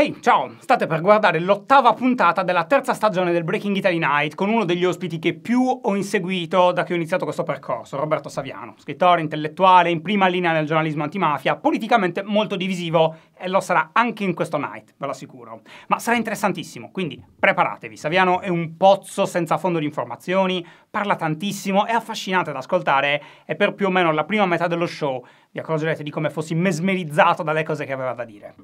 Ehi, hey, ciao! State per guardare l'ottava puntata della terza stagione del Breaking Italy Night con uno degli ospiti che più ho inseguito da che ho iniziato questo percorso, Roberto Saviano, scrittore, intellettuale, in prima linea nel giornalismo antimafia, politicamente molto divisivo e lo sarà anche in questo night, ve lo assicuro. Ma sarà interessantissimo, quindi preparatevi. Saviano è un pozzo senza fondo di informazioni, parla tantissimo, è affascinante da ascoltare e per più o meno la prima metà dello show vi accorgerete di come fossi mesmerizzato dalle cose che aveva da dire.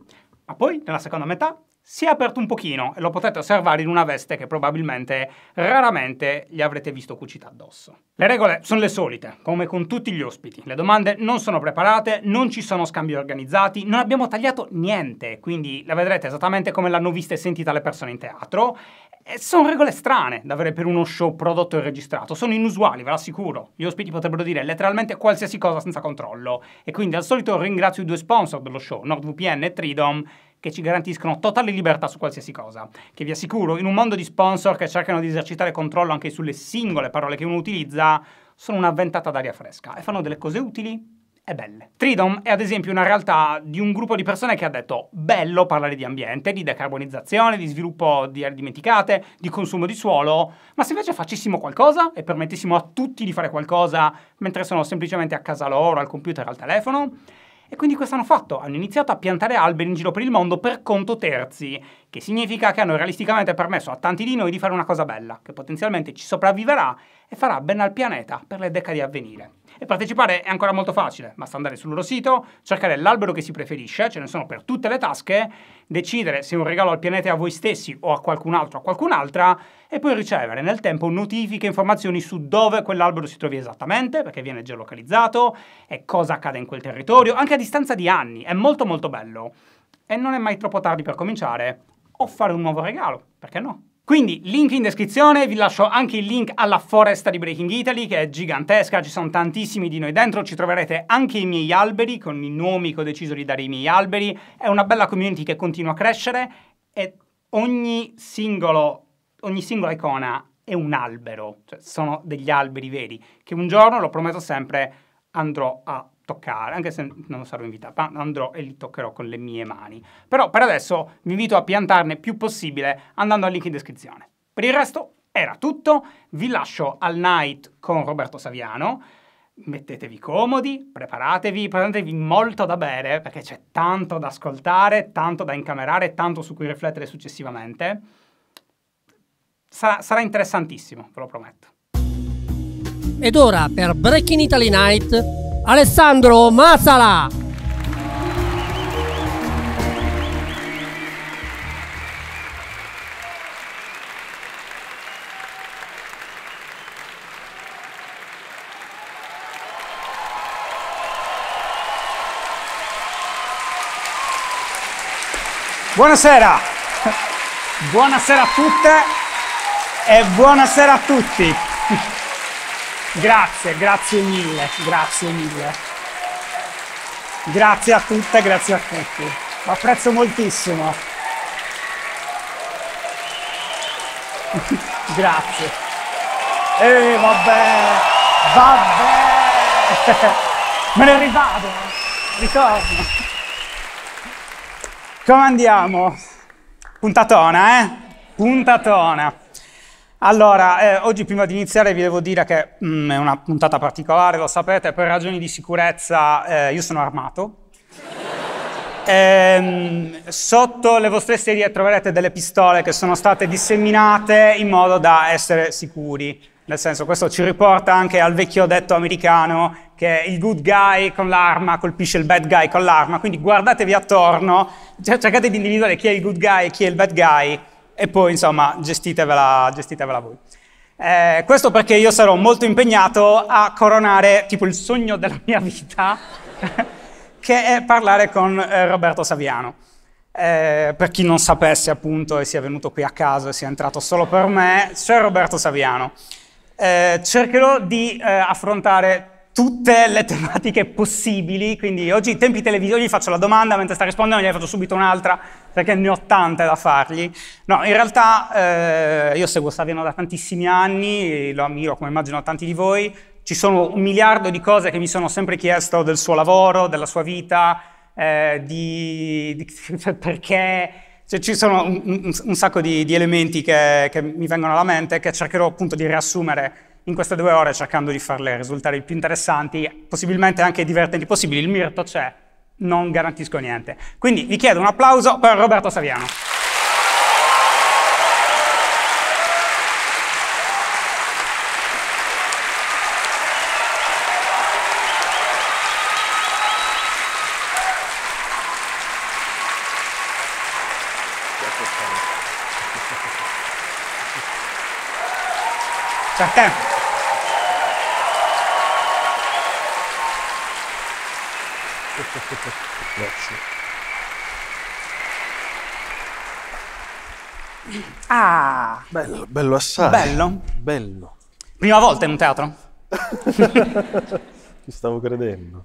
Ma poi, nella seconda metà, si è aperto un pochino e lo potete osservare in una veste che probabilmente raramente gli avrete visto cucita addosso. Le regole sono le solite, come con tutti gli ospiti. Le domande non sono preparate, non ci sono scambi organizzati, non abbiamo tagliato niente, quindi la vedrete esattamente come l'hanno vista e sentita le persone in teatro eh, sono regole strane da avere per uno show prodotto e registrato, sono inusuali, ve l'assicuro. Gli ospiti potrebbero dire letteralmente qualsiasi cosa senza controllo. E quindi al solito ringrazio i due sponsor dello show, NordVPN e Tridom, che ci garantiscono totale libertà su qualsiasi cosa, che vi assicuro in un mondo di sponsor che cercano di esercitare controllo anche sulle singole parole che uno utilizza, sono una ventata d'aria fresca e fanno delle cose utili e belle. Tridom è ad esempio una realtà di un gruppo di persone che ha detto bello parlare di ambiente, di decarbonizzazione, di sviluppo di aree dimenticate, di consumo di suolo, ma se invece facessimo qualcosa e permettessimo a tutti di fare qualcosa mentre sono semplicemente a casa loro, al computer, al telefono, e quindi questo hanno fatto? Hanno iniziato a piantare alberi in giro per il mondo per conto terzi, che significa che hanno realisticamente permesso a tanti di noi di fare una cosa bella, che potenzialmente ci sopravviverà e farà bene al pianeta per le decadi a venire. E partecipare è ancora molto facile, basta andare sul loro sito, cercare l'albero che si preferisce, ce ne sono per tutte le tasche, decidere se un regalo al pianeta è a voi stessi o a qualcun altro o a qualcun'altra e poi ricevere nel tempo notifiche e informazioni su dove quell'albero si trovi esattamente, perché viene geolocalizzato e cosa accade in quel territorio, anche a distanza di anni, è molto molto bello. E non è mai troppo tardi per cominciare o fare un nuovo regalo, perché no? Quindi link in descrizione, vi lascio anche il link alla foresta di Breaking Italy che è gigantesca, ci sono tantissimi di noi dentro, ci troverete anche i miei alberi con i nomi che ho deciso di dare ai miei alberi, è una bella community che continua a crescere e ogni, singolo, ogni singola icona è un albero, cioè sono degli alberi veri che un giorno, lo prometto sempre, andrò a toccare, anche se non sarò invitato, andrò e li toccherò con le mie mani. Però per adesso vi invito a piantarne più possibile andando al link in descrizione. Per il resto era tutto, vi lascio al night con Roberto Saviano, mettetevi comodi, preparatevi, prendetevi molto da bere perché c'è tanto da ascoltare, tanto da incamerare, tanto su cui riflettere successivamente. Sarà, sarà interessantissimo, ve lo prometto. Ed ora per Breaking Italy Night Alessandro Masala. Buonasera, buonasera a tutte e buonasera a tutti. Grazie, grazie mille, grazie mille. Grazie a tutte, grazie a tutti. Lo apprezzo moltissimo. grazie. E eh, vabbè, vabbè. Me ne rivado, ritorno. Come andiamo? Puntatona, eh? Puntatona. Allora, eh, oggi prima di iniziare vi devo dire che mm, è una puntata particolare, lo sapete, per ragioni di sicurezza eh, io sono armato. Ehm, sotto le vostre sedie troverete delle pistole che sono state disseminate in modo da essere sicuri. Nel senso, questo ci riporta anche al vecchio detto americano che il good guy con l'arma colpisce il bad guy con l'arma. Quindi guardatevi attorno, cioè cercate di individuare chi è il good guy e chi è il bad guy e poi insomma gestitevela, gestitevela voi. Eh, questo perché io sarò molto impegnato a coronare tipo il sogno della mia vita, che è parlare con eh, Roberto Saviano. Eh, per chi non sapesse appunto e sia venuto qui a caso e sia entrato solo per me, c'è Roberto Saviano. Eh, cercherò di eh, affrontare tutte le tematiche possibili, quindi oggi in tempi televisivi gli faccio la domanda, mentre sta rispondendo gli faccio subito un'altra, perché ne ho tante da fargli. No, in realtà eh, io seguo Saviano da tantissimi anni, lo ammiro come immagino tanti di voi, ci sono un miliardo di cose che mi sono sempre chiesto del suo lavoro, della sua vita, eh, di, di, perché... Cioè, ci sono un, un, un sacco di, di elementi che, che mi vengono alla mente che cercherò appunto di riassumere in queste due ore cercando di farle risultare più interessanti, possibilmente anche divertenti possibili. Il mirto c'è, non garantisco niente. Quindi vi chiedo un applauso per Roberto Saviano. Grazie a Grazie. Ah, bello, bello assai. Bello? Bello. Prima volta in un teatro? Ci stavo credendo.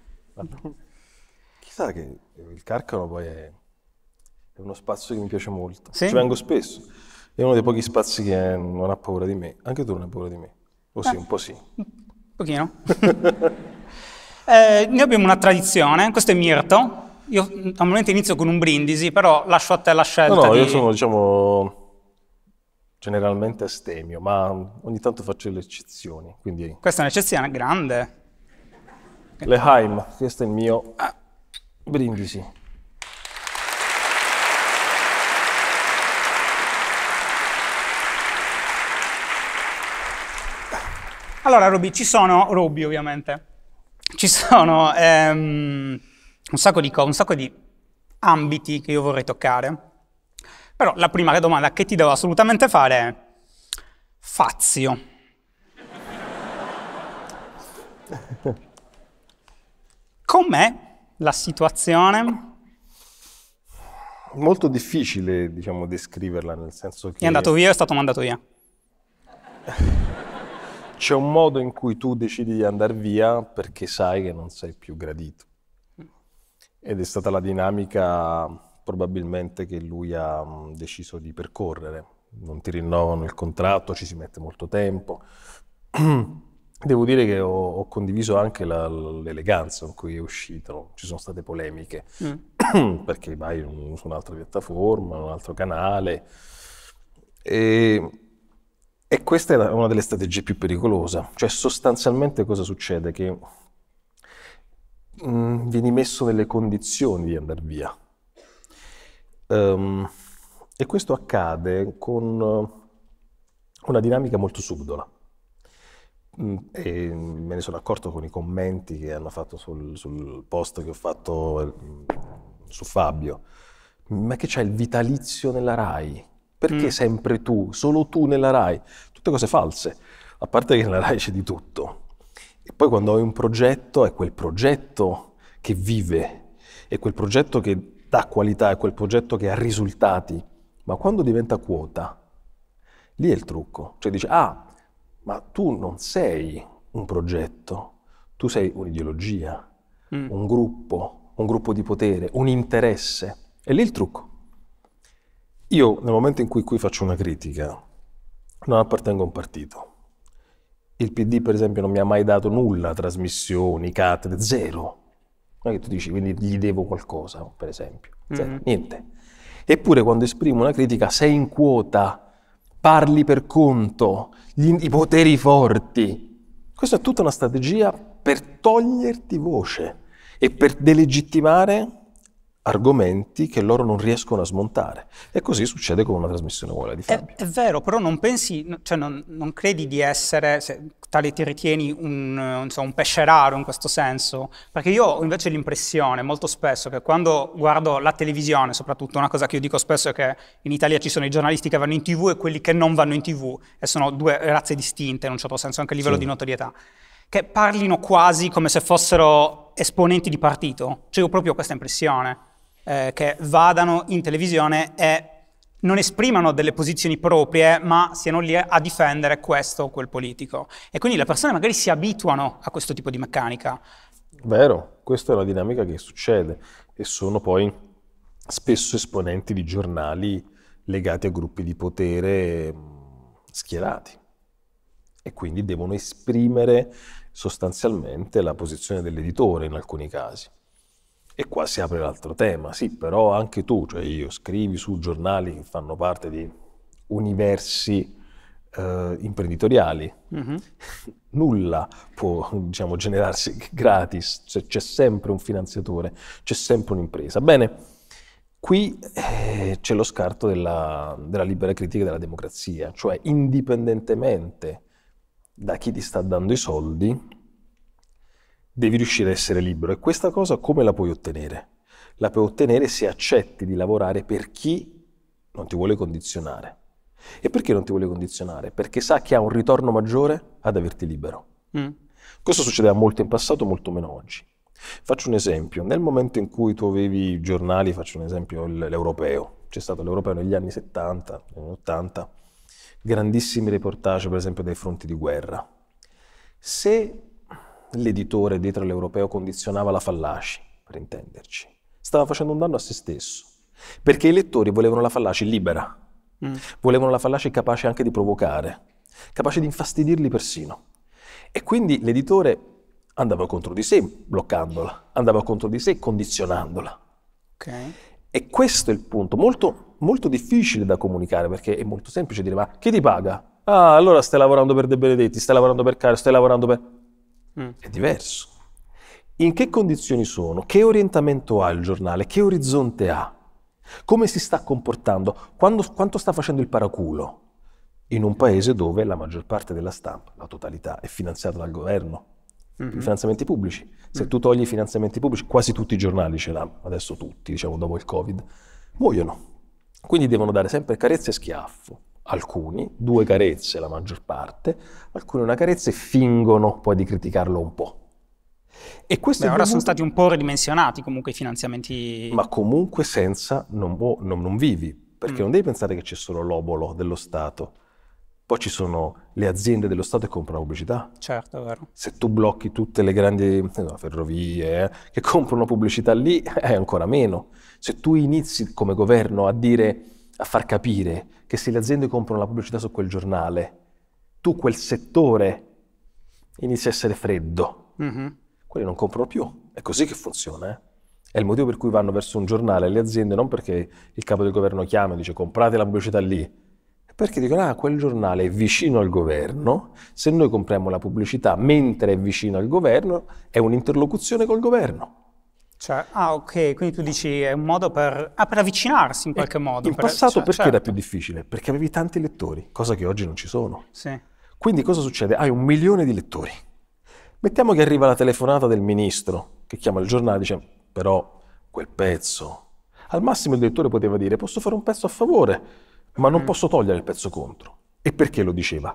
Chissà che il Carcano poi è, è uno spazio che mi piace molto. Sì? Ci vengo spesso. È uno dei pochi spazi che non ha paura di me. Anche tu non hai paura di me. O sì, un po' sì. Un pochino. Eh, noi abbiamo una tradizione, questo è Mirto. Io normalmente inizio con un brindisi, però lascio a te la scelta. No, no di... io sono, diciamo, generalmente astemio, ma ogni tanto faccio le eccezioni. Quindi... Questa è un'eccezione grande. Le Haim, questo è il mio brindisi. Allora, Ruby, ci sono, Ruby ovviamente, ci sono ehm, un, sacco di, un sacco di ambiti che io vorrei toccare. Però la prima domanda che ti devo assolutamente fare è Fazio. Com'è la situazione? Molto difficile, diciamo, descriverla, nel senso che... È andato via o è stato mandato via? C'è un modo in cui tu decidi di andare via perché sai che non sei più gradito. Mm. Ed è stata la dinamica probabilmente che lui ha mm, deciso di percorrere. Non ti rinnovano il contratto, ci si mette molto tempo. Devo dire che ho, ho condiviso anche la, l'eleganza con cui è uscito, ci sono state polemiche, mm. perché vai su un'altra piattaforma, un altro canale. E e questa è una delle strategie più pericolose. Cioè sostanzialmente cosa succede? Che mh, mm, vieni messo nelle condizioni di andare via. Um, e questo accade con eh, una dinamica molto subdola. Mm, e me ne sono accorto con i commenti che hanno fatto sul, sul post che ho fatto eh, su Fabio. Ma che c'è il vitalizio nella RAI? Perché mm. sempre tu, solo tu nella RAI? Tutte cose false. A parte che nella RAI c'è di tutto. E poi quando hai un progetto è quel progetto che vive, è quel progetto che dà qualità, è quel progetto che ha risultati. Ma quando diventa quota, lì è il trucco. Cioè dici, ah, ma tu non sei un progetto, tu sei un'ideologia, mm. un gruppo, un gruppo di potere, un interesse. E lì il trucco. Io nel momento in cui qui faccio una critica non appartengo a un partito. Il PD per esempio non mi ha mai dato nulla, trasmissioni, cattedre, zero. Non è che tu dici, quindi gli devo qualcosa, per esempio. Zero, mm. niente. Eppure quando esprimo una critica sei in quota, parli per conto, gli, i poteri forti. Questa è tutta una strategia per toglierti voce e per delegittimare argomenti che loro non riescono a smontare. E così succede con una trasmissione uguale di Fabio. È, è vero, però non pensi, cioè non, non credi di essere, se, tale ti ritieni un, so, un, pesce raro in questo senso, perché io ho invece l'impressione molto spesso che quando guardo la televisione, soprattutto una cosa che io dico spesso è che in Italia ci sono i giornalisti che vanno in tv e quelli che non vanno in tv, e sono due razze distinte in un certo senso, anche a livello sì. di notorietà, che parlino quasi come se fossero esponenti di partito. Cioè ho proprio questa impressione eh, che vadano in televisione e non esprimano delle posizioni proprie, ma siano lì a difendere questo o quel politico. E quindi le persone magari si abituano a questo tipo di meccanica. Vero, questa è una dinamica che succede e sono poi spesso esponenti di giornali legati a gruppi di potere mm, schierati e quindi devono esprimere sostanzialmente la posizione dell'editore in alcuni casi. E qua si apre l'altro tema, sì, però anche tu, cioè io, scrivi su giornali che fanno parte di universi eh, imprenditoriali. Mm-hmm. Nulla può diciamo, generarsi gratis, cioè, c'è sempre un finanziatore, c'è sempre un'impresa. Bene, qui eh, c'è lo scarto della, della libera critica della democrazia, cioè indipendentemente da chi ti sta dando i soldi, devi riuscire a essere libero. E questa cosa come la puoi ottenere? La puoi ottenere se accetti di lavorare per chi non ti vuole condizionare. E perché non ti vuole condizionare? Perché sa che ha un ritorno maggiore ad averti libero. Mm. Questo succedeva molto in passato, molto meno oggi. Faccio un esempio, nel momento in cui tu avevi i giornali, faccio un esempio, l'europeo, c'è stato l'europeo negli anni 70, negli 80, grandissimi reportage per esempio dei fronti di guerra. Se l'editore dietro l'europeo condizionava la Fallaci, per intenderci, stava facendo un danno a se stesso, perché i lettori volevano la Fallaci libera, mm. volevano la Fallaci capace anche di provocare, capace di infastidirli persino. E quindi l'editore andava contro di sé bloccandola, andava contro di sé condizionandola. Okay. E questo è il punto, molto, molto difficile da comunicare perché è molto semplice dire ma chi ti paga? Ah, allora stai lavorando per De Benedetti, stai lavorando per Caro, stai lavorando per... Mm. è diverso. In che condizioni sono? Che orientamento ha il giornale? Che orizzonte ha? Come si sta comportando? Quando, quanto sta facendo il paraculo? In un paese dove la maggior parte della stampa, la totalità, è finanziata dal governo, mm-hmm. i finanziamenti pubblici. Se mm-hmm. tu togli i finanziamenti pubblici, quasi tutti i giornali ce l'hanno, adesso tutti, diciamo dopo il Covid, muoiono. Quindi devono dare sempre carezze e schiaffo alcuni, due carezze la maggior parte, alcuni una carezza e fingono poi di criticarlo un po'. E questo Beh, ora sono stati un po' ridimensionati comunque i finanziamenti. Ma comunque senza non, non, non vivi, perché mm. non devi pensare che c'è solo l'obolo dello Stato. Poi ci sono le aziende dello Stato che comprano pubblicità. Certo, è vero. Se tu blocchi tutte le grandi eh, no, ferrovie eh, che comprano pubblicità lì, eh, è ancora meno. Se tu inizi come governo a dire a far capire che se le aziende comprano la pubblicità su quel giornale, tu quel settore inizia a essere freddo, mm-hmm. quelli non comprano più. È così che funziona. Eh? È il motivo per cui vanno verso un giornale le aziende, non perché il capo del governo chiama e dice comprate la pubblicità lì, è perché dicono ah quel giornale è vicino al governo, se noi compriamo la pubblicità mentre è vicino al governo è un'interlocuzione col governo. Cioè, ah, ok, quindi tu dici è un modo per, ah, per avvicinarsi in eh, qualche e modo. In per, passato cioè, perché certo. era più difficile? Perché avevi tanti lettori, cosa che oggi non ci sono. Sì. Quindi cosa succede? Hai un milione di lettori. Mettiamo che arriva la telefonata del ministro che chiama il giornale e dice però quel pezzo. Al massimo il direttore poteva dire posso fare un pezzo a favore, ma non mm. posso togliere il pezzo contro. E perché lo diceva?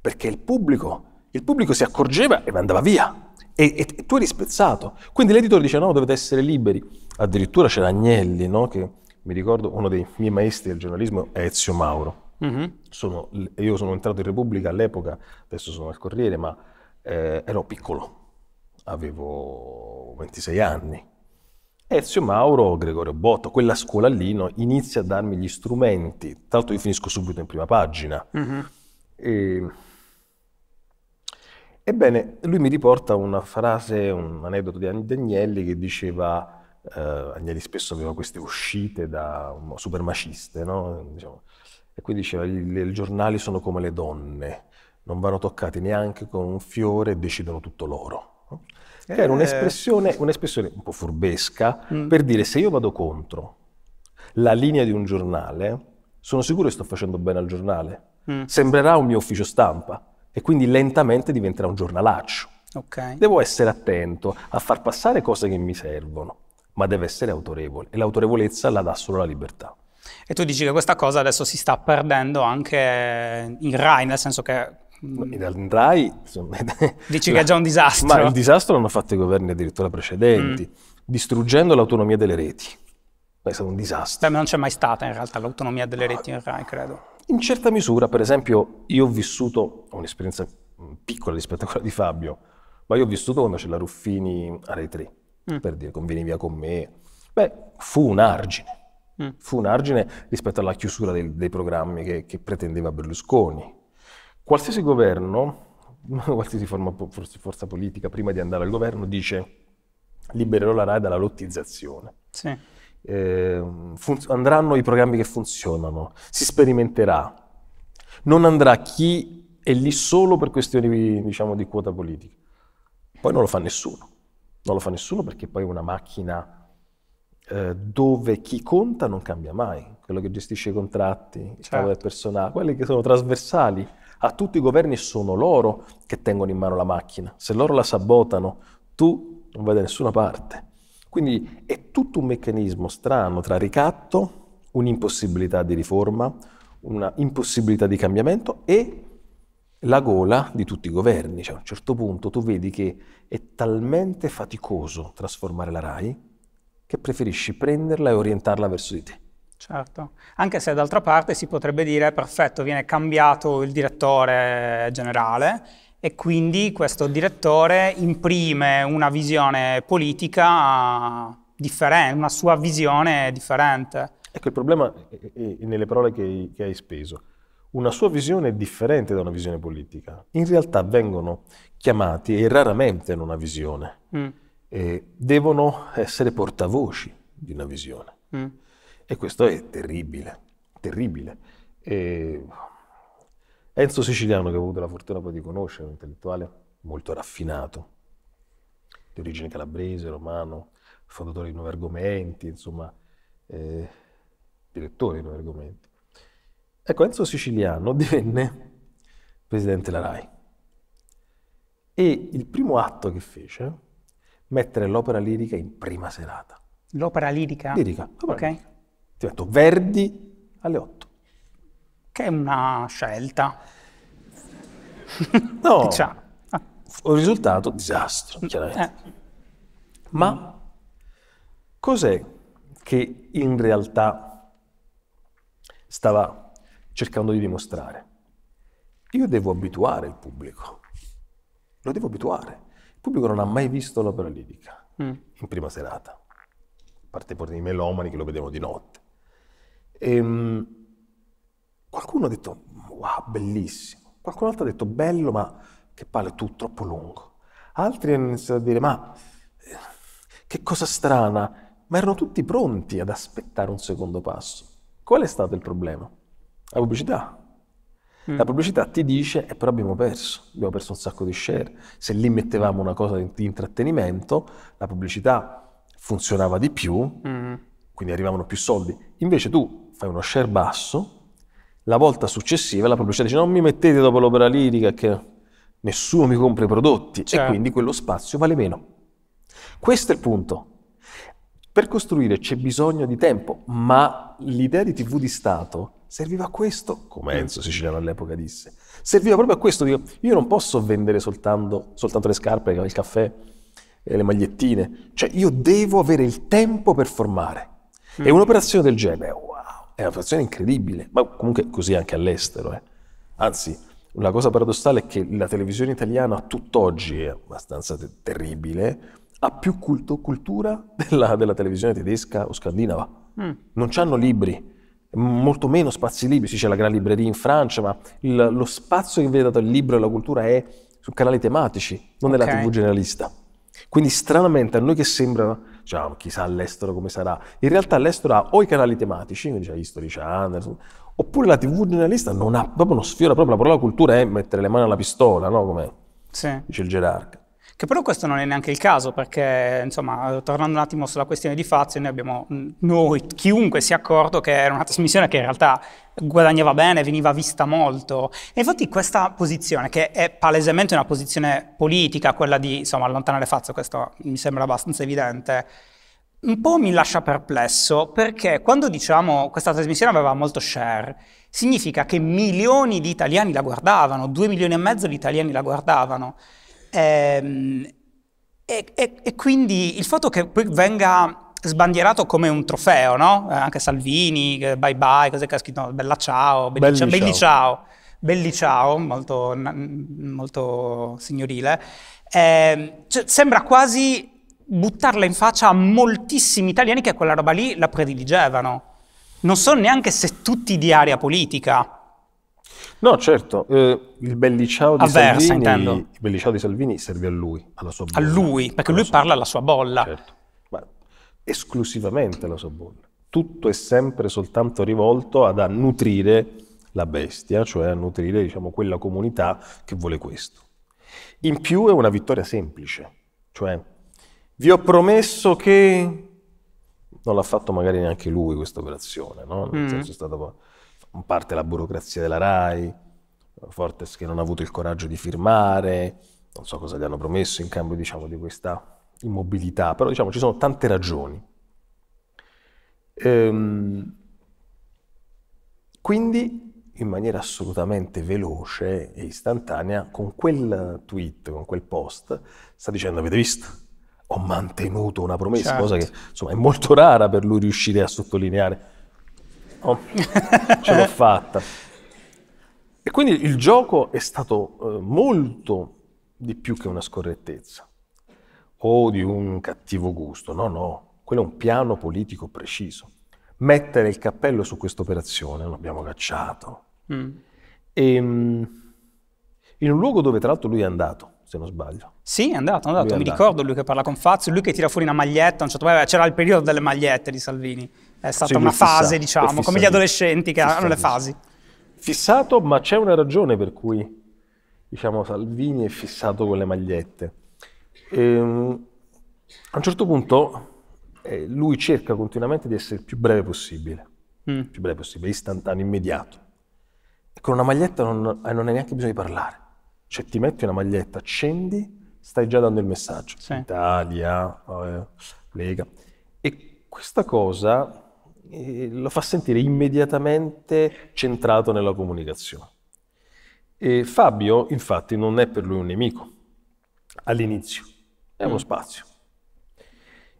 Perché il pubblico il pubblico si accorgeva e andava via. E, e, e tu eri spezzato. Quindi l'editore dice no, dovete essere liberi. Addirittura c'era Agnelli, no? che mi ricordo uno dei miei maestri del giornalismo è Ezio Mauro. Mm-hmm. Sono, io sono entrato in Repubblica all'epoca, adesso sono al Corriere, ma eh, ero piccolo, avevo 26 anni. Ezio Mauro, Gregorio Botto, quella scuola lì no, inizia a darmi gli strumenti. Tra l'altro io finisco subito in prima pagina. Mm-hmm. E Ebbene, lui mi riporta una frase, un aneddoto di Agnelli che diceva, eh, Agnelli spesso aveva queste uscite da supermaciste, no? Diciamo. E qui diceva, i giornali sono come le donne, non vanno toccati neanche con un fiore e decidono tutto loro. Che era eh. un'espressione, un'espressione, un po' furbesca mh. Mm. per dire se io vado contro la linea di un giornale, sono sicuro che sto facendo bene al giornale. Mm. Sembrerà un mio ufficio stampa, e quindi lentamente diventerà un giornalaccio. Okay. Devo essere attento a far passare cose che mi servono, ma deve essere autorevole e l'autorevolezza la dà solo la libertà. E tu dici che questa cosa adesso si sta perdendo anche in Rai, nel senso che mm, in Rai insomma, dici la, che è già un disastro. Ma il disastro l'hanno fatto i governi addirittura precedenti, mm. distruggendo l'autonomia delle reti. È stato un disastro. Beh, ma non c'è mai stata in realtà l'autonomia delle reti in Rai, credo. In certa misura, per esempio, io ho vissuto, un'esperienza mm, piccola rispetto a quella di Fabio, ma io ho vissuto quando c'è la Ruffini a Rai 3, mm. per dire, convieni via con me. Beh, fu un argine. Mm. Fu un argine rispetto alla chiusura dei, dei programmi che, che, pretendeva Berlusconi. Qualsiasi governo, qualsiasi forma, forza politica, prima di andare al governo, dice libererò la RAI dalla lottizzazione. Sì eh, fun- andranno i programmi che funzionano, si sperimenterà. Non andrà chi è lì solo per questioni diciamo, di quota politica. Poi non lo fa nessuno. Non lo fa nessuno perché poi è una macchina eh, dove chi conta non cambia mai. Quello che gestisce i contratti, certo. il del personale, quelli che sono trasversali a tutti i governi sono loro che tengono in mano la macchina. Se loro la sabotano, tu non vai da nessuna parte. Quindi è tutto un meccanismo strano tra ricatto, un'impossibilità di riforma, una impossibilità di cambiamento e la gola di tutti i governi. Cioè, a un certo punto tu vedi che è talmente faticoso trasformare la RAI che preferisci prenderla e orientarla verso di te. Certo, anche se d'altra parte si potrebbe dire perfetto, viene cambiato il direttore generale e quindi questo direttore imprime una visione politica differente, una sua visione differente. Ecco, il problema è nelle parole che, che hai speso. Una sua visione è differente da una visione politica. In realtà vengono chiamati, e raramente hanno una visione, mm. eh, devono essere portavoci di una visione. Mm. E questo è terribile, terribile. Eh, Enzo Siciliano, che ho avuto la fortuna poi di conoscere, un intellettuale molto raffinato, di origine calabrese, romano, fondatore di Nuovi Argomenti, insomma, eh, direttore di Nuovi Argomenti. Ecco, Enzo Siciliano divenne presidente della RAI e il primo atto che fece mettere l'opera lirica in prima serata. L'opera lirica? Lirica. L'opera ok. Lirica. Ti metto Verdi alle 8. Che è una scelta. No. Ciao. Ah. Un risultato disastro, eh. chiaramente. Eh. Ma cos'è che in realtà stava cercando di dimostrare? Io devo abituare il pubblico. Lo devo abituare. Il pubblico non ha mai visto l'opera lirica mm. in prima serata. A parte i melomani che lo vedevano di notte. Ehm, Qualcuno ha detto, wow, bellissimo. Qualcun altro ha detto, bello, ma che palle tu, troppo lungo. Altri hanno iniziato a dire, ma eh, che cosa strana, ma erano tutti pronti ad aspettare un secondo passo. Qual è stato il problema? La pubblicità. Mm. La pubblicità ti dice, e eh, però abbiamo perso, abbiamo perso un sacco di share. Se lì mettevamo una cosa di intrattenimento, la pubblicità funzionava di più, mm. quindi arrivavano più soldi. Invece tu fai uno share basso, la volta successiva la pubblicità dice non mi mettete dopo l'opera lirica che nessuno mi compra i prodotti certo. e quindi quello spazio vale meno. Questo è il punto. Per costruire c'è bisogno di tempo, ma l'idea di TV di Stato serviva a questo, come Enzo Siciliano all'epoca disse. Serviva proprio a questo, dico, io non posso vendere soltanto, soltanto le scarpe, il caffè, le magliettine, cioè io devo avere il tempo per formare. Mm. E un'operazione del genere, wow, è una situazione incredibile, ma comunque così anche all'estero. Eh. Anzi, la cosa paradossale è che la televisione italiana tutt'oggi è abbastanza te- terribile, ha più culto- cultura della, della, televisione tedesca o scandinava. Mm. Non hanno libri, molto meno spazi libri, sì c'è la gran libreria in Francia, ma il, lo spazio che viene dato al libro e alla cultura è su canali tematici, non okay. nella tv generalista. Quindi stranamente a noi che sembrano diciamo, chissà all'estero come sarà. In realtà all'estero ha o i canali tematici, quindi c'è History Channel, oppure la TV giornalista non ha, proprio uno sfiora proprio la parola cultura è mettere le mani alla pistola, no? Come sì. dice il gerarca. Che però questo non è neanche il caso, perché insomma, tornando un attimo sulla questione di Fazio, noi abbiamo, noi, chiunque si è accorto che era una trasmissione che in realtà guadagnava bene, veniva vista molto. E infatti questa posizione, che è palesemente una posizione politica, quella di insomma, allontanare Fazio, questo mi sembra abbastanza evidente, un po' mi lascia perplesso perché quando diciamo questa trasmissione aveva molto share, significa che milioni di italiani la guardavano, due milioni e mezzo di italiani la guardavano. Ehm, e, e, e quindi il fatto che poi venga sbandierato come un trofeo, no? Eh, anche Salvini, eh, bye bye, cos'è che ha scritto? bella ciao, belli, belli, ciao, belli ciao, belli ciao, molto, molto signorile. Eh, cioè, sembra quasi buttarla in faccia a moltissimi italiani che quella roba lì la prediligevano. Non so neanche se tutti di area politica, No, certo, eh, il belliciao di, Avversa, Salvini, il belliciao di Salvini serve a lui, alla sua bolla. A lui, perché lui parla alla sua bolla. Certo. Ma esclusivamente alla sua bolla. Tutto è sempre soltanto rivolto ad a nutrire la bestia, cioè a nutrire diciamo, quella comunità che vuole questo. In più è una vittoria semplice, cioè vi ho promesso che... Non l'ha fatto magari neanche lui questa operazione, no? Nel mm. senso è stato in parte la burocrazia della RAI, Fortes che non ha avuto il coraggio di firmare, non so cosa gli hanno promesso in cambio diciamo, di questa immobilità, però diciamo, ci sono tante ragioni. Ehm, quindi in maniera assolutamente veloce e istantanea, con quel tweet, con quel post, sta dicendo avete visto? Ho mantenuto una promessa, certo. cosa che insomma, è molto rara per lui riuscire a sottolineare Oh, ce l'ho fatta. E quindi il gioco è stato eh, molto di più che una scorrettezza o di un cattivo gusto. No, no, quello è un piano politico preciso. Mettere il cappello su questa operazione, l'abbiamo cacciato. Mm. E, ehm, in un luogo dove tra l'altro lui è andato, se non sbaglio. Sì, è andato, è andato. Lui mi andato. ricordo lui che parla con Fazio, lui che tira fuori una maglietta, un certo... c'era il periodo delle magliette di Salvini è stata sì, una fase, diciamo, come gli adolescenti che hanno le fasi. Fissato, ma c'è una ragione per cui diciamo, Salvini è fissato con le magliette. Ehm, a un certo punto eh, lui cerca continuamente di essere il più breve possibile, mm. più breve possibile, istantaneo, immediato. E con una maglietta non, eh, non hai neanche bisogno di parlare. Cioè ti metti una maglietta, accendi, stai già dando il messaggio. Sì. Italia, eh, Lega. E questa cosa eh, lo fa sentire immediatamente centrato nella comunicazione. E Fabio, infatti, non è per lui un nemico all'inizio, è uno mm. spazio.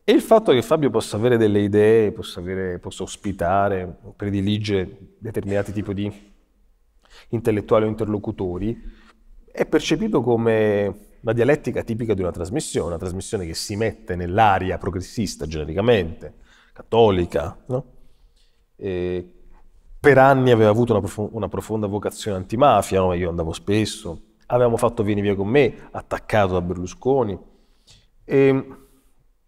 E il fatto che Fabio possa avere delle idee, possa, avere, possa ospitare, predilige determinati tipi di intellettuali o interlocutori, è percepito come una dialettica tipica di una trasmissione, una trasmissione che si mette nell'aria progressista genericamente, cattolica, no? eh, per anni aveva avuto una, prof- una profonda vocazione antimafia, no? io andavo spesso, avevamo fatto Vieni via con me, attaccato da Berlusconi, e,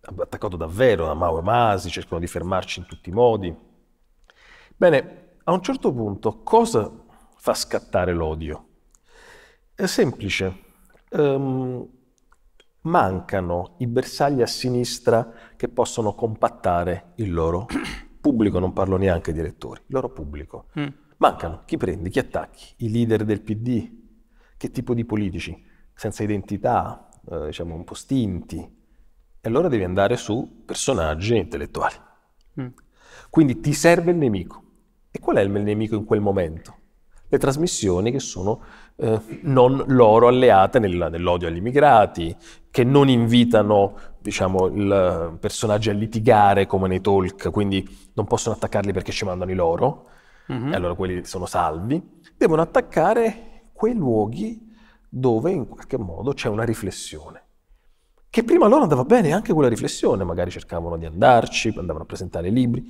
attaccato davvero da Mauro Masi, cercano di fermarci in tutti i modi. Bene, a un certo punto cosa fa scattare l'odio? È semplice, um, mancano i bersagli a sinistra che possono compattare il loro pubblico, non parlo neanche di elettori, il loro pubblico. Mm. Mancano chi prendi, chi attacchi, i leader del PD, che tipo di politici, senza identità, eh, diciamo un po' stinti. E allora devi andare su personaggi intellettuali. Mm. Quindi ti serve il nemico. E qual è il nemico in quel momento? Le trasmissioni che sono eh, non loro alleate nel, nell'odio agli immigrati, che non invitano diciamo, il personaggio a litigare come nei talk, quindi non possono attaccarli perché ci mandano i loro, mm-hmm. e allora quelli sono salvi, devono attaccare quei luoghi dove in qualche modo c'è una riflessione. Che prima loro andava bene anche quella riflessione, magari cercavano di andarci, andavano a presentare libri,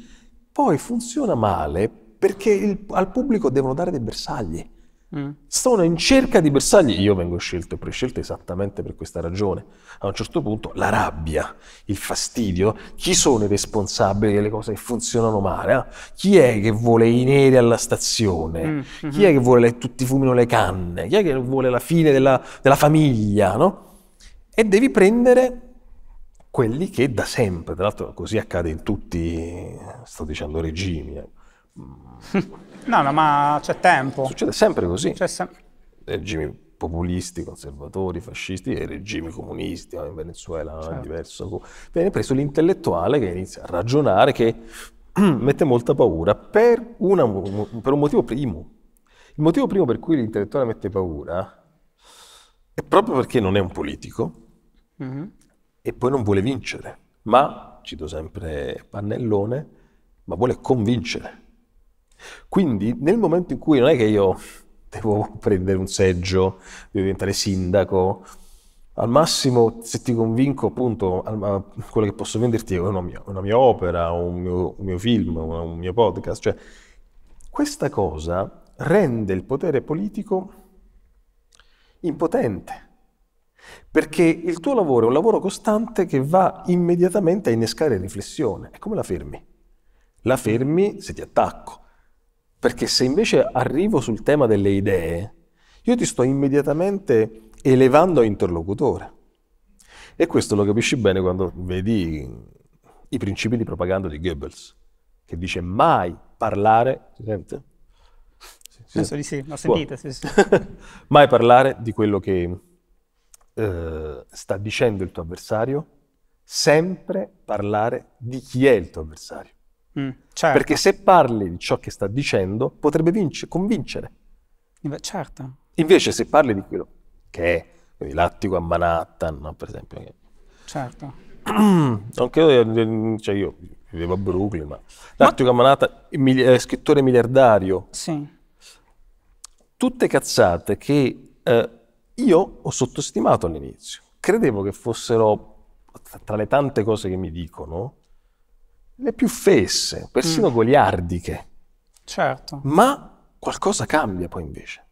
poi funziona male perché il, al pubblico devono dare dei bersagli. Mm. Sono in cerca di bersagli. Io vengo scelto e prescelto esattamente per questa ragione. A un certo punto la rabbia, il fastidio, chi sono i responsabili delle cose che funzionano male? Eh? Chi è che vuole i neri alla stazione? Mm. hmm Chi è mm-hmm. che vuole che tutti fumino le canne? Chi è che vuole la fine della, della famiglia? No? E devi prendere quelli che da sempre, tra l'altro così accade in tutti, sto dicendo regimi, eh. No, no, ma c'è tempo. Succede sempre così. C'è sempre. Regimi populisti, conservatori, fascisti e regimi comunisti, in Venezuela certo. è diverso. Viene preso l'intellettuale che inizia a ragionare, che mette molta paura per, una, per un motivo primo. Il motivo primo per cui l'intellettuale mette paura è proprio perché non è un politico mm-hmm. e poi non vuole vincere, ma, cito sempre Pannellone, ma vuole convincere. Quindi nel momento in cui non è che io devo prendere un seggio, devo diventare sindaco, al massimo se ti convinco appunto quello che posso venderti è una mia, una mia opera, un mio, un mio film, un, un mio podcast. Cioè, questa cosa rende il potere politico impotente. Perché il tuo lavoro è un lavoro costante che va immediatamente a innescare riflessione. E come la fermi? La fermi se ti attacco. Perché se invece arrivo sul tema delle idee, io ti sto immediatamente elevando a interlocutore. E questo lo capisci bene quando vedi i principi di propaganda di Goebbels, che dice mai parlare, si sente? Sì, Penso di sì, l'ho sentita. Sì, sì. mai parlare di quello che eh, sta dicendo il tuo avversario, sempre parlare di chi è il tuo avversario. Mm, certo. Perché se parli di ciò che sta dicendo, potrebbe vinc- convincere. Inve- certo. Invece se parli di quello che è, quindi l'attico a Manhattan, no, per esempio. Certo. non credo, eh, cioè io vivevo a Brooklyn, ma, ma... l'attico a Manhattan, mili- eh, scrittore miliardario. Sì. Tutte cazzate che eh, io ho sottostimato all'inizio. Credevo che fossero, tra le tante cose che mi dicono, le più fesse, persino mm. goliardiche. Certo. Ma qualcosa cambia poi invece.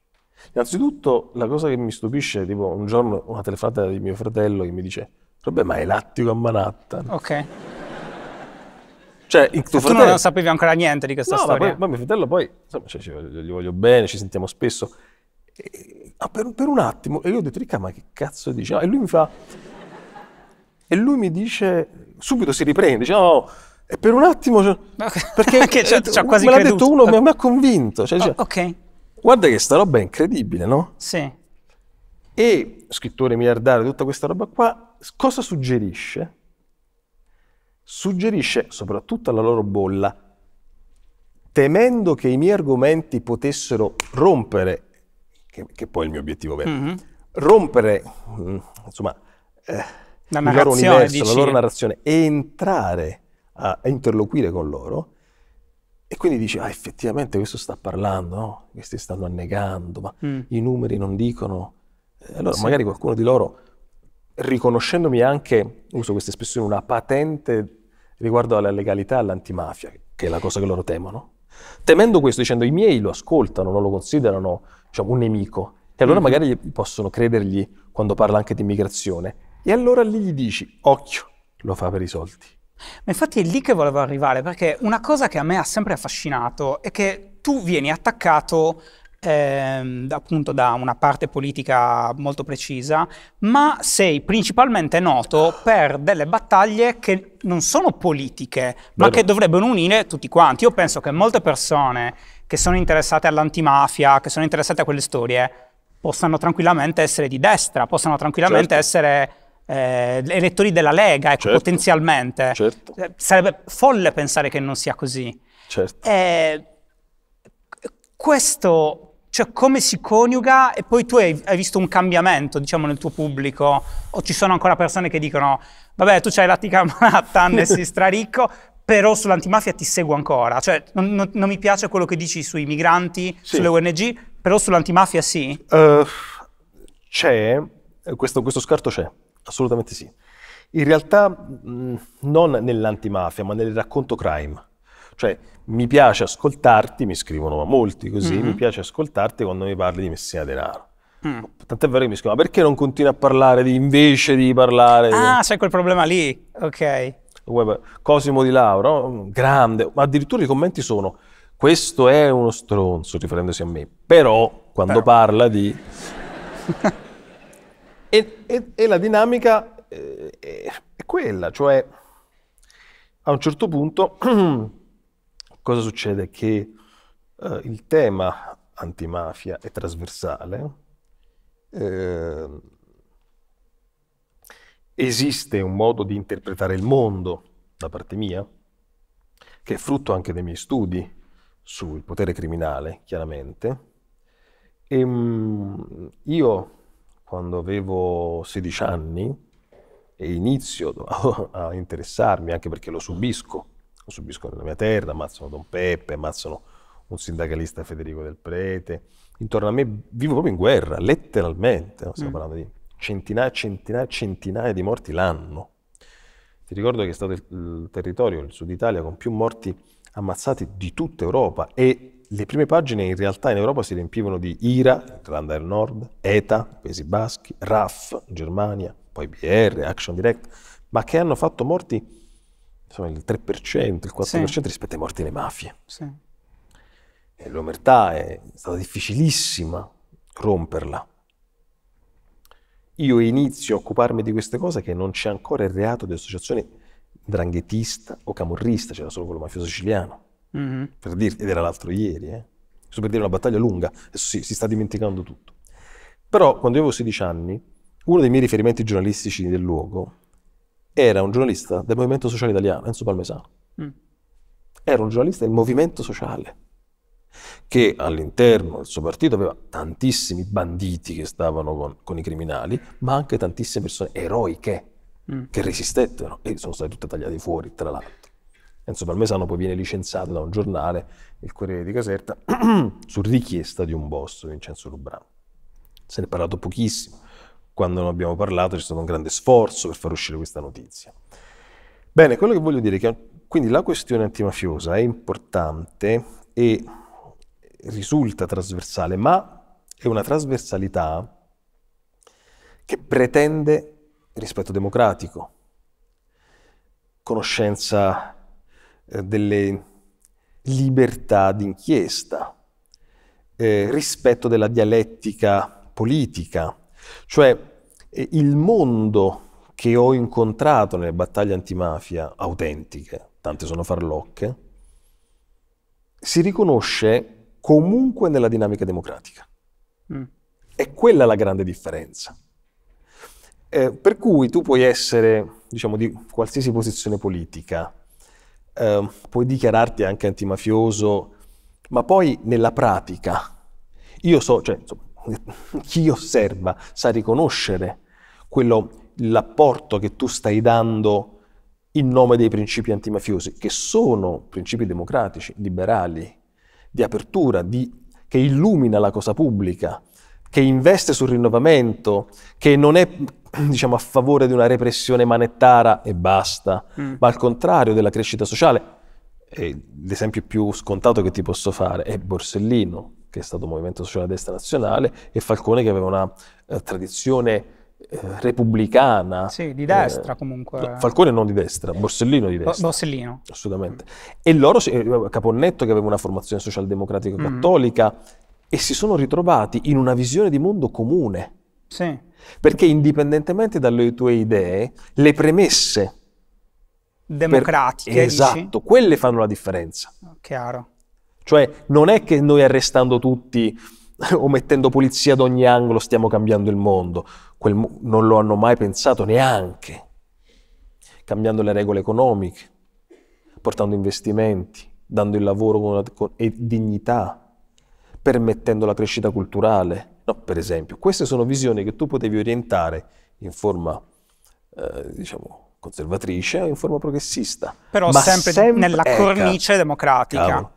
Innanzitutto la cosa che mi stupisce, è tipo un giorno una telefonata di mio fratello che mi dice vabbè ma è lattico a Manhattan. Ok. Cioè, tuo tu non sapevi ancora niente di questa no, storia. Ma, poi, ma mio fratello poi, insomma, cioè, gli voglio bene, ci sentiamo spesso. E, ah, per, per, un attimo, e io ho detto, Ricca, ma che cazzo dici? No, e lui mi fa... E lui mi dice, subito si riprende, dice, no, oh, e per un attimo... Okay. Perché che c'ha, quasi me l'ha detto uno, mi, ha convinto. Cioè, oh, cioè, Guarda che sta roba è incredibile, no? Sì. E scrittore miliardario, tutta questa roba qua, cosa suggerisce? Suggerisce, soprattutto alla loro bolla, temendo che i miei argomenti potessero rompere, che, che poi è il mio obiettivo vero, mm-hmm. rompere, mm, insomma, eh, la, il loro universo, dici... la loro narrazione, e entrare a, interloquire con loro. E quindi dici, ah, effettivamente questo sta parlando, no? questi stanno annegando, ma mm. i numeri non dicono. Allora sì. magari qualcuno di loro, riconoscendomi anche, uso questa espressione, una patente riguardo alla legalità e all'antimafia, che è la cosa che loro temono. Temendo questo, dicendo i miei lo ascoltano, non lo considerano diciamo, un nemico, e allora mm magari possono credergli quando parla anche di immigrazione. E allora lì gli dici, occhio, lo fa per i soldi. Ma infatti è lì che volevo arrivare, perché una cosa che a me ha sempre affascinato è che tu vieni attaccato eh, appunto da una parte politica molto precisa, ma sei principalmente noto per delle battaglie che non sono politiche, Vero. ma che dovrebbero unire tutti quanti. Io penso che molte persone che sono interessate all'antimafia, che sono interessate a quelle storie, possano tranquillamente essere di destra, possano tranquillamente certo. essere eh, elettori della Lega, ecco, certo, potenzialmente. Certo. Eh, sarebbe folle pensare che non sia così. Certo. Eh, questo, cioè come si coniuga e poi tu hai, hai, visto un cambiamento, diciamo, nel tuo pubblico o ci sono ancora persone che dicono vabbè, tu c'hai l'attica Manhattan e sei straricco, però sull'antimafia ti seguo ancora. Cioè, non, non, non, mi piace quello che dici sui migranti, sì. sulle ONG, però sull'antimafia sì. Uh, c'è, questo, questo scarto c'è. Assolutamente sì. In realtà mh, non nell'antimafia, ma nel racconto crime. Cioè, mi piace ascoltarti, mi scrivono molti così, mm-hmm. mi piace ascoltarti quando mi parli di Messina Denaro. Mm. Tant'è vero che mi scrivono, ma perché non continui a parlare di, invece di parlare... Di... Ah, c'è quel problema lì, ok. Cosimo di Lauro, grande, ma addirittura i commenti sono, questo è uno stronzo, riferendosi a me, però quando però. parla di... E, e, e la dinamica eh, è, è quella, cioè a un certo punto cosa succede? Che eh, il tema antimafia è trasversale, eh, esiste un modo di interpretare il mondo da parte mia, che è frutto anche dei miei studi sul potere criminale, chiaramente. E, ehm, mh, io quando avevo 16 anni e inizio a interessarmi, anche perché lo subisco, lo subisco nella mia terra, ammazzano Don Peppe, ammazzano un sindacalista Federico del Prete, intorno a me vivo proprio in guerra, letteralmente, stiamo mm. parlando di centinaia, centinaia, centinaia di morti l'anno. Ti ricordo che è stato il, il territorio, il sud Italia, con più morti ammazzati di tutta Europa e le prime pagine in realtà in Europa si riempivano di IRA, Irlanda del Nord, ETA, Paesi Baschi, RAF, Germania, poi BR, Action Direct, ma che hanno fatto morti insomma, il 3%, il 4% sì. rispetto ai morti alle mafie. Sì. l'omertà è stata difficilissima romperla. Io inizio a occuparmi di queste cose che non c'è ancora il reato di associazione dranghettista o camorrista, c'era solo quello mafioso siciliano. Mm-hmm. Per dirti, ed era l'altro ieri, eh. Questo per dire una battaglia lunga, si, si sta dimenticando tutto. Però quando io avevo 16 anni, uno dei miei riferimenti giornalistici del luogo era un giornalista del Movimento Sociale Italiano, Enzo Palmesano. Mm. Era un giornalista del Movimento Sociale, che all'interno del suo partito aveva tantissimi banditi che stavano con, con i criminali, ma anche tantissime persone eroiche mm. che resistettero e sono state tutte tagliate fuori, tra l'altro. Enzo Parmesano poi viene licenziato da un giornale, il Corriere di Caserta, su richiesta di un boss, Vincenzo Lubrano. Se ne è parlato pochissimo. Quando non abbiamo parlato c'è stato un grande sforzo per far uscire questa notizia. Bene, quello che voglio dire è che quindi la questione antimafiosa è importante e risulta trasversale, ma è una trasversalità che pretende rispetto democratico, conoscenza eh, delle libertà d'inchiesta, eh, rispetto della dialettica politica, cioè eh, il mondo che ho incontrato nelle battaglie antimafia autentiche, tante sono farlocche, si riconosce comunque nella dinamica democratica. Mm. È quella la grande differenza. Eh, per cui tu puoi essere, diciamo, di qualsiasi posizione politica, eh, puoi dichiararti anche antimafioso, ma poi nella pratica, io so, cioè, insomma, chi osserva sa riconoscere quello, l'apporto che tu stai dando in nome dei principi antimafiosi, che sono principi democratici, liberali, di apertura, di, che illumina la cosa pubblica, che investe sul rinnovamento, che non è diciamo, a favore di una repressione manettara e basta, mm. ma al contrario della crescita sociale. E l'esempio più scontato che ti posso fare è Borsellino, che è stato Movimento Sociale Destra Nazionale, e Falcone che aveva una eh, tradizione eh, repubblicana. Sì, di destra eh, comunque. No, Falcone non di destra, Borsellino di destra. Borsellino. Assolutamente. Mm. E loro, eh, Caponnetto che aveva una formazione socialdemocratico-cattolica, mm. e si sono ritrovati in una visione di mondo comune. Sì perché indipendentemente dalle tue idee, le premesse democratiche. Per, esatto, quelle fanno la differenza. Ah, chiaro. Cioè, non è che noi arrestando tutti o mettendo polizia ad ogni angolo stiamo cambiando il mondo. Quel, non lo hanno mai pensato neanche. Cambiando le regole economiche, portando investimenti, dando il lavoro con, con e dignità, permettendo la crescita culturale, No, per esempio, queste sono visioni che tu potevi orientare in forma, eh, diciamo, conservatrice o in forma progressista. Però sempre, sempre, nella eca. cornice democratica. Cavolo.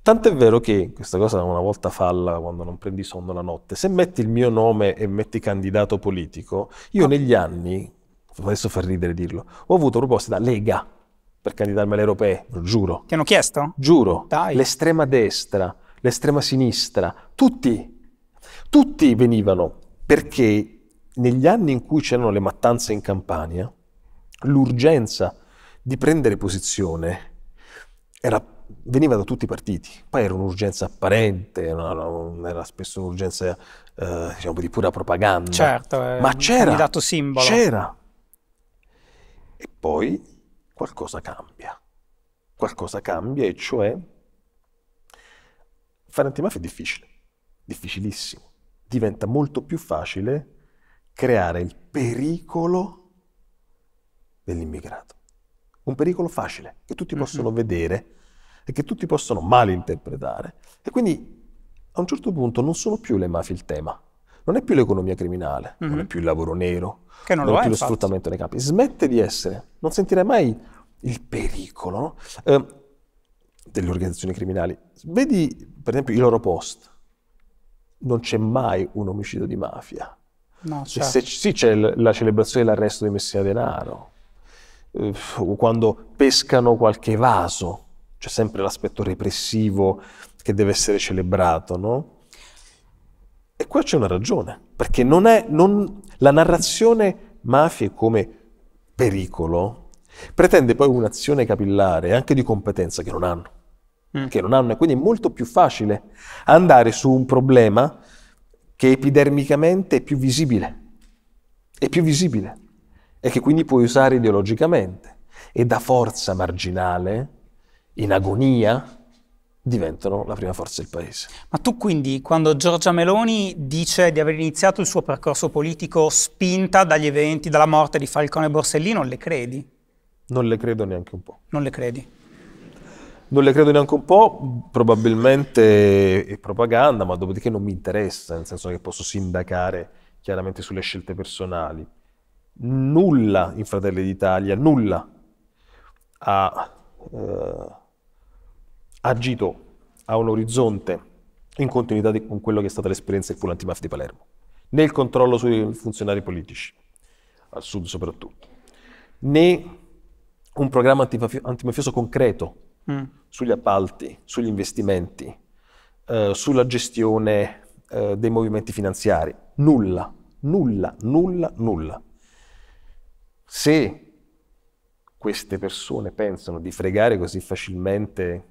Tanto è vero che, questa cosa una volta falla quando non prendi sonno la notte, se metti il mio nome e metti candidato politico, io ah. negli anni, adesso fa ridere dirlo, ho avuto proposte da Lega per candidarmi alle europee, lo giuro. Ti hanno chiesto? Giuro. Dai. L'estrema destra, l'estrema sinistra, tutti tutti venivano perché negli anni in cui c'erano le mattanze in Campania, l'urgenza di prendere posizione era, veniva da tutti i partiti, poi era un'urgenza apparente, era, era spesso un'urgenza eh, diciamo, di pura propaganda. Certo, eh, ma c'era, simbolo. c'era. E poi qualcosa cambia, qualcosa cambia e cioè fare antimafia è difficile, difficilissimo diventa molto più facile creare il pericolo dell'immigrato. Un pericolo facile, che tutti possono vedere e che tutti possono malinterpretare. E quindi a un certo punto non sono più le mafie il tema, non è più l'economia criminale, mm-hmm. non è mm-hmm. più il lavoro nero, che non, non lo è più infatti. lo sfruttamento nei campi. Smette di essere, non sentirai mai il pericolo no? eh, delle organizzazioni criminali. Vedi per esempio i loro post, non c'è mai un omicidio di mafia. No, certo. se, sì, c'è la celebrazione dell'arresto di Messia Denaro, eh, quando pescano qualche vaso, c'è sempre l'aspetto repressivo che deve essere celebrato, no? E qua c'è una ragione, perché non è, non, la narrazione mafia come pericolo pretende poi un'azione capillare anche di competenza che non hanno. Mm. che non hanno, e quindi è molto più facile andare su un problema che epidermicamente è più visibile, è più visibile e che quindi puoi usare ideologicamente e da forza marginale, in agonia, diventano la prima forza del paese. Ma tu quindi, quando Giorgia Meloni dice di aver iniziato il suo percorso politico spinta dagli eventi, dalla morte di Falcone e Borsellino, le credi? Non le credo neanche un po'. Non le credi? Non le credo neanche un po', probabilmente è propaganda, ma dopodiché non mi interessa, nel senso che posso sindacare chiaramente sulle scelte personali. Nulla in Fratelli d'Italia, nulla ha eh, agito a un orizzonte in continuità di, con quello che è stata l'esperienza che fu l'antimafia di Palermo, né il controllo sui funzionari politici, al sud soprattutto, né un programma antimafioso concreto. Mm sugli appalti, sugli investimenti, eh, sulla gestione eh, dei movimenti finanziari. Nulla, nulla, nulla, nulla. Se queste persone pensano di fregare così facilmente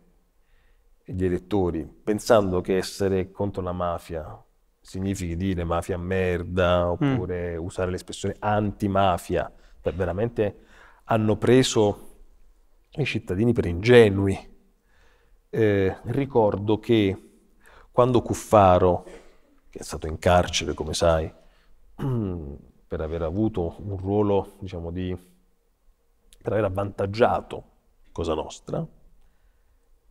gli elettori, pensando che essere contro la mafia significhi dire mafia merda mm. oppure mm. usare l'espressione antimafia, veramente hanno preso i cittadini per ingenui eh, ricordo che quando Cuffaro, che è stato in carcere, come sai, per aver avuto un ruolo, diciamo, di, per aver avvantaggiato Cosa Nostra,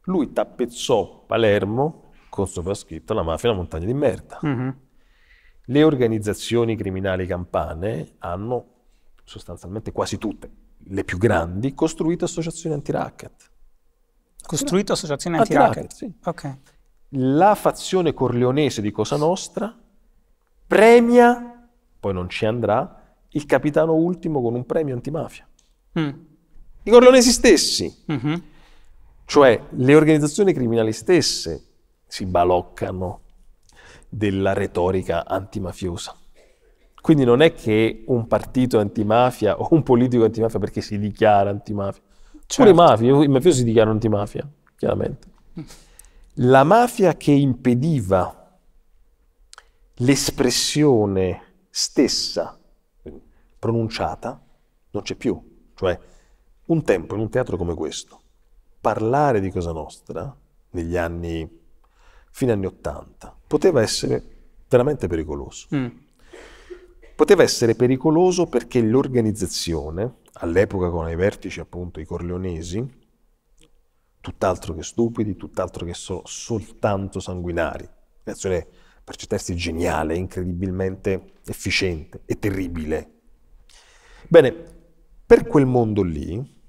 lui tappezzò Palermo con sovrascritto la mafia e la montagna di merda. Mm-hmm. Le organizzazioni criminali campane hanno sostanzialmente quasi tutte, le più grandi, costruito associazioni anti-racket. Costruito associazione anti-racket? Sì. Okay. La fazione corleonese di Cosa Nostra premia, poi non ci andrà, il capitano ultimo con un premio antimafia. Mm. I corleonesi stessi. Mm-hmm. Cioè le organizzazioni criminali stesse si baloccano della retorica antimafiosa. Quindi non è che un partito antimafia o un politico antimafia perché si dichiara antimafia, Certo. Pure i certo. mafiosi, i mafiosi dichiarano antimafia, chiaramente. La mafia che impediva l'espressione stessa pronunciata non c'è più. Cioè, un tempo in un teatro come questo, parlare di Cosa Nostra negli anni, fine anni Ottanta, poteva essere veramente pericoloso. Mm. Poteva essere pericoloso perché l'organizzazione all'epoca con ai vertici appunto i corleonesi, tutt'altro che stupidi, tutt'altro che so, soltanto sanguinari. Un'azione per certi versi geniale, incredibilmente efficiente e terribile. Bene, per quel mondo lì,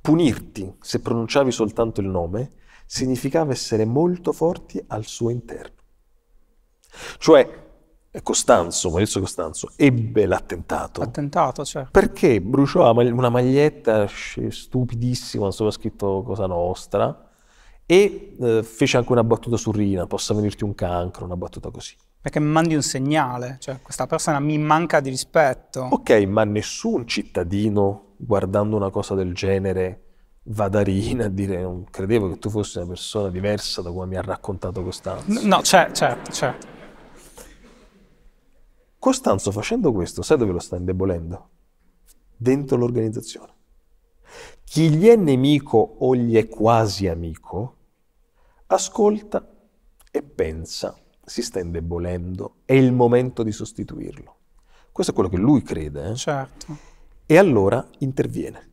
punirti se pronunciavi soltanto il nome significava essere molto forti al suo interno. Cioè, eh, Costanzo, Maurizio Costanzo, ebbe l'attentato. Attentato, certo. Perché bruciò una maglietta stupidissima, sopra scritto Cosa Nostra, e eh, fece anche una battuta su Rina, possa venirti un cancro, una battuta così. Perché mandi un segnale, cioè questa persona mi manca di rispetto. Ok, ma nessun cittadino guardando una cosa del genere va da Rina a dire non credevo che tu fossi una persona diversa da come mi ha raccontato Costanzo. No, c'è, cioè, certo, certo. Costanzo facendo questo, sai dove lo sta indebolendo? Dentro l'organizzazione. Chi gli è nemico o gli è quasi amico, ascolta e pensa, si sta indebolendo, è il momento di sostituirlo. Questo è quello che lui crede. Eh? Certo. E allora interviene.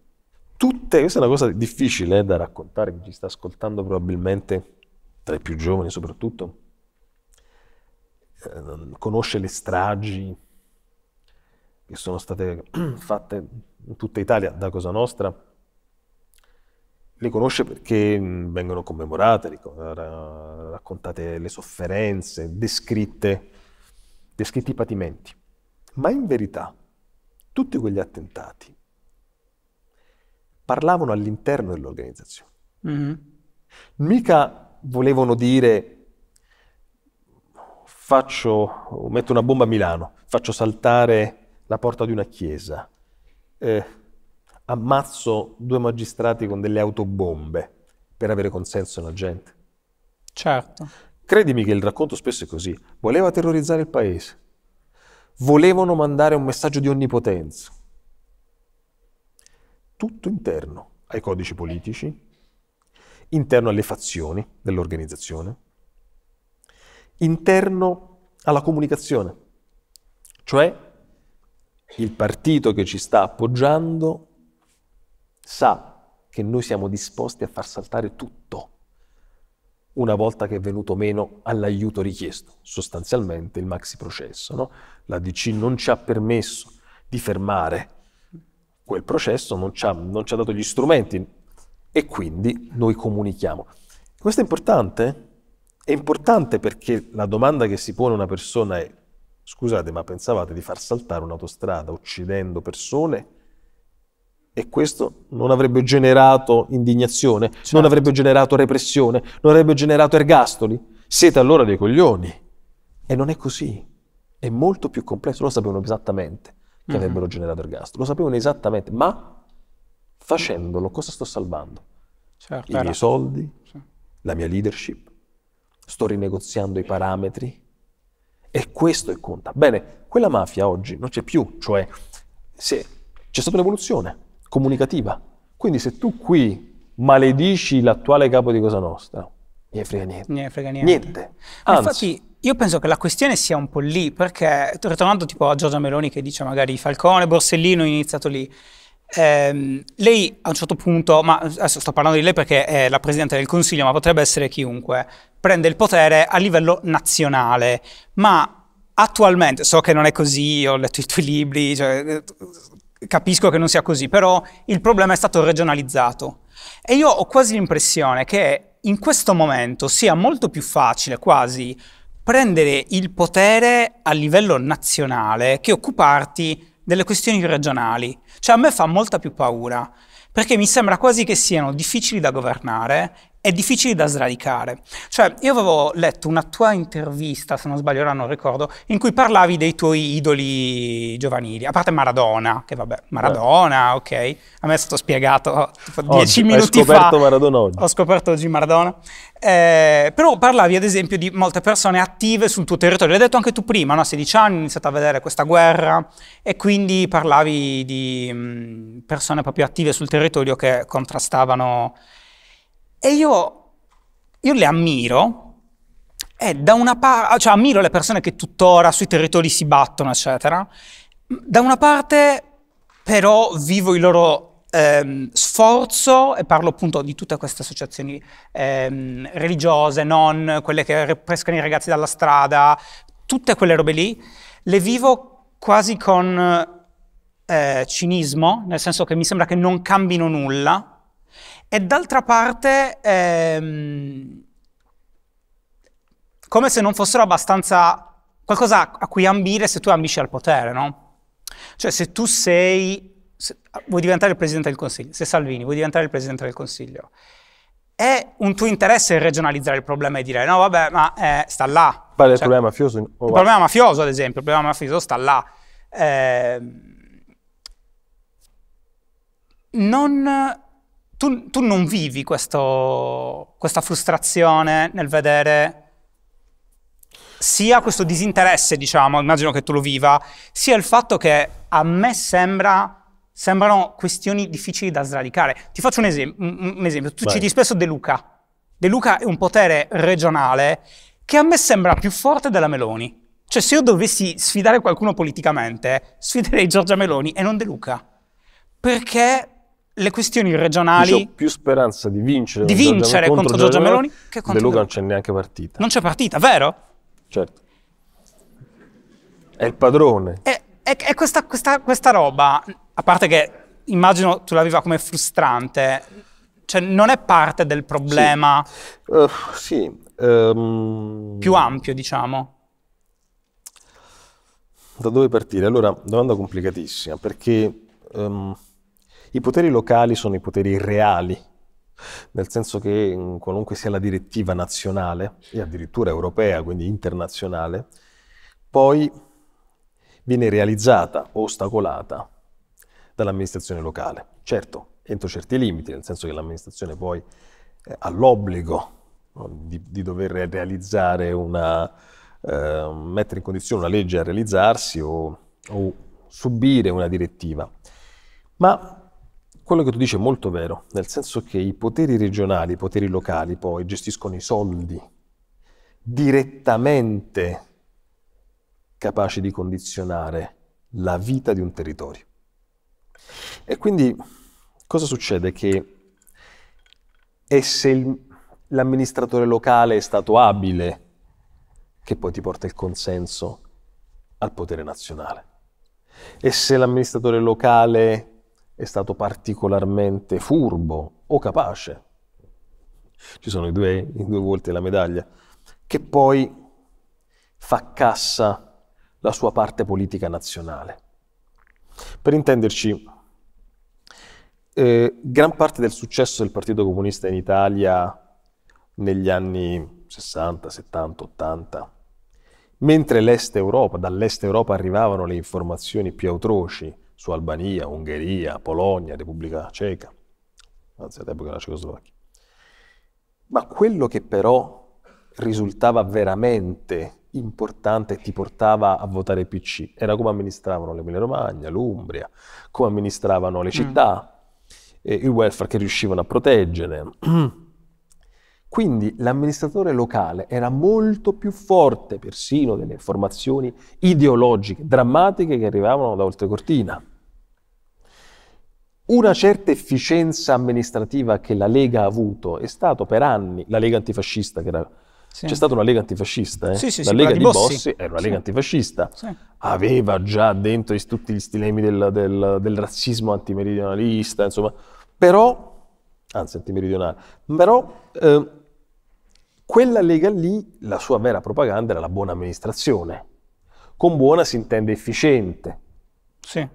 Tutte, questa è una cosa difficile eh, da raccontare, chi ci sta ascoltando probabilmente, tra i più giovani soprattutto, eh, conosce le stragi che sono state fatte in tutta Italia da Cosa Nostra, le conosce perché mm, vengono commemorate, raccontate le sofferenze, descritte, descritti i patimenti. Ma in verità tutti quegli attentati parlavano all'interno dell'organizzazione. Mm-hmm. Mica volevano dire faccio, metto una bomba a Milano, faccio saltare la porta di una chiesa, eh, ammazzo due magistrati con delle autobombe per avere consenso alla gente. Certo. Credimi che il racconto spesso è così. Voleva terrorizzare il paese. Volevano mandare un messaggio di onnipotenza. Tutto interno ai codici politici, interno alle fazioni dell'organizzazione, interno alla comunicazione, cioè il partito che ci sta appoggiando sa che noi siamo disposti a far saltare tutto una volta che è venuto meno all'aiuto richiesto, sostanzialmente il maxi processo. No? La DC non ci ha permesso di fermare quel processo, non ci, ha, non ci ha dato gli strumenti e quindi noi comunichiamo. Questo è importante è importante perché la domanda che si pone una persona è scusate, ma pensavate di far saltare un'autostrada uccidendo persone? E questo non avrebbe generato indignazione, certo. non avrebbe generato repressione, non avrebbe generato ergastoli? Siete allora dei coglioni. E non è così. È molto più complesso. Lo sapevano esattamente che mm-hmm. avrebbero generato ergastoli. Lo sapevano esattamente. Ma facendolo, cosa sto salvando? Certo, I miei soldi, sì. la mia leadership, sto rinegoziando i parametri. E questo è conta. Bene, quella mafia oggi non c'è più, cioè se, c'è stata un'evoluzione comunicativa. Quindi se tu qui maledici l'attuale capo di Cosa Nostra, ne frega niente. Ne frega niente. niente. Anzi, infatti, io penso che la questione sia un po' lì, perché ritornando tipo a Giorgia Meloni che dice magari Falcone, Borsellino, iniziato lì. Ehm, lei a un certo punto, ma adesso sto parlando di lei perché è la Presidente del Consiglio, ma potrebbe essere chiunque, prende il potere a livello nazionale, ma attualmente, so che non è così, ho letto i tuoi libri, cioè, eh, capisco che non sia così, però il problema è stato regionalizzato. E io ho quasi l'impressione che in questo momento sia molto più facile quasi prendere il potere a livello nazionale che occuparti di delle questioni regionali. Cioè a me fa molta più paura, perché mi sembra quasi che siano difficili da governare è difficile da sradicare. Cioè, io avevo letto una tua intervista, se non sbaglio, ora non ricordo, in cui parlavi dei tuoi idoli giovanili, a parte Maradona, che vabbè, Maradona, ok, a me è stato spiegato tipo, dieci minuti fa. Ho scoperto Maradona oggi. Ho scoperto oggi Maradona. Eh, però parlavi ad esempio di molte persone attive sul tuo territorio, l'hai detto anche tu prima, no? a 16 anni hai iniziato a vedere questa guerra e quindi parlavi di mh, mm, persone proprio attive sul territorio che contrastavano e io, io le ammiro, e da una parte, cioè ammiro le persone che tuttora sui territori si battono, eccetera, da una parte però vivo il loro ehm, sforzo, e parlo appunto di tutte queste associazioni ehm, religiose, non quelle che represcano i ragazzi dalla strada, tutte quelle robe lì, le vivo quasi con eh, cinismo, nel senso che mi sembra che non cambino nulla, e d'altra parte, ehm, come se non fossero abbastanza qualcosa a cui ambire se tu ambisci al potere, no? Cioè se tu sei, se, vuoi diventare il Presidente del Consiglio, se Salvini vuoi diventare il Presidente del Consiglio, è un tuo interesse regionalizzare il problema e dire no vabbè ma eh, sta là. Parli cioè, del problema mafioso? il problema mafioso ad esempio, il problema mafioso sta là. Eh, non tu, tu non vivi questo, questa frustrazione nel vedere sia questo disinteresse, diciamo, immagino che tu lo viva, sia il fatto che a me sembra, sembrano questioni difficili da sradicare. Ti faccio un, esem- un esempio, tu Vai. citi spesso De Luca. De Luca è un potere regionale che a me sembra più forte della Meloni. Cioè se io dovessi sfidare qualcuno politicamente, sfiderei Giorgia Meloni e non De Luca. Perché le questioni regionali. Dicevo, più speranza di vincere, di vincere contro, contro Giorgia Meloni che contro. De Luca non c'è neanche partita. Non c'è partita, vero? Certo. È il padrone. È, e, e questa, questa, questa, roba, a parte che immagino tu la viva come frustrante, cioè non è parte del problema. Sì. Uh, sì. Um... Più ampio, diciamo. Da dove partire? Allora, domanda complicatissima, perché. Um i poteri locali sono i poteri reali, nel senso che mm, qualunque sia la direttiva nazionale e addirittura europea, quindi internazionale, poi viene realizzata o ostacolata dall'amministrazione locale. Certo, entro certi limiti, nel senso che l'amministrazione poi eh, ha l'obbligo di, di, dover realizzare una, eh, mettere in condizione una legge a realizzarsi o, o subire una direttiva. Ma quello che tu dici è molto vero, nel senso che i poteri regionali, i poteri locali poi gestiscono i soldi direttamente capaci di condizionare la vita di un territorio. E quindi cosa succede? Che è se l'amministratore locale è stato abile che poi ti porta il consenso al potere nazionale. E se l'amministratore locale è stato particolarmente furbo o capace. Ci sono i due, i due volti della medaglia, che poi fa cassa la sua parte politica nazionale. Per intenderci, eh, gran parte del successo del Partito Comunista in Italia negli anni 60, 70, 80, mentre l'Est Europa, dall'Est Europa arrivavano le informazioni più atroci su Albania, Ungheria, Polonia, Repubblica Ceca, anzi all'epoca tempo che Cecoslovacchia. Ma quello che però risultava veramente importante ti portava a votare PC era come amministravano l'Emilia Romagna, l'Umbria, come amministravano le mm. città, mm. eh, il welfare che riuscivano a proteggere. Quindi l'amministratore locale era molto più forte persino delle formazioni ideologiche drammatiche che arrivavano da Oltrecortina. Una certa efficienza amministrativa che la Lega ha avuto è stato per anni, la Lega antifascista che era sì. C'è stata una Lega antifascista, eh? sì, sì, la Lega di Bossi, Bossi era una Lega antifascista, aveva già dentro tutti gli stilemi del, del, del, razzismo antimeridionalista, insomma, però, anzi antimeridionale, però eh, quella Lega lì, la sua vera propaganda era la buona amministrazione, con buona si intende efficiente. Sì.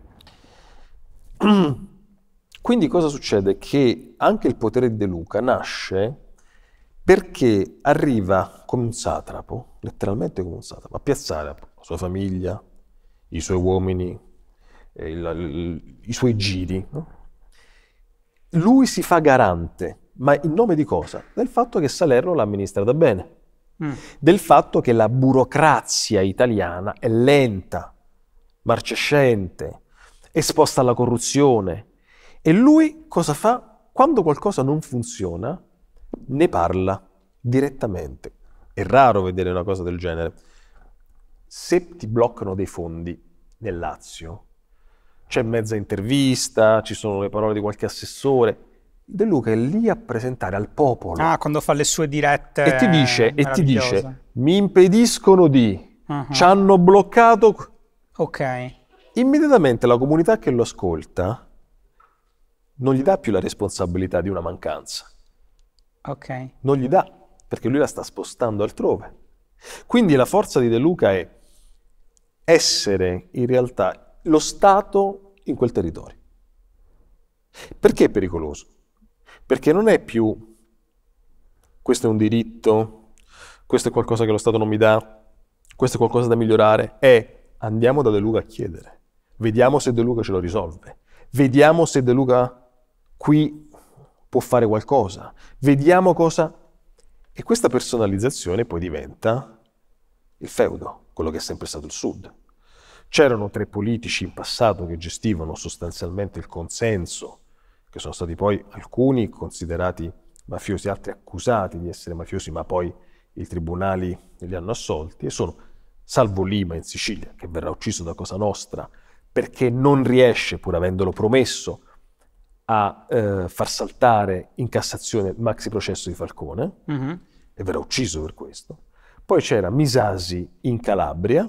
Quindi cosa succede? Che anche il potere di De Luca nasce perché arriva come un satrapo, letteralmente come un satrapo, a piazzare la sua famiglia, i suoi uomini, eh, il, il, i suoi giri. No? Lui si fa garante, ma in nome di cosa? Del fatto che Salerno l'amministra da bene, mm. del fatto che la burocrazia italiana è lenta, marcescente, esposta alla corruzione, e lui cosa fa? Quando qualcosa non funziona, ne parla direttamente. È raro vedere una cosa del genere. Se ti bloccano dei fondi nel Lazio, c'è mezza intervista, ci sono le parole di qualche assessore. De Luca è lì a presentare al popolo. Ah, quando fa le sue dirette. E ti dice, e ti dice mi impediscono di, uh-huh. ci hanno bloccato. Ok. Immediatamente la comunità che lo ascolta non gli dà più la responsabilità di una mancanza. Ok. Non gli dà, perché lui la sta spostando altrove. Quindi la forza di De Luca è essere in realtà lo Stato in quel territorio. Perché è pericoloso? Perché non è più questo è un diritto, questo è qualcosa che lo Stato non mi dà, questo è qualcosa da migliorare, è andiamo da De Luca a chiedere, vediamo se De Luca ce lo risolve, vediamo se De Luca qui può fare qualcosa, vediamo cosa... E questa personalizzazione poi diventa il feudo, quello che è sempre stato il Sud. C'erano tre politici in passato che gestivano sostanzialmente il consenso, che sono stati poi alcuni considerati mafiosi, altri accusati di essere mafiosi, ma poi i tribunali li hanno assolti, e sono Salvo Lima in Sicilia, che verrà ucciso da Cosa Nostra, perché non riesce, pur avendolo promesso, a eh, far saltare in Cassazione il maxi processo di Falcone mm-hmm. e verrà ucciso per questo. Poi c'era Misasi in Calabria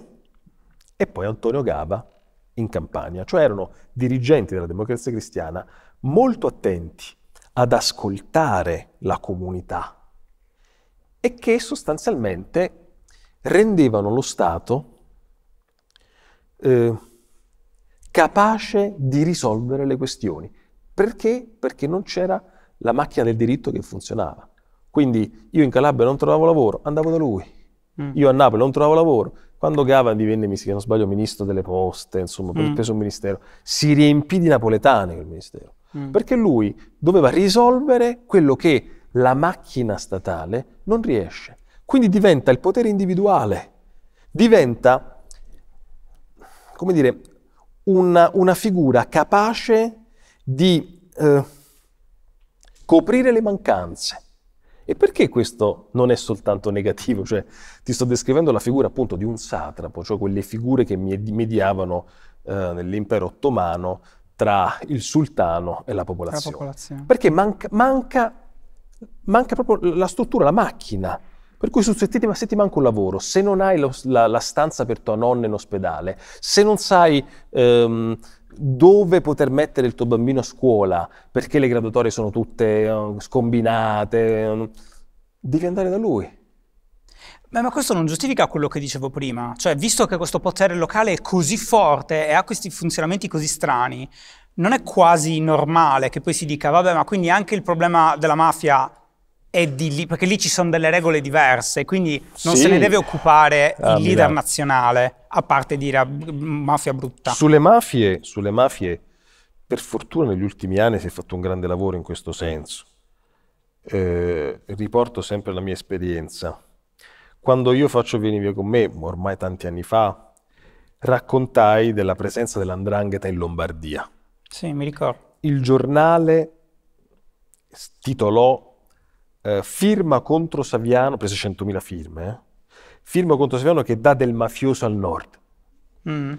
e poi Antonio Gava in Campania, cioè erano dirigenti della democrazia cristiana molto attenti ad ascoltare la comunità e che sostanzialmente rendevano lo Stato eh, capace di risolvere le questioni. Perché? Perché non c'era la macchina del diritto che funzionava. Quindi io in Calabria non trovavo lavoro, andavo da lui. Mm. Io a Napoli non trovavo lavoro. Quando Gava divenne, se non sbaglio, ministro delle poste, insomma, mm. preso un ministero, si riempì di napoletani quel ministero. Mm. Perché lui doveva risolvere quello che la macchina statale non riesce. Quindi diventa il potere individuale, diventa, come dire, una, una figura capace di eh, coprire le mancanze. E perché questo non è soltanto negativo? Cioè, ti sto descrivendo la figura appunto di un satrapo, cioè quelle figure che mediavano eh, nell'impero ottomano tra il sultano e la popolazione. La popolazione. Perché manca, manca, manca, proprio la struttura, la macchina. Per cui se ti, se ti manca un lavoro, se non hai lo, la, la, stanza per tua nonna in ospedale, se non sai... Ehm, dove poter mettere il tuo bambino a scuola, perché le graduatorie sono tutte eh, scombinate, devi andare da lui. Beh, ma questo non giustifica quello che dicevo prima, cioè visto che questo potere locale è così forte e ha questi funzionamenti così strani, non è quasi normale che poi si dica, vabbè, ma quindi anche il problema della mafia è di lì, perché lì ci sono delle regole diverse, quindi non sì. se ne deve occupare ah, il leader nazionale, a parte dire ah, mafia brutta. Sulle mafie, sulle mafie, per fortuna negli ultimi anni si è fatto un grande lavoro in questo senso. Eh, riporto sempre la mia esperienza. Quando io faccio Vieni via con me, ormai tanti anni fa, raccontai della presenza dell'andrangheta in Lombardia. Sì, mi ricordo. Il giornale titolò eh, firma contro Saviano, prese 100.000 firme, eh, firma contro Saviano che dà del mafioso al nord. Mm.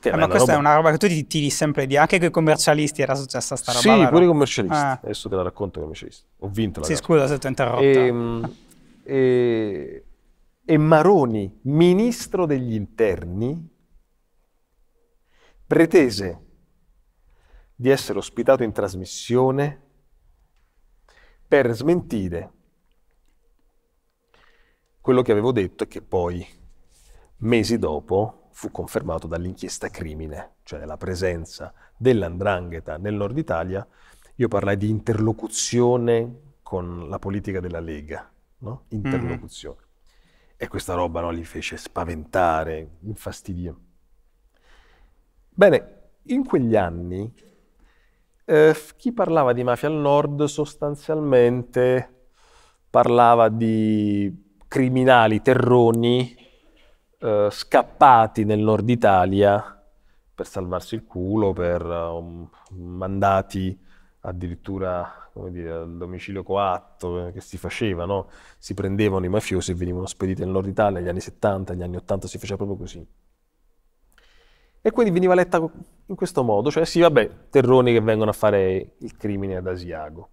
Che, vabbè, eh, ma questa roba... è una roba che tu ti tiri sempre di anche con i commercialisti era successa sta roba. Sì, vero? pure i commercialisti. Ah. Adesso te la racconto commercialisti. Ho vinto la Sì, gara. scusa se ti ho interrotto. E, ehm, e, e Maroni, ministro degli interni, pretese di essere ospitato in trasmissione per smentire quello che avevo detto e che poi mesi dopo fu confermato dall'inchiesta crimine, cioè la presenza dell'andrangheta nel nord Italia. Io parlai di interlocuzione con la politica della Lega, no? interlocuzione. Mm-hmm. E questa roba no, li fece spaventare, infastidire. Bene, in quegli anni eh, chi parlava di mafia al nord sostanzialmente parlava di criminali terroni eh, scappati nel nord Italia per salvarsi il culo, per um, mandati addirittura dire, al domicilio coatto eh, che si faceva, no? si prendevano i mafiosi e venivano spediti nel nord Italia, negli anni 70, negli anni 80 si faceva proprio così. E quindi veniva letta in questo modo, cioè sì, vabbè, terroni che vengono a fare il crimine ad Asiago.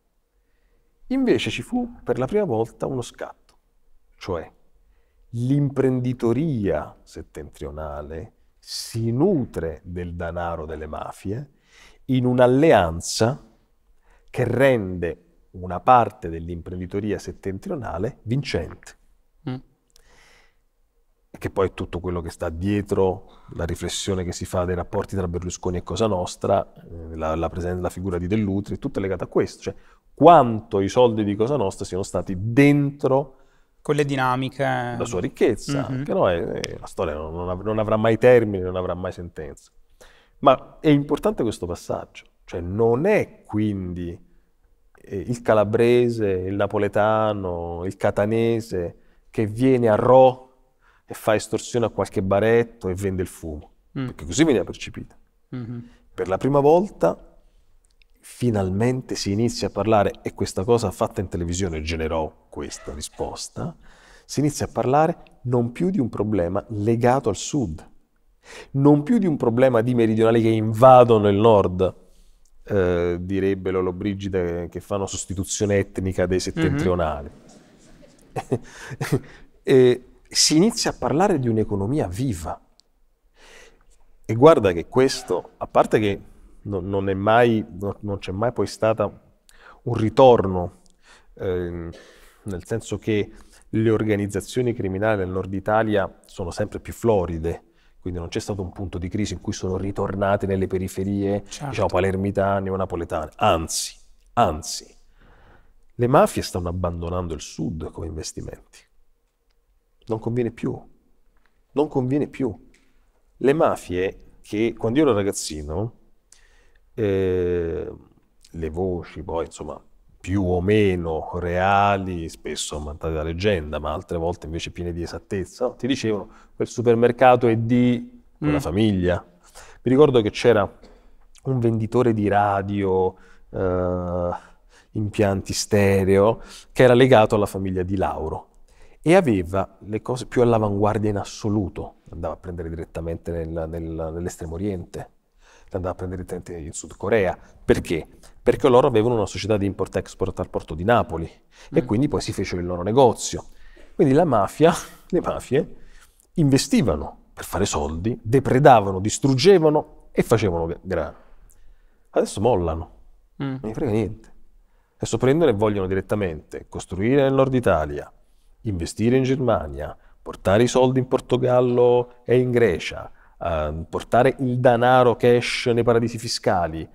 Invece ci fu per la prima volta uno scatto, cioè l'imprenditoria settentrionale si nutre del denaro delle mafie in un'alleanza che rende una parte dell'imprenditoria settentrionale vincente. Mm che poi è tutto quello che sta dietro la riflessione che si fa dei rapporti tra Berlusconi e Cosa Nostra, eh, la, la, presen- la figura di Dell'Utri, tutto è legato a questo, cioè quanto i soldi di Cosa Nostra siano stati dentro con le dinamiche. La sua ricchezza, mm-hmm. che no, è, è, la storia non, av- non, avrà mai termine, non avrà mai sentenza. Ma è importante questo passaggio, cioè non è quindi eh, il calabrese, il napoletano, il catanese che viene a Rò e fa estorsione a qualche baretto e vende il fumo, mm. perché così veniva percepita. Mm-hmm. Per la prima volta finalmente si inizia a parlare, e questa cosa fatta in televisione generò questa risposta, si inizia a parlare non più di un problema legato al sud, non più di un problema di meridionali che invadono il nord, eh, direbbe Lollobrigida che fanno sostituzione etnica dei settentrionali. Mm-hmm. e, si inizia a parlare di un'economia viva. E guarda che questo, a parte che non, non, mai, non c'è mai poi stato un ritorno, eh, nel senso che le organizzazioni criminali nel nord Italia sono sempre più floride, quindi non c'è stato un punto di crisi in cui sono ritornate nelle periferie diciamo, certo. diciamo, palermitane o napoletane. Anzi, anzi, le mafie stanno abbandonando il sud come investimenti. Non conviene più. Non conviene più. Le mafie, che quando io ero ragazzino, eh, le voci poi, insomma, più o meno reali, spesso ammantate da leggenda, ma altre volte invece piene di esattezza, no? ti dicevano quel supermercato è di una mm. famiglia. Mi ricordo che c'era un venditore di radio, eh, impianti stereo, che era legato alla famiglia di Lauro e aveva le cose più all'avanguardia in assoluto, andava a prendere direttamente nel, nel, nell'estremo oriente, andava a prendere direttamente in Sud Corea, perché? Perché loro avevano una società di import-export al porto di Napoli mm. e quindi poi si fecero il loro negozio. Quindi la mafia, le mafie investivano per fare soldi, depredavano, distruggevano e facevano grano. Adesso mollano, mm. non gli frega niente. Adesso prendono e vogliono direttamente costruire nel nord Italia, investire in Germania, portare i soldi in Portogallo e in Grecia, eh, portare il denaro cash nei paradisi fiscali,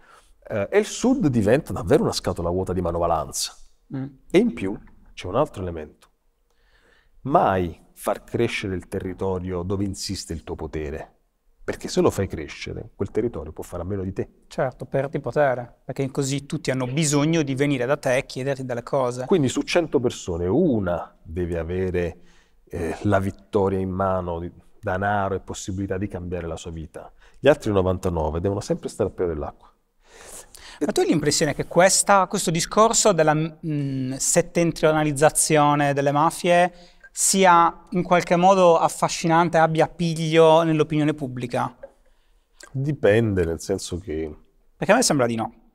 eh, e il sud diventa davvero una scatola vuota di manovalanza. Mm. E in più c'è un altro elemento. Mai far crescere il territorio dove insiste il tuo potere perché se lo fai crescere, quel territorio può fare a meno di te. Certo, perdi potere, perché così tutti hanno bisogno di venire da te e chiederti delle cose. Quindi su 100 persone, una deve avere eh, la vittoria in mano, di, danaro e possibilità di cambiare la sua vita. Gli altri 99 devono sempre stare a piede dell'acqua. Ma tu hai l'impressione che questa, questo discorso della mh, mm, settentrionalizzazione delle mafie sia in qualche modo affascinante, abbia piglio nell'opinione pubblica? Dipende, nel senso che... Perché a me sembra di no.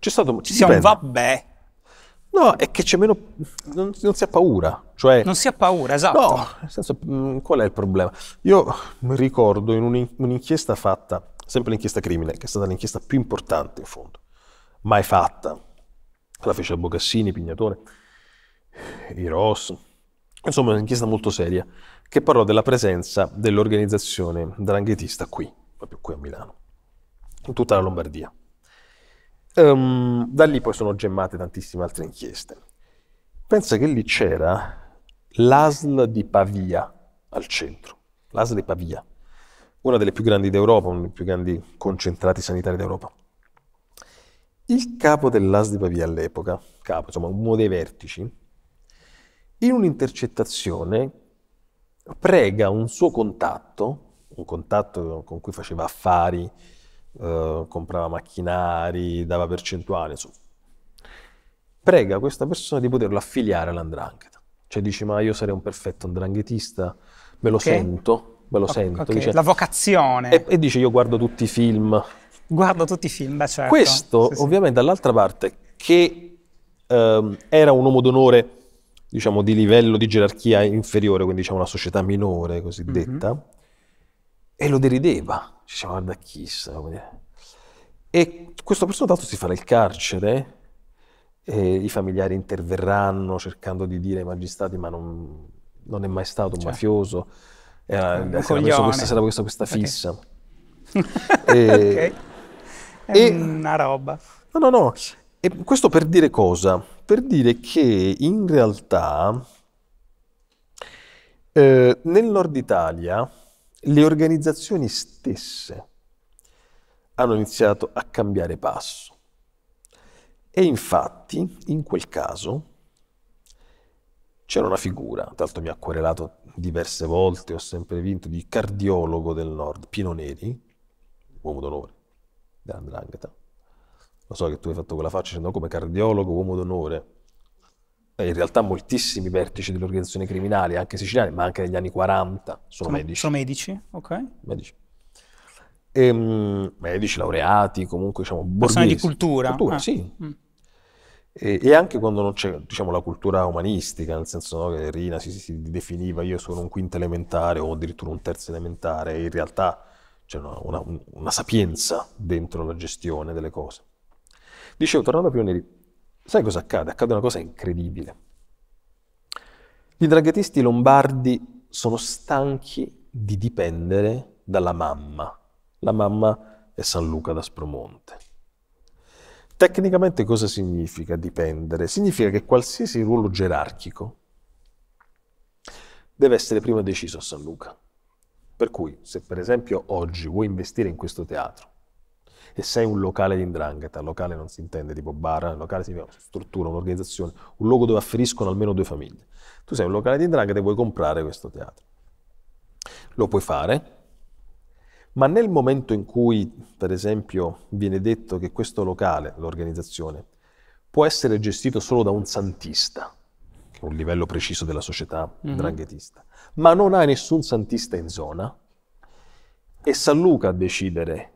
C'è stato... Ci sia un vabbè. No, è che c'è meno... Non, non, si ha paura, cioè... Non si ha paura, esatto. No, nel senso, mm, qual è il problema? Io mi ricordo in un'inchiesta fatta, sempre l'inchiesta crimine, che è stata l'inchiesta più importante in fondo, mai fatta. La fece Bocassini, Pignatore, i Ross, Insomma, un'inchiesta molto seria che parlò della presenza dell'organizzazione dranghetista qui, proprio qui a Milano, in tutta la Lombardia. Um, da lì poi sono gemmate tantissime altre inchieste. Pensa che lì c'era l'ASL di Pavia al centro, l'ASL di Pavia, una delle più grandi d'Europa, uno dei più grandi concentrati sanitari d'Europa. Il capo dell'ASL di Pavia all'epoca, capo, insomma uno dei vertici, in un'intercettazione prega un suo contatto, un contatto con cui faceva affari, eh, comprava macchinari, dava percentuali, insomma, prega questa persona di poterlo affiliare all'andrangheta. Cioè dice, ma io sarei un perfetto andranghetista, me lo okay. sento, me lo okay, sento. Okay. Dice, La vocazione. E, e, dice, io guardo tutti i film. Guardo tutti i film, beh certo. Questo, sì, ovviamente, sì. dall'altra parte, che ehm, era un uomo d'onore diciamo, di livello di gerarchia inferiore, quindi diciamo una società minore cosiddetta, mm-hmm. e lo derideva. diceva, guarda chi E questa persona tanto si farà il carcere, i familiari interverranno cercando di dire ai magistrati ma non, non è mai stato un cioè, mafioso, era, un era messo questa, sarà questa, questa fissa. Okay. e, okay. È e, una roba. No, no, no. E questo per dire cosa? per dire che in realtà eh, nel nord Italia le organizzazioni stesse hanno iniziato a cambiare passo e infatti in quel caso c'era una figura, tra l'altro mi ha querelato diverse volte, ho sempre vinto, di cardiologo del nord, Pino Neri, uomo d'onore dell'Andrangheta, lo so che tu hai fatto quella faccia dicendo cioè, come cardiologo, uomo d'onore. E eh, in realtà moltissimi vertici delle organizzazioni criminali, anche siciliane, ma anche negli anni 40, sono, sono medici. Sono medici, ok. Medici. E, ehm, mh, medici, laureati, comunque diciamo borghesi. di cultura. Cultura, ah. sì. Mm. E, e, anche quando non c'è diciamo, la cultura umanistica, nel senso no, che Rina si, si, definiva io sono un quinto elementare o addirittura un terzo elementare, in realtà c'è una, una, una sapienza dentro la gestione delle cose. Dicevo, tornando a Pino sai cosa accade? Accade una cosa incredibile. Gli draghetisti lombardi sono stanchi di dipendere dalla mamma. La mamma è San Luca da Spromonte. Tecnicamente cosa significa dipendere? Significa che qualsiasi ruolo gerarchico deve essere prima deciso a San Luca. Per cui, se per esempio oggi vuoi investire in questo teatro, e sei un locale di indrangheta, locale non si intende tipo bar, locale significa una struttura, un'organizzazione, un luogo dove afferiscono almeno due famiglie. Tu sei un locale di indrangheta e vuoi comprare questo teatro. Lo puoi fare, ma nel momento in cui, per esempio, viene detto che questo locale, l'organizzazione, può essere gestito solo da un santista, che è un livello preciso della società mm-hmm. dranghetista, ma non hai nessun santista in zona, è San Luca a decidere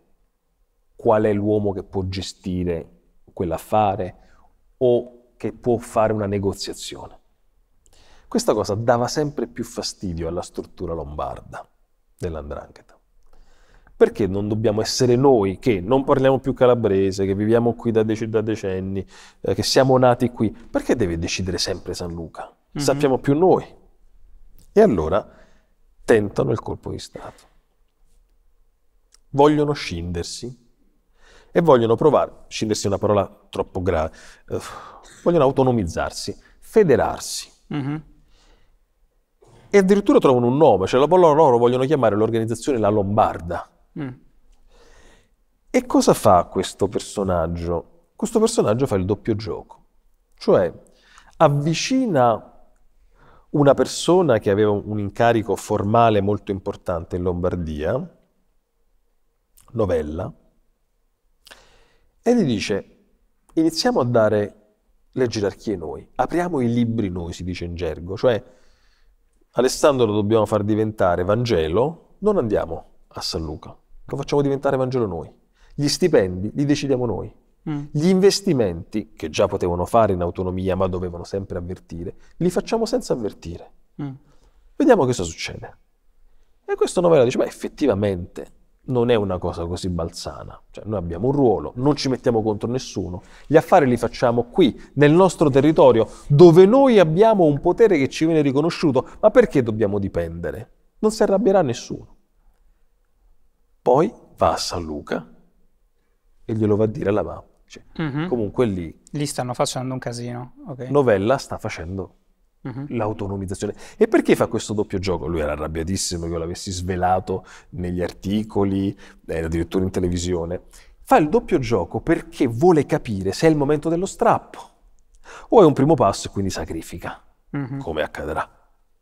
qual è l'uomo che può gestire quell'affare o che può fare una negoziazione. Questa cosa dava sempre più fastidio alla struttura lombarda dell'andrangheta. Perché non dobbiamo essere noi che non parliamo più calabrese, che viviamo qui da, dec- da decenni, eh, che siamo nati qui? Perché deve decidere sempre San Luca? Mm-hmm. Sappiamo più noi. E allora tentano il colpo di Stato. Vogliono scindersi e vogliono provare, scegliersi una parola troppo grave, eh, vogliono autonomizzarsi, federarsi. Mm-hmm. E addirittura trovano un nome, cioè loro, loro vogliono chiamare l'organizzazione la Lombarda. Mm. E cosa fa questo personaggio? Questo personaggio fa il doppio gioco, cioè avvicina una persona che aveva un incarico formale molto importante in Lombardia, Novella, e gli dice, iniziamo a dare le gerarchie noi, apriamo i libri noi, si dice in gergo, cioè Alessandro lo dobbiamo far diventare Vangelo, non andiamo a San Luca, lo facciamo diventare Vangelo noi. Gli stipendi li decidiamo noi. Mm. Gli investimenti, che già potevano fare in autonomia ma dovevano sempre avvertire, li facciamo senza avvertire. Mm. Vediamo cosa succede. E questo novella dice, ma effettivamente non è una cosa così balzana. Cioè, noi abbiamo un ruolo, non ci mettiamo contro nessuno, gli affari li facciamo qui, nel nostro territorio, dove noi abbiamo un potere che ci viene riconosciuto, ma perché dobbiamo dipendere? Non si arrabbierà nessuno. Poi va a San Luca e glielo va a dire alla mamma. Cioè, mm-hmm. Comunque lì... Lì stanno facendo un casino. Okay. Novella sta facendo l'autonomizzazione. E perché fa questo doppio gioco? Lui era arrabbiatissimo che io l'avessi svelato negli articoli, eh, addirittura in televisione. Fa il doppio gioco perché vuole capire se è il momento dello strappo o è un primo passo e quindi sacrifica, uh-huh. come accadrà.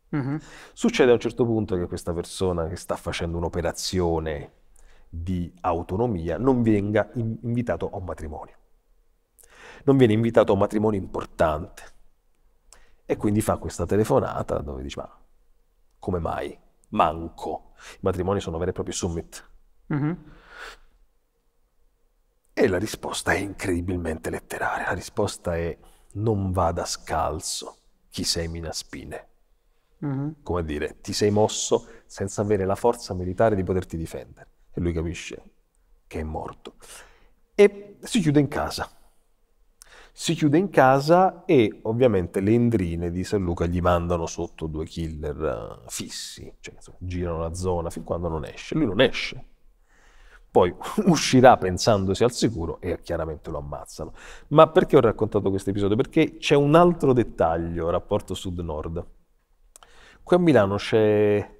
Uh-huh. Succede a un certo punto che questa persona che sta facendo un'operazione di autonomia non venga in- invitato a un matrimonio. Non viene invitato a un matrimonio importante. E quindi fa questa telefonata dove dice, ma come mai? Manco. I matrimoni sono veri e propri summit. Mm-hmm. E la risposta è incredibilmente letteraria. La risposta è non vada scalzo chi semina spine. Mm-hmm. Come a dire, ti sei mosso senza avere la forza militare di poterti difendere. E lui capisce che è morto. E si chiude in casa si chiude in casa e ovviamente le endrine di San Luca gli mandano sotto due killer eh, fissi, cioè girano la zona fin quando non esce, lui non esce. Poi uscirà pensandosi al sicuro e chiaramente lo ammazzano. Ma perché ho raccontato questo episodio? Perché c'è un altro dettaglio, rapporto sud-nord. Qui a Milano c'è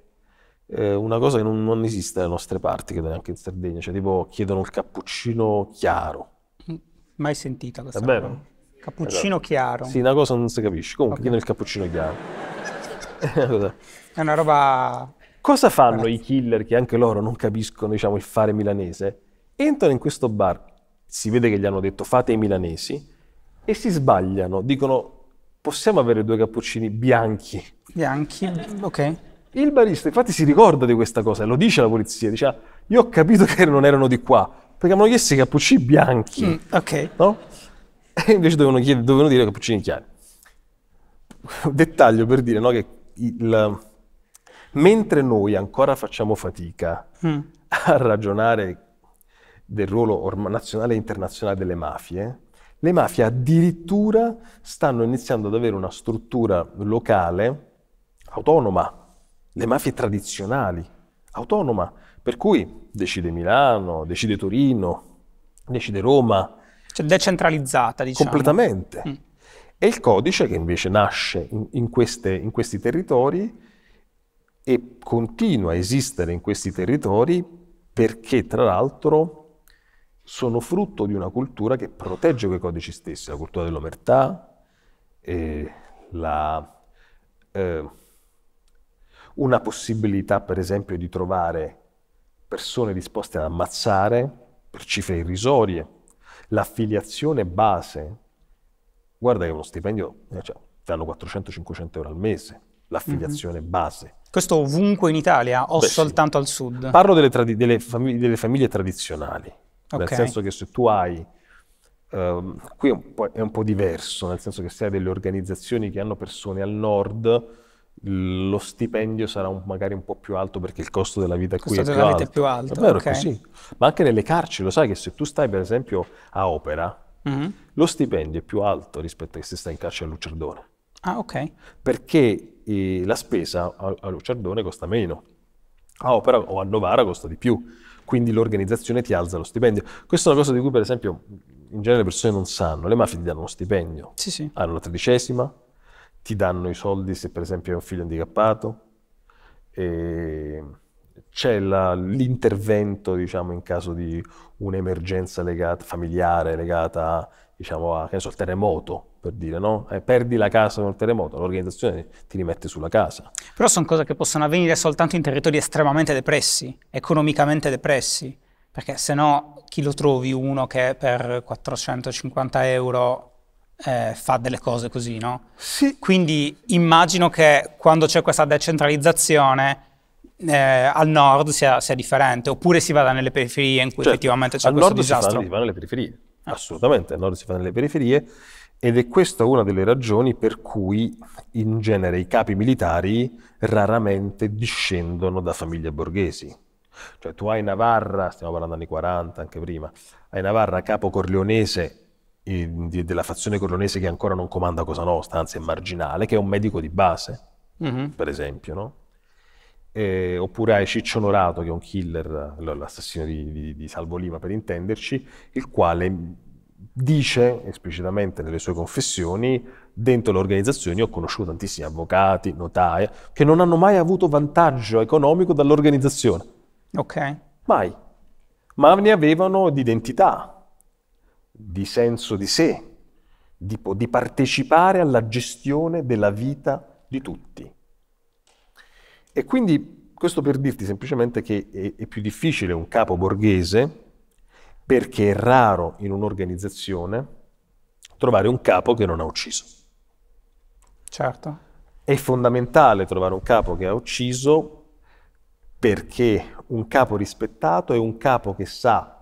eh, una cosa che non, non esiste dalle nostre parti, che neanche in Sardegna, cioè tipo chiedono il cappuccino chiaro Mai sentita questa cosa. vero? Parola. Cappuccino esatto. chiaro. Sì, una cosa non si capisce. Comunque, okay. chi è il cappuccino chiaro? È una roba... Cosa fanno Grazie. i killer che anche loro non capiscono, diciamo, il fare milanese? Entrano in questo bar, si vede che gli hanno detto fate i milanesi, e si sbagliano. Dicono, possiamo avere due cappuccini bianchi? Bianchi, ok. Il barista infatti si ricorda di questa cosa e lo dice alla polizia, dice, ah, io ho capito che non erano di qua, perché avevano chiesto i cappuccini bianchi, mm, okay. no? E invece dovevano, chied- dovevano dire cappuccini chiari. Dettaglio per dire no, che il, mentre noi ancora facciamo fatica mm. a ragionare del ruolo orma- nazionale e internazionale delle mafie, le mafie addirittura stanno iniziando ad avere una struttura locale autonoma, le mafie tradizionali, autonoma, per cui decide Milano, decide Torino, decide Roma. Cioè decentralizzata, diciamo. Completamente. Mm. E il codice che invece nasce in, in, queste, in questi territori e continua a esistere in questi territori perché tra l'altro sono frutto di una cultura che protegge quei codici stessi, la cultura dell'omertà, eh, la, eh, una possibilità per esempio di trovare persone disposte ad ammazzare per cifre irrisorie, l'affiliazione base, guarda che uno stipendio, eh, cioè, danno 400-500 euro al mese, l'affiliazione mm-hmm. base. Questo ovunque in Italia o Beh, soltanto sì. al sud? Parlo delle, tradi- delle, famig- delle famiglie tradizionali, okay. nel senso che se tu hai, um, qui è un, è un po' diverso, nel senso che se hai delle organizzazioni che hanno persone al nord, lo stipendio sarà un, magari un po' più alto perché il costo della vita qui è più alto. è più alto. È vero, okay. così. Ma anche nelle carceri, lo sai che se tu stai per esempio a Opera, mm-hmm. lo stipendio è più alto rispetto a se stai in carcere a Lucerdone. Ah, ok. Perché eh, la spesa a, a Lucerdone costa meno, a Opera o a Novara costa di più, quindi l'organizzazione ti alza lo stipendio. Questa è una cosa di cui per esempio in genere le persone non sanno, le mafie ti danno uno stipendio, sì, sì. hanno la tredicesima, ti danno i soldi se per esempio hai un figlio handicappato, e c'è l'intervento diciamo, in caso di un'emergenza legata, familiare legata a, diciamo, a so, terremoto, per dire, no? eh, perdi la casa con il terremoto, l'organizzazione ti rimette sulla casa. Però sono cose che possono avvenire soltanto in territori estremamente depressi, economicamente depressi, perché se no chi lo trovi uno che per 450 euro eh, fa delle cose così, no? Sì. Quindi immagino che quando c'è questa decentralizzazione eh, al nord sia, sia, differente, oppure si vada nelle periferie in cui cioè, effettivamente c'è questo disastro. Al nord si va nelle periferie, ah. assolutamente, al nord si va nelle periferie ed è questa una delle ragioni per cui in genere i capi militari raramente discendono da famiglie borghesi. Cioè tu hai Navarra, stiamo parlando anni 40 anche prima, hai Navarra capo corleonese di, della fazione coronese che ancora non comanda Cosa Nostra, anzi è marginale, che è un medico di base, mm-hmm. per esempio, no? Eh, oppure hai Ciccio Onorato, che è un killer, l'assassino di, di, di, Salvo Lima per intenderci, il quale dice esplicitamente nelle sue confessioni, dentro l'organizzazione organizzazioni ho conosciuto tantissimi avvocati, notai, che non hanno mai avuto vantaggio economico dall'organizzazione. Ok. Mai. Ma ne avevano di identità, di senso di sé, di, di partecipare alla gestione della vita di tutti. E quindi questo per dirti semplicemente che è, è più difficile un capo borghese perché è raro in un'organizzazione trovare un capo che non ha ucciso. Certo. È fondamentale trovare un capo che ha ucciso perché un capo rispettato è un capo che sa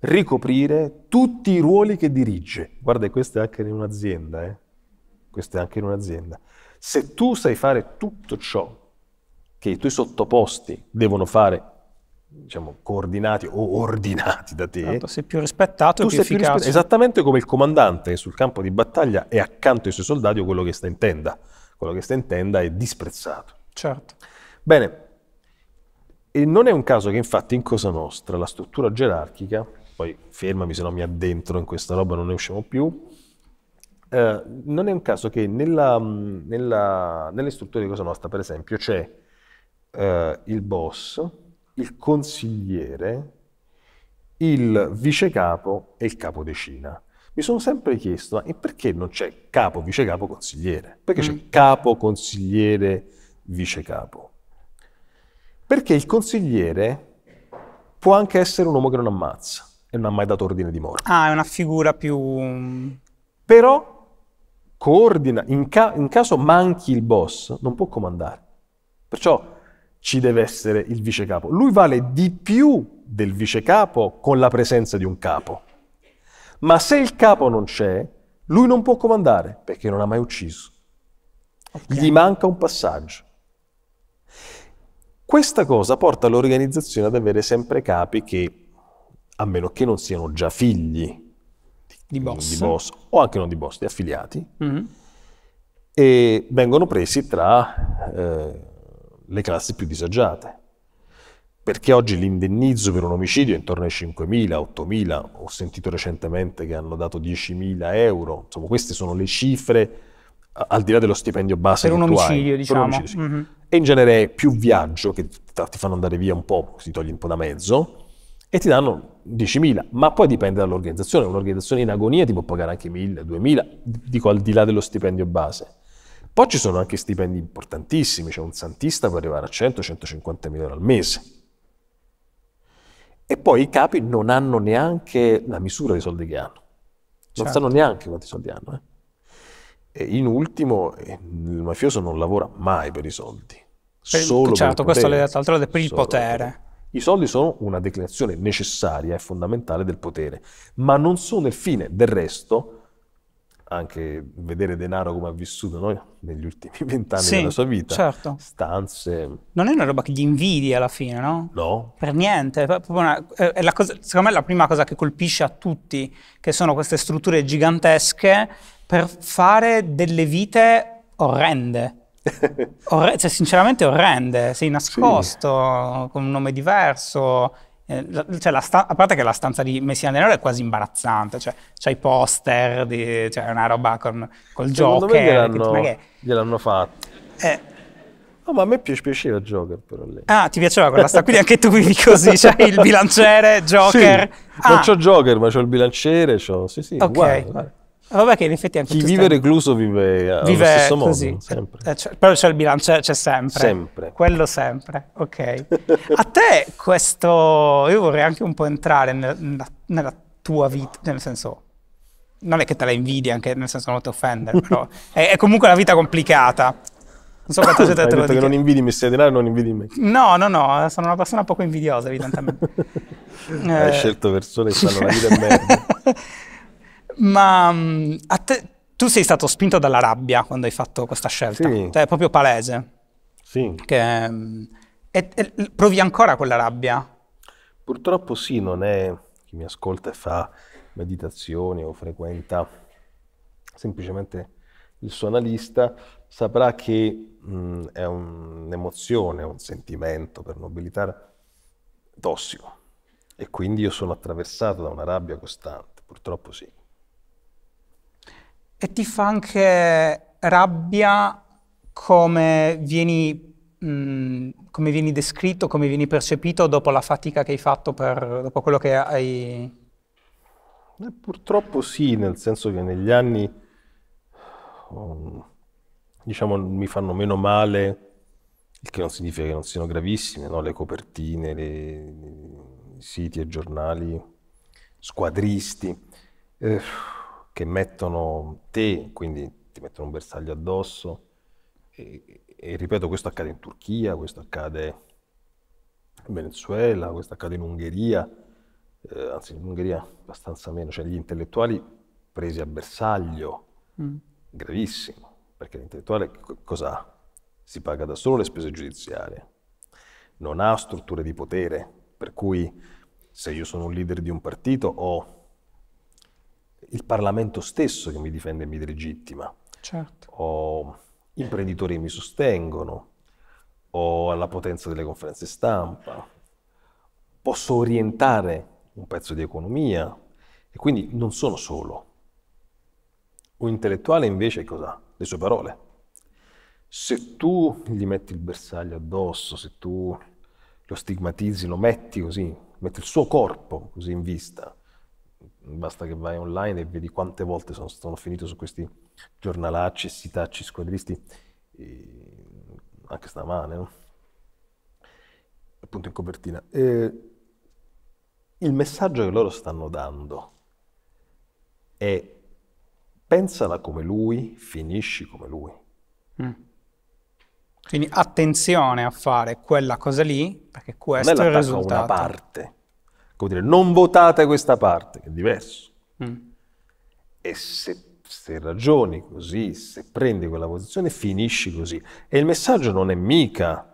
ricoprire tutti i ruoli che dirige. Guarda, questo è anche in un'azienda, eh? Questo è anche in un'azienda. Se tu sai fare tutto ciò che i tuoi sottoposti devono fare, diciamo, coordinati o ordinati da te, Tanto sei più rispettato tu e più sei efficace. Più rispe- esattamente come il comandante sul campo di battaglia è accanto ai suoi soldati o quello che sta in tenda. Quello che sta in tenda è disprezzato. Certo. Bene, e non è un caso che infatti in Cosa Nostra la struttura gerarchica poi fermami se no mi addentro in questa roba, non ne usciamo più. Eh, non è un caso che nella, mm, nella, nelle strutture di Cosa Nostra, per esempio, c'è eh, il boss, il consigliere, il vice capo e il capo decina. Mi sono sempre chiesto, e perché non c'è capo, vice capo, consigliere? Perché mm. c'è capo, consigliere, vice capo? Perché il consigliere può anche essere un uomo che non ammazza e non ha mai dato ordine di morte. Ah, è una figura più... Mm, Però coordina, in, ca- in caso manchi il boss, non può comandare. Perciò ci deve essere il vice capo. Lui vale di più del vice capo con la presenza di un capo. Ma se il capo non c'è, lui non può comandare perché non ha mai ucciso. Okay. Gli manca un passaggio. Questa cosa porta l'organizzazione ad avere sempre capi che a meno che non siano già figli di boss, di boss o anche non di boss, di affiliati, mm-hmm. e vengono presi tra eh, le classi più disagiate. Perché oggi l'indennizzo per un omicidio è intorno ai 5.000, 8.000, ho sentito recentemente che hanno dato 10.000 euro, insomma queste sono le cifre al di là dello stipendio base per un omicidio, diciamo. Per un diciamo. omicidio, sì. mm-hmm. E in genere è più viaggio, che ti fanno andare via un po', si togli un po' da mezzo, e ti danno 10.000, ma poi dipende dall'organizzazione. Un'organizzazione in agonia ti può pagare anche 1.000, 2.000, dico al di là dello stipendio base. Poi ci sono anche stipendi importantissimi, c'è un santista può arrivare a 100-150 mila euro al mese. E poi i capi non hanno neanche la misura dei soldi che hanno, non certo. sanno neanche quanti soldi hanno. Eh. in ultimo, eh, il mafioso non lavora mai per i soldi. Per, solo certo, per questo è l'altro per il potere. I soldi sono una declinazione necessaria e fondamentale del potere, ma non sono il fine. Del resto, anche vedere denaro come ha vissuto noi negli ultimi vent'anni sì, della sua vita, certo. stanze. Non è una roba che gli invidi alla fine, no? No. Per niente. una, è la cosa, secondo me è la prima cosa che colpisce a tutti, che sono queste strutture gigantesche per fare delle vite orrende Orre- cioè, sinceramente orrende, sei nascosto sì. con un nome diverso. Eh, cioè, sta- a parte che la stanza di Messina Denaro è quasi imbarazzante, cioè c'hai poster, di, cioè una roba con, col Secondo Joker. Me gliel'hanno, che, che... gliel'hanno fatto. Eh. No, ma a me piaceva Joker però lì. Ah, ti piaceva quella stanza, quindi anche tu vivi così, c'hai il bilanciere, Joker. Sì, ah. Non c'ho Joker, ma c'ho il bilanciere, c'ho... Sì, sì, okay. Guarda, guarda. Eh, vabbè che in effetti anche Chi vive stem- eh. recluso vive, vive allo stesso modo, sempre. Eh, cioè, però c'è il bilancio, c'è, sempre. Sempre. Quello sempre, ok. A te questo... Io vorrei anche un po' entrare nella, nella tua vita, cioè, nel senso... Non è che te la invidi, anche nel senso non ti offendere, però è, è comunque una vita complicata. Non so quanto siete te lo non invidi mi stai denaro, non invidi me. No, no, no, sono una persona poco invidiosa, evidentemente. Hai eh... scelto persone che sanno la vita è merda. Ma mm, te, tu sei stato spinto dalla rabbia quando hai fatto questa scelta, sì. cioè è proprio palese. Sì. Che, mm, e, e, provi ancora quella rabbia? Purtroppo sì, non è chi mi ascolta e fa meditazioni o frequenta semplicemente il suo analista saprà che mh, mm, è un'emozione, un sentimento per nobilitare tossico e quindi io sono attraversato da una rabbia costante, purtroppo sì. E ti fa anche rabbia come vieni, mh, mm, come vieni descritto, come vieni percepito dopo la fatica che hai fatto, per, dopo quello che hai... E eh, purtroppo sì, nel senso che negli anni, mm, diciamo, mi fanno meno male, il che non significa che non siano gravissime, no? le copertine, le, i siti e giornali, squadristi. Eh, che mettono te, quindi ti mettono un bersaglio addosso. E, e ripeto, questo accade in Turchia, questo accade in Venezuela, questo accade in Ungheria, eh, anzi in Ungheria abbastanza meno, cioè gli intellettuali presi a bersaglio, mm. gravissimo, perché l'intellettuale cosa ha? Si paga da solo le spese giudiziarie, non ha strutture di potere, per cui se io sono un leader di un partito ho il Parlamento stesso che mi difende e mi delegittima. Certo. Ho imprenditori che mi sostengono, ho la potenza delle conferenze stampa, posso orientare un pezzo di economia e quindi non sono solo. Un intellettuale invece cosa? Le sue parole. Se tu gli metti il bersaglio addosso, se tu lo stigmatizzi, lo metti così, metti il suo corpo così in vista, basta che vai online e vedi quante volte sono, sono finito su questi giornalacci, sitacci squadristi, anche stamane, no? appunto in copertina. E il messaggio che loro stanno dando è pensala come lui, finisci come lui. Mm. Quindi attenzione a fare quella cosa lì, perché questo è il risultato. Non è una parte, come dire, non votate questa parte, che è diverso. Mm. E se, se, ragioni così, se prendi quella posizione, finisci così. E il messaggio non è mica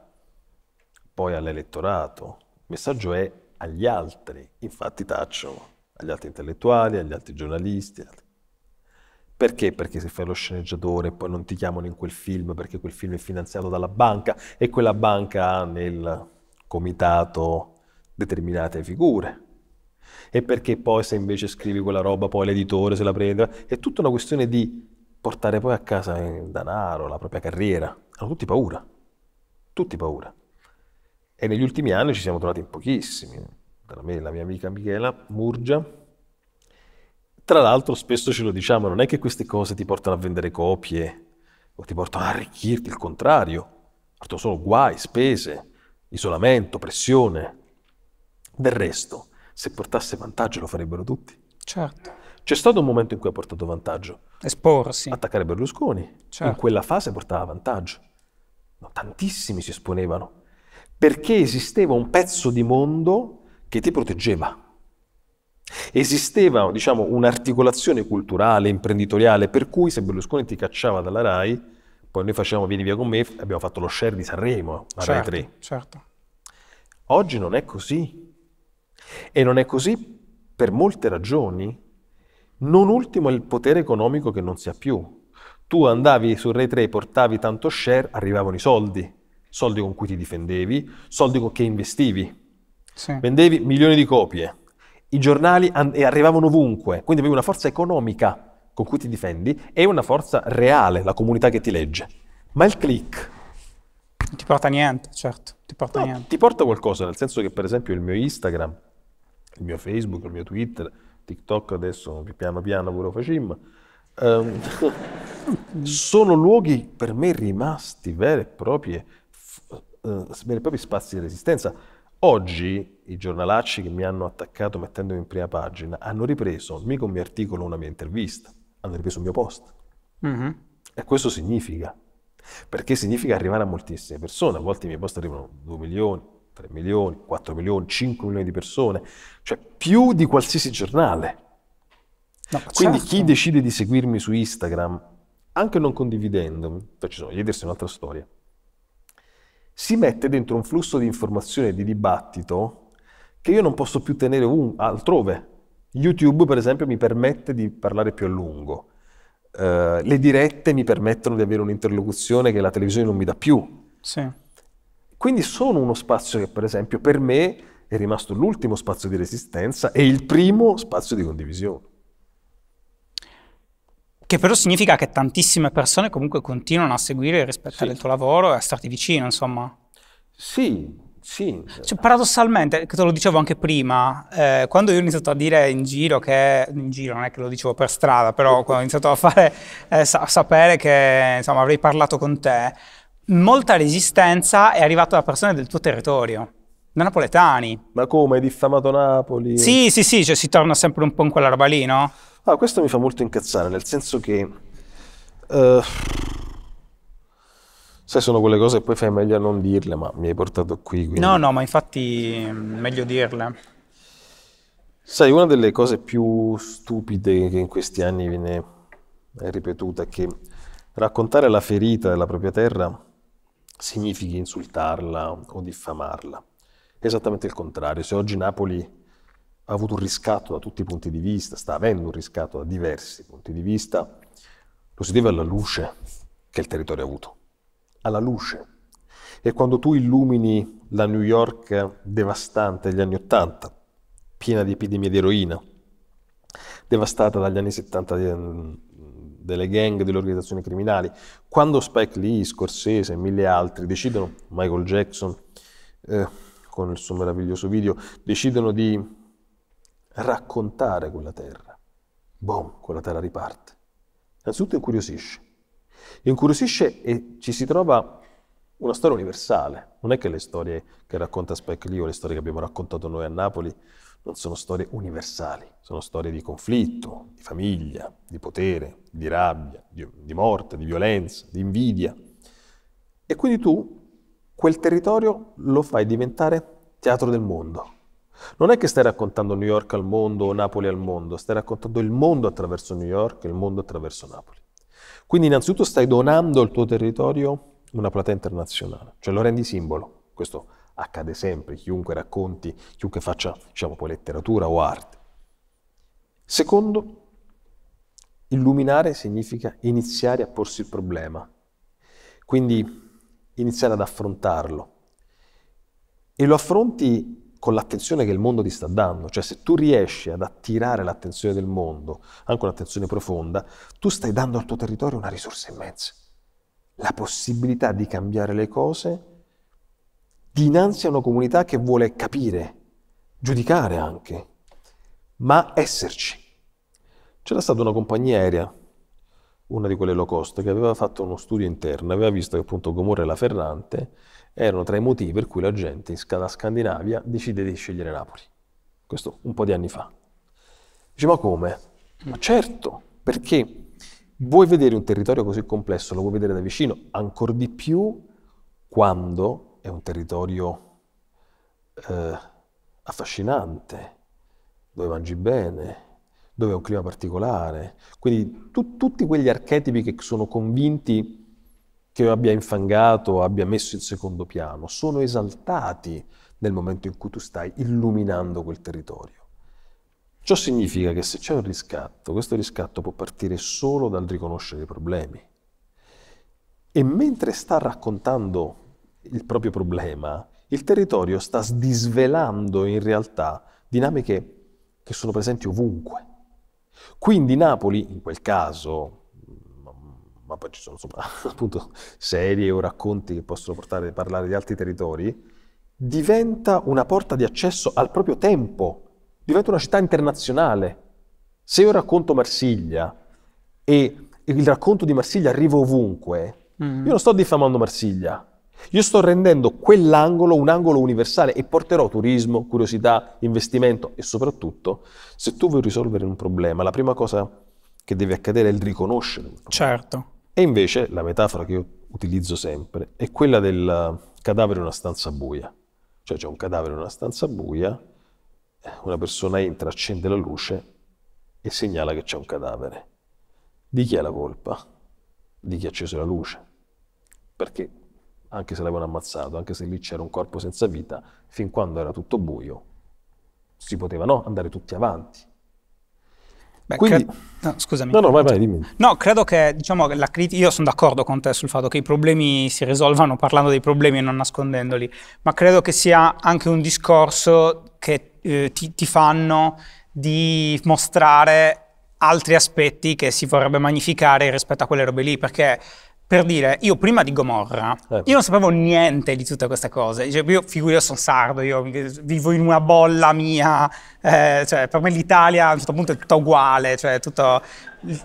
poi all'elettorato, il messaggio è agli altri, infatti taccio agli altri intellettuali, agli altri giornalisti. Agli altri. Perché? Perché se fai lo sceneggiatore poi non ti chiamano in quel film perché quel film è finanziato dalla banca e quella banca ha nel comitato determinate figure. E perché poi se invece scrivi quella roba, poi l'editore se la prende. È tutta una questione di portare poi a casa il denaro, la propria carriera. Hanno tutti paura. Tutti paura. E negli ultimi anni ci siamo trovati in pochissimi. Tra me e la mia amica Michela Murgia. Tra l'altro spesso ce lo diciamo, non è che queste cose ti portano a vendere copie o ti portano a arricchirti, il contrario. Sono guai, spese, isolamento, pressione del resto, se portasse vantaggio lo farebbero tutti. Certo. C'è stato un momento in cui ha portato vantaggio. Esporsi. Attaccare Berlusconi. Certo. In quella fase portava vantaggio. No, tantissimi si esponevano. Perché esisteva un pezzo di mondo che ti proteggeva. Esisteva, diciamo, un'articolazione culturale, imprenditoriale, per cui se Berlusconi ti cacciava dalla RAI, poi noi facevamo Vieni via con me, abbiamo fatto lo share di Sanremo eh, a certo, RAI 3. Certo. Oggi non è così. E non è così per molte ragioni, non ultimo il potere economico che non si ha più. Tu andavi su Ray 3, portavi tanto share, arrivavano i soldi, soldi con cui ti difendevi, soldi con che investivi. Sì. Vendevi milioni di copie, i giornali an- arrivavano ovunque, quindi avevi una forza economica con cui ti difendi e una forza reale, la comunità che ti legge. Ma il click... Non ti porta niente, certo, ti porta no, niente. Ti porta qualcosa, nel senso che per esempio il mio Instagram il mio Facebook, il mio Twitter, TikTok adesso che piano piano pure lo facciamo. Um, ehm, sono luoghi per me rimasti vere e proprie, uh, eh, veri e propri spazi di resistenza. Oggi i giornalacci che mi hanno attaccato mettendomi in prima pagina hanno ripreso mica un mio articolo, una mia intervista, hanno ripreso il mio post. Mm-hmm. E questo significa, perché significa arrivare a moltissime persone, a volte i miei post arrivano 2 milioni, 3 milioni, 4 milioni, 5 milioni di persone, cioè più di qualsiasi giornale. No, Quindi certo. chi decide di seguirmi su Instagram, anche non condividendomi, cioè ci sono gli un'altra storia, si mette dentro un flusso di informazione e di dibattito che io non posso più tenere un, altrove. YouTube, per esempio, mi permette di parlare più a lungo. Uh, le dirette mi permettono di avere un'interlocuzione che la televisione non mi dà più. Sì. Quindi sono uno spazio che, per esempio, per me è rimasto l'ultimo spazio di resistenza e il primo spazio di condivisione. Che però significa che tantissime persone comunque continuano a seguire e rispetto sì. il tuo lavoro e a starti vicino, insomma. Sì, sì. Cioè, paradossalmente, te lo dicevo anche prima, eh, quando io ho iniziato a dire in giro che, in giro non è che lo dicevo per strada, però quando ho iniziato a fare, eh, sa- sapere che insomma, avrei parlato con te, molta resistenza è arrivata da persone del tuo territorio, da napoletani. Ma come? Hai diffamato Napoli? Sì, sì, sì, cioè si torna sempre un po' in quella roba lì, no? Ah, questo mi fa molto incazzare, nel senso che... Uh, sai, sono quelle cose che poi fai meglio a non dirle, ma mi hai portato qui, quindi... No, no, ma infatti meglio dirle. Sai, una delle cose più stupide che in questi anni viene ripetuta è che raccontare la ferita della propria terra significhi insultarla o diffamarla. esattamente il contrario. Se oggi Napoli ha avuto un riscatto da tutti i punti di vista, sta avendo un riscatto da diversi punti di vista, lo si deve alla luce che il territorio ha avuto, alla luce. E quando tu illumini la New York devastante degli anni Ottanta, piena di epidemie di eroina, devastata dagli anni 70 delle gang, delle organizzazioni criminali. Quando Spike Lee, Scorsese e mille altri decidono, Michael Jackson eh, con il suo meraviglioso video, decidono di raccontare quella terra, boom, quella terra riparte. Innanzitutto incuriosisce. Incuriosisce e ci si trova una storia universale. Non è che le storie che racconta Spike Lee o le storie che abbiamo raccontato noi a Napoli non sono storie universali, sono storie di conflitto, di famiglia, di potere, di rabbia, di, di morte, di violenza, di invidia. E quindi tu quel territorio lo fai diventare teatro del mondo. Non è che stai raccontando New York al mondo o Napoli al mondo, stai raccontando il mondo attraverso New York e il mondo attraverso Napoli. Quindi innanzitutto stai donando al tuo territorio una platea internazionale, cioè lo rendi simbolo. Questo accade sempre, chiunque racconti, chiunque faccia diciamo, poi letteratura o arte. Secondo, illuminare significa iniziare a porsi il problema, quindi iniziare ad affrontarlo. E lo affronti con l'attenzione che il mondo ti sta dando, cioè se tu riesci ad attirare l'attenzione del mondo, anche un'attenzione profonda, tu stai dando al tuo territorio una risorsa immensa, la possibilità di cambiare le cose dinanzi a una comunità che vuole capire, giudicare anche, ma esserci. C'era stata una compagnia aerea, una di quelle low cost, che aveva fatto uno studio interno, aveva visto che appunto Gomorra e la Ferrante erano tra i motivi per cui la gente dalla Scandinavia decide di scegliere Napoli. Questo un po' di anni fa. Dice, ma come? Ma certo, perché vuoi vedere un territorio così complesso, lo vuoi vedere da vicino, ancora di più quando è un territorio eh, affascinante, dove mangi bene, dove è un clima particolare. Quindi tu, tutti quegli archetipi che sono convinti che abbia infangato, abbia messo in secondo piano, sono esaltati nel momento in cui tu stai illuminando quel territorio. Ciò significa che se c'è un riscatto, questo riscatto può partire solo dal riconoscere i problemi. E mentre sta raccontando il proprio problema, il territorio sta disvelando in realtà dinamiche che sono presenti ovunque. Quindi Napoli, in quel caso, mm, ma poi ci sono insomma, appunto serie o racconti che possono portare a parlare di altri territori, diventa una porta di accesso al proprio tempo, diventa una città internazionale. Se io racconto Marsiglia e il racconto di Marsiglia arriva ovunque, mm. io non sto diffamando Marsiglia, io sto rendendo quell'angolo un angolo universale e porterò turismo, curiosità, investimento e soprattutto, se tu vuoi risolvere un problema, la prima cosa che deve accadere è il riconoscere. Certo. E invece la metafora che io utilizzo sempre è quella del cadavere in una stanza buia. Cioè c'è un cadavere in una stanza buia, una persona entra, accende la luce e segnala che c'è un cadavere. Di chi è la colpa? Di chi ha acceso la luce? Perché anche se l'avevano ammazzato, anche se lì c'era un corpo senza vita, fin quando era tutto buio, si potevano andare tutti avanti. Beh, Quindi, cre- no, scusami. No, no, vai, vai, dimmi. No, credo che, diciamo, la crit- io sono d'accordo con te sul fatto che i problemi si risolvano parlando dei problemi e non nascondendoli, ma credo che sia anche un discorso che eh, ti, ti fanno di mostrare altri aspetti che si vorrebbe magnificare rispetto a quelle robe lì, perché per dire, io prima di Gomorra, eh. io non sapevo niente di tutta questa cosa. Dicevo, cioè, io figuro, sono sardo, io vivo in una bolla mia, eh, cioè per me l'Italia a un certo punto è tutto uguale, cioè tutto...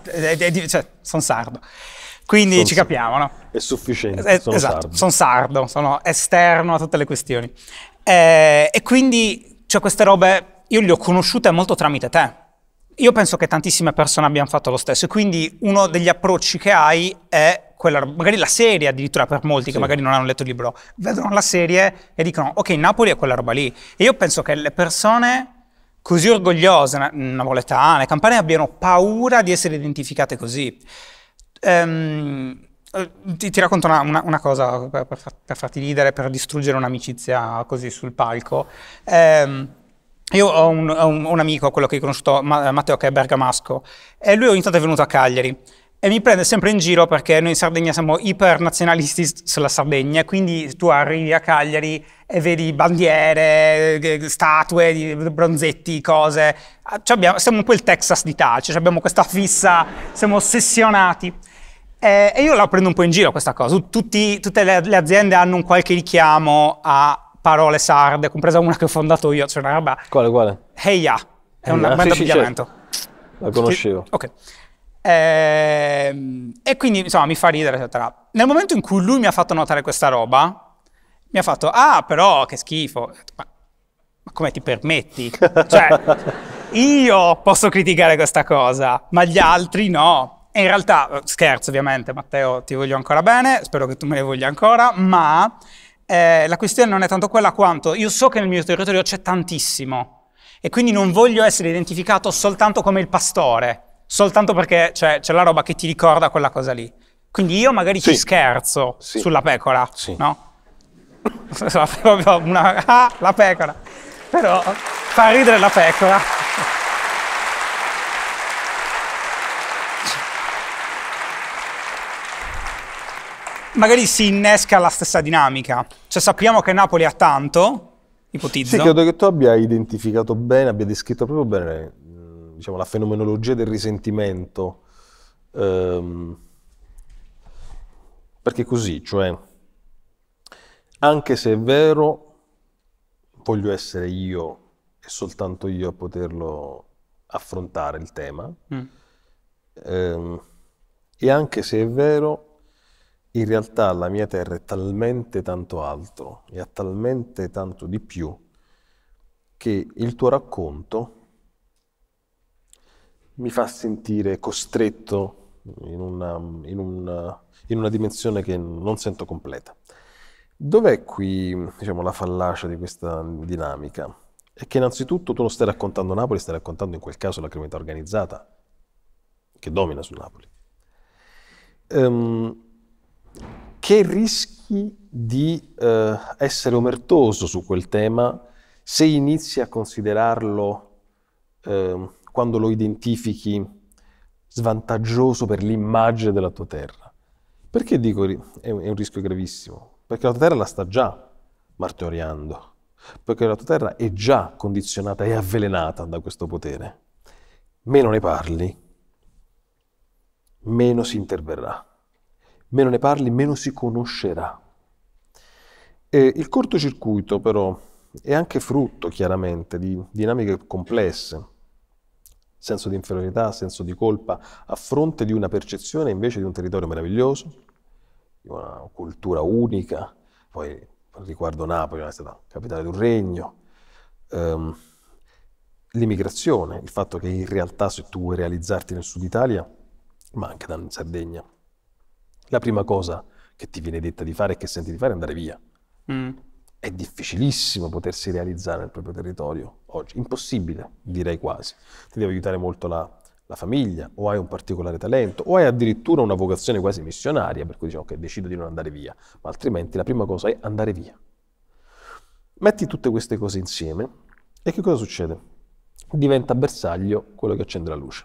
Eh, cioè, sono sardo. Quindi sono ci capiamo, no? È sufficiente. Eh, sono esatto, sardo. sono sardo, sono esterno a tutte le questioni. Eh, e quindi, cioè queste robe, io le ho conosciute molto tramite te. Io penso che tantissime persone abbiano fatto lo stesso e quindi uno degli approcci che hai è quella, magari la serie addirittura per molti sì. che magari non hanno letto il libro, vedono la serie e dicono ok, Napoli è quella roba lì. E io penso che le persone così orgogliose, napoletane, campane, abbiano paura di essere identificate così. Ehm, eh, ti, ti, racconto una, una, una cosa per, per, per, farti ridere, per distruggere un'amicizia così sul palco. Ehm, io ho un, un, un amico, quello che hai conosciuto, Matteo, che è bergamasco, e lui ogni tanto è venuto a Cagliari. E mi prende sempre in giro perché noi in Sardegna siamo ipernazionalisti sulla Sardegna, quindi tu arrivi a Cagliari e vedi bandiere, eh, statue, bronzetti, cose. Ah, abbiamo, siamo un po' il Texas di Talci, cioè abbiamo questa fissa, siamo ossessionati. Eh, e io la prendo un po' in giro questa cosa. Tutti, tutte le, le, aziende hanno un qualche richiamo a parole sarde, compresa una che ho fondato io, cioè una roba... Quale, quale? Heia, è un grande abbigliamento. Certo. La conoscevo. ok. E, ehm, e quindi, insomma, mi fa ridere, eccetera. Nel momento in cui lui mi ha fatto notare questa roba, mi ha fatto, ah, però, che schifo. Ma, ma come ti permetti? cioè, io posso criticare questa cosa, ma gli altri no. E in realtà, scherzo ovviamente, Matteo, ti voglio ancora bene, spero che tu me ne voglia ancora, ma eh, la questione non è tanto quella quanto io so che nel mio territorio c'è tantissimo e quindi non voglio essere identificato soltanto come il pastore, soltanto perché c'è, la roba che ti ricorda quella cosa lì. Quindi io magari sì. ci scherzo sì. sulla pecora, sì. no? una... Ah, la pecora! Però fa ridere la pecora. Magari si innesca la stessa dinamica. Cioè sappiamo che Napoli ha tanto, ipotizzo. Sì, credo che tu abbia identificato bene, abbia descritto proprio bene diciamo, la fenomenologia del risentimento, ehm, perché così, cioè, anche se è vero, voglio essere io e soltanto io a poterlo affrontare il tema, mm. ehm, e anche se è vero, in realtà la mia terra è talmente tanto altro e ha talmente tanto di più che il tuo racconto mi fa sentire costretto in una, um, in una, uh, in una dimensione che non sento completa. Dov'è qui diciamo, la fallacia di questa dinamica? È che innanzitutto tu non stai raccontando Napoli, stai raccontando in quel caso la criminalità organizzata che domina su Napoli. Um, che rischi di uh, essere omertoso su quel tema se inizi a considerarlo uh, quando lo identifichi svantaggioso per l'immagine della tua terra. Perché dico è un rischio gravissimo? Perché la tua terra la sta già martoriando, perché la tua terra è già condizionata e avvelenata da questo potere. Meno ne parli, meno si interverrà. Meno ne parli, meno si conoscerà. E il cortocircuito però è anche frutto chiaramente di dinamiche complesse senso di inferiorità, senso di colpa, a fronte di una percezione invece di un territorio meraviglioso, di una cultura unica, poi riguardo Napoli, è stata capitale di un regno, ehm, l'immigrazione, il fatto che in realtà se tu vuoi realizzarti nel sud Italia, ma anche in Sardegna, la prima cosa che ti viene detta di fare e che senti di fare è andare via. Mm è difficilissimo potersi realizzare nel proprio territorio oggi, impossibile direi quasi. Ti deve aiutare molto la, la famiglia, o hai un particolare talento, o hai addirittura una vocazione quasi missionaria, per cui diciamo che okay, decido di non andare via, ma altrimenti la prima cosa è andare via. Metti tutte queste cose insieme e che cosa succede? Diventa bersaglio quello che accende la luce.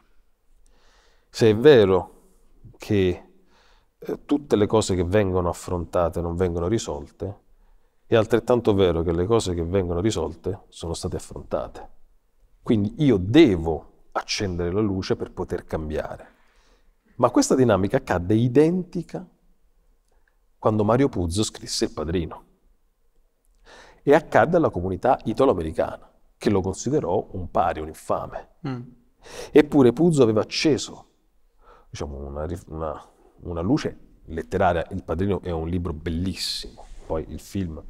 Se è vero che eh, tutte le cose che vengono affrontate non vengono risolte, è altrettanto vero che le cose che vengono risolte sono state affrontate. Quindi io devo accendere la luce per poter cambiare. Ma questa dinamica accadde identica quando Mario Puzzo scrisse Il Padrino. E accadde alla comunità italo-americana, che lo considerò un pari, un infame. Mm. Eppure Puzzo aveva acceso diciamo, una, una, una luce letteraria. Il Padrino è un libro bellissimo, poi il film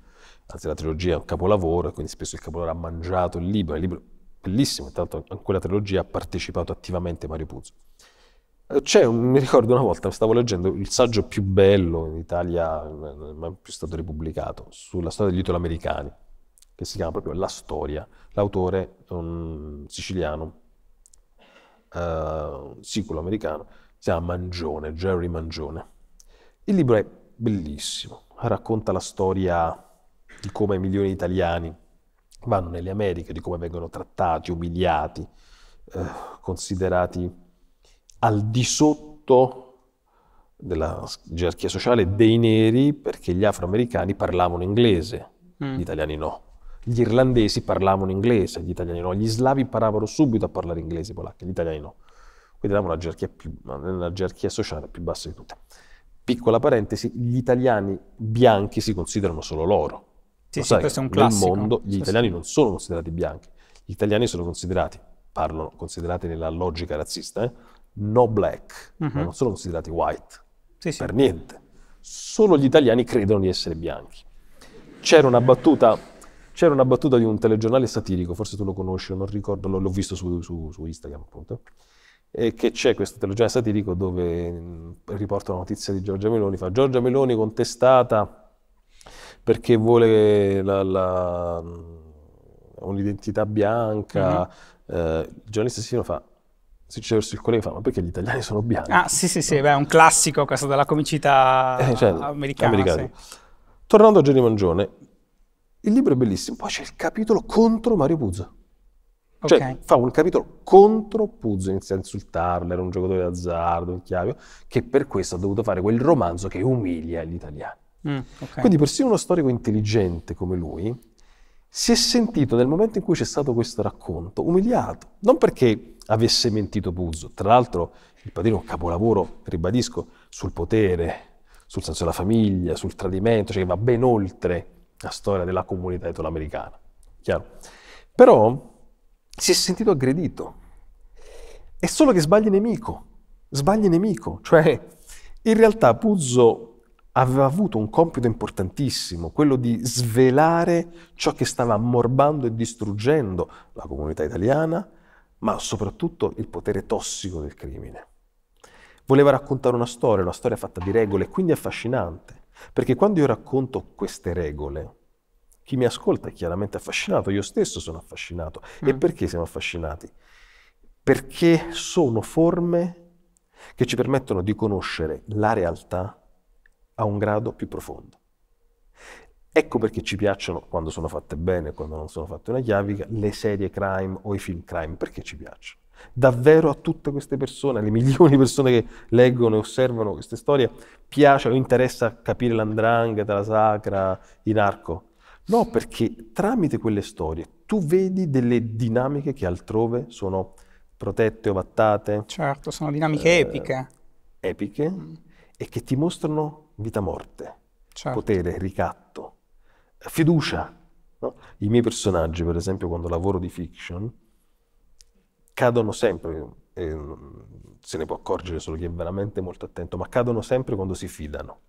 anzi la trilogia è un capolavoro, e quindi spesso il capolavoro ha mangiato il libro, è un libro bellissimo, intanto in quella trilogia ha partecipato attivamente Mario Puzo. Eh, un, mi ricordo una volta, stavo leggendo il saggio più bello in Italia, mai più stato ripubblicato, sulla storia degli italoamericani, che si chiama proprio La Storia. L'autore è un siciliano, uh, eh, siculo-americano, si chiama Mangione, Jerry Mangione. Il libro è bellissimo, racconta la storia di come milioni di italiani vanno nelle Americhe, di come vengono trattati, umiliati, eh, considerati al di sotto della gerarchia sociale dei neri perché gli afroamericani parlavano inglese, mm. gli italiani no. Gli irlandesi parlavano inglese, gli italiani no. Gli slavi imparavano subito a parlare inglese, i polacchi, gli italiani no. Quindi eravamo una gerarchia, sociale più bassa di tutte. Piccola parentesi, gli italiani bianchi si considerano solo loro sì, sì, questo è un classico. Nel mondo gli italiani non sono considerati bianchi, gli italiani sono considerati, parlano, considerati nella logica razzista, eh, no black, mm-hmm. ma mhm. non sono considerati white, sì, sì. per niente. Solo gli italiani credono di essere bianchi. C'era una battuta, c'era una battuta di un telegiornale satirico, forse tu lo conosci, non ricordo, l'ho, l'ho visto su, su, su Instagram appunto, e che c'è questo telegiornale satirico dove mm, riporta la notizia di Giorgia Meloni, fa Giorgia Meloni contestata perché vuole mm, un'identità bianca. Mm-hmm. Eh, il giornalista fa si dice verso il collega fa ma perché gli italiani sono bianchi? Ah sì sì sì, beh, è un classico questo della comicità eh, cioè, americana. Sì. Tornando a Gianni Mangione, il libro è bellissimo, poi c'è il capitolo contro Mario Puzza. Cioè fa un capitolo contro Puzzo, inizia a insultarlo, era un giocatore d'azzardo, un chiavio, che per questo ha dovuto fare quel romanzo che umilia gli italiani. Mm, okay. Quindi persino uno storico intelligente come lui si è sentito nel momento in cui c'è stato questo racconto umiliato, non perché avesse mentito Buzzo, tra l'altro il padrino è un capolavoro, ribadisco, sul potere, sul senso della famiglia, sul tradimento, cioè che va ben oltre la storia della comunità italoamericana, chiaro? Però si è sentito aggredito, è solo che sbagli nemico, sbagli nemico, cioè in realtà Puzzo aveva avuto un compito importantissimo, quello di svelare ciò che stava ammorbando e distruggendo la comunità italiana, ma soprattutto il potere tossico del crimine. Voleva raccontare una storia, una storia fatta di regole, quindi affascinante, perché quando io racconto queste regole, chi mi ascolta è chiaramente affascinato, io stesso sono affascinato. Mm. E perché siamo affascinati? Perché sono forme che ci permettono di conoscere la realtà a un grado più profondo. Ecco perché ci piacciono, quando sono fatte bene e quando non sono fatte una chiavica, le serie crime o i film crime. Perché ci piacciono? Davvero a tutte queste persone, alle milioni di persone che leggono e osservano queste storie, piace o interessa capire l'andrangheta, la sacra, i narco? No, perché tramite quelle storie tu vedi delle dinamiche che altrove sono protette, ovattate. Certo, sono dinamiche eh, epiche. Epiche mm. e che ti mostrano vita-morte, certo. potere, ricatto, fiducia. No? I miei personaggi, per esempio, quando lavoro di fiction, cadono sempre, eh, se ne può accorgere solo chi è veramente molto attento, ma cadono sempre quando si fidano.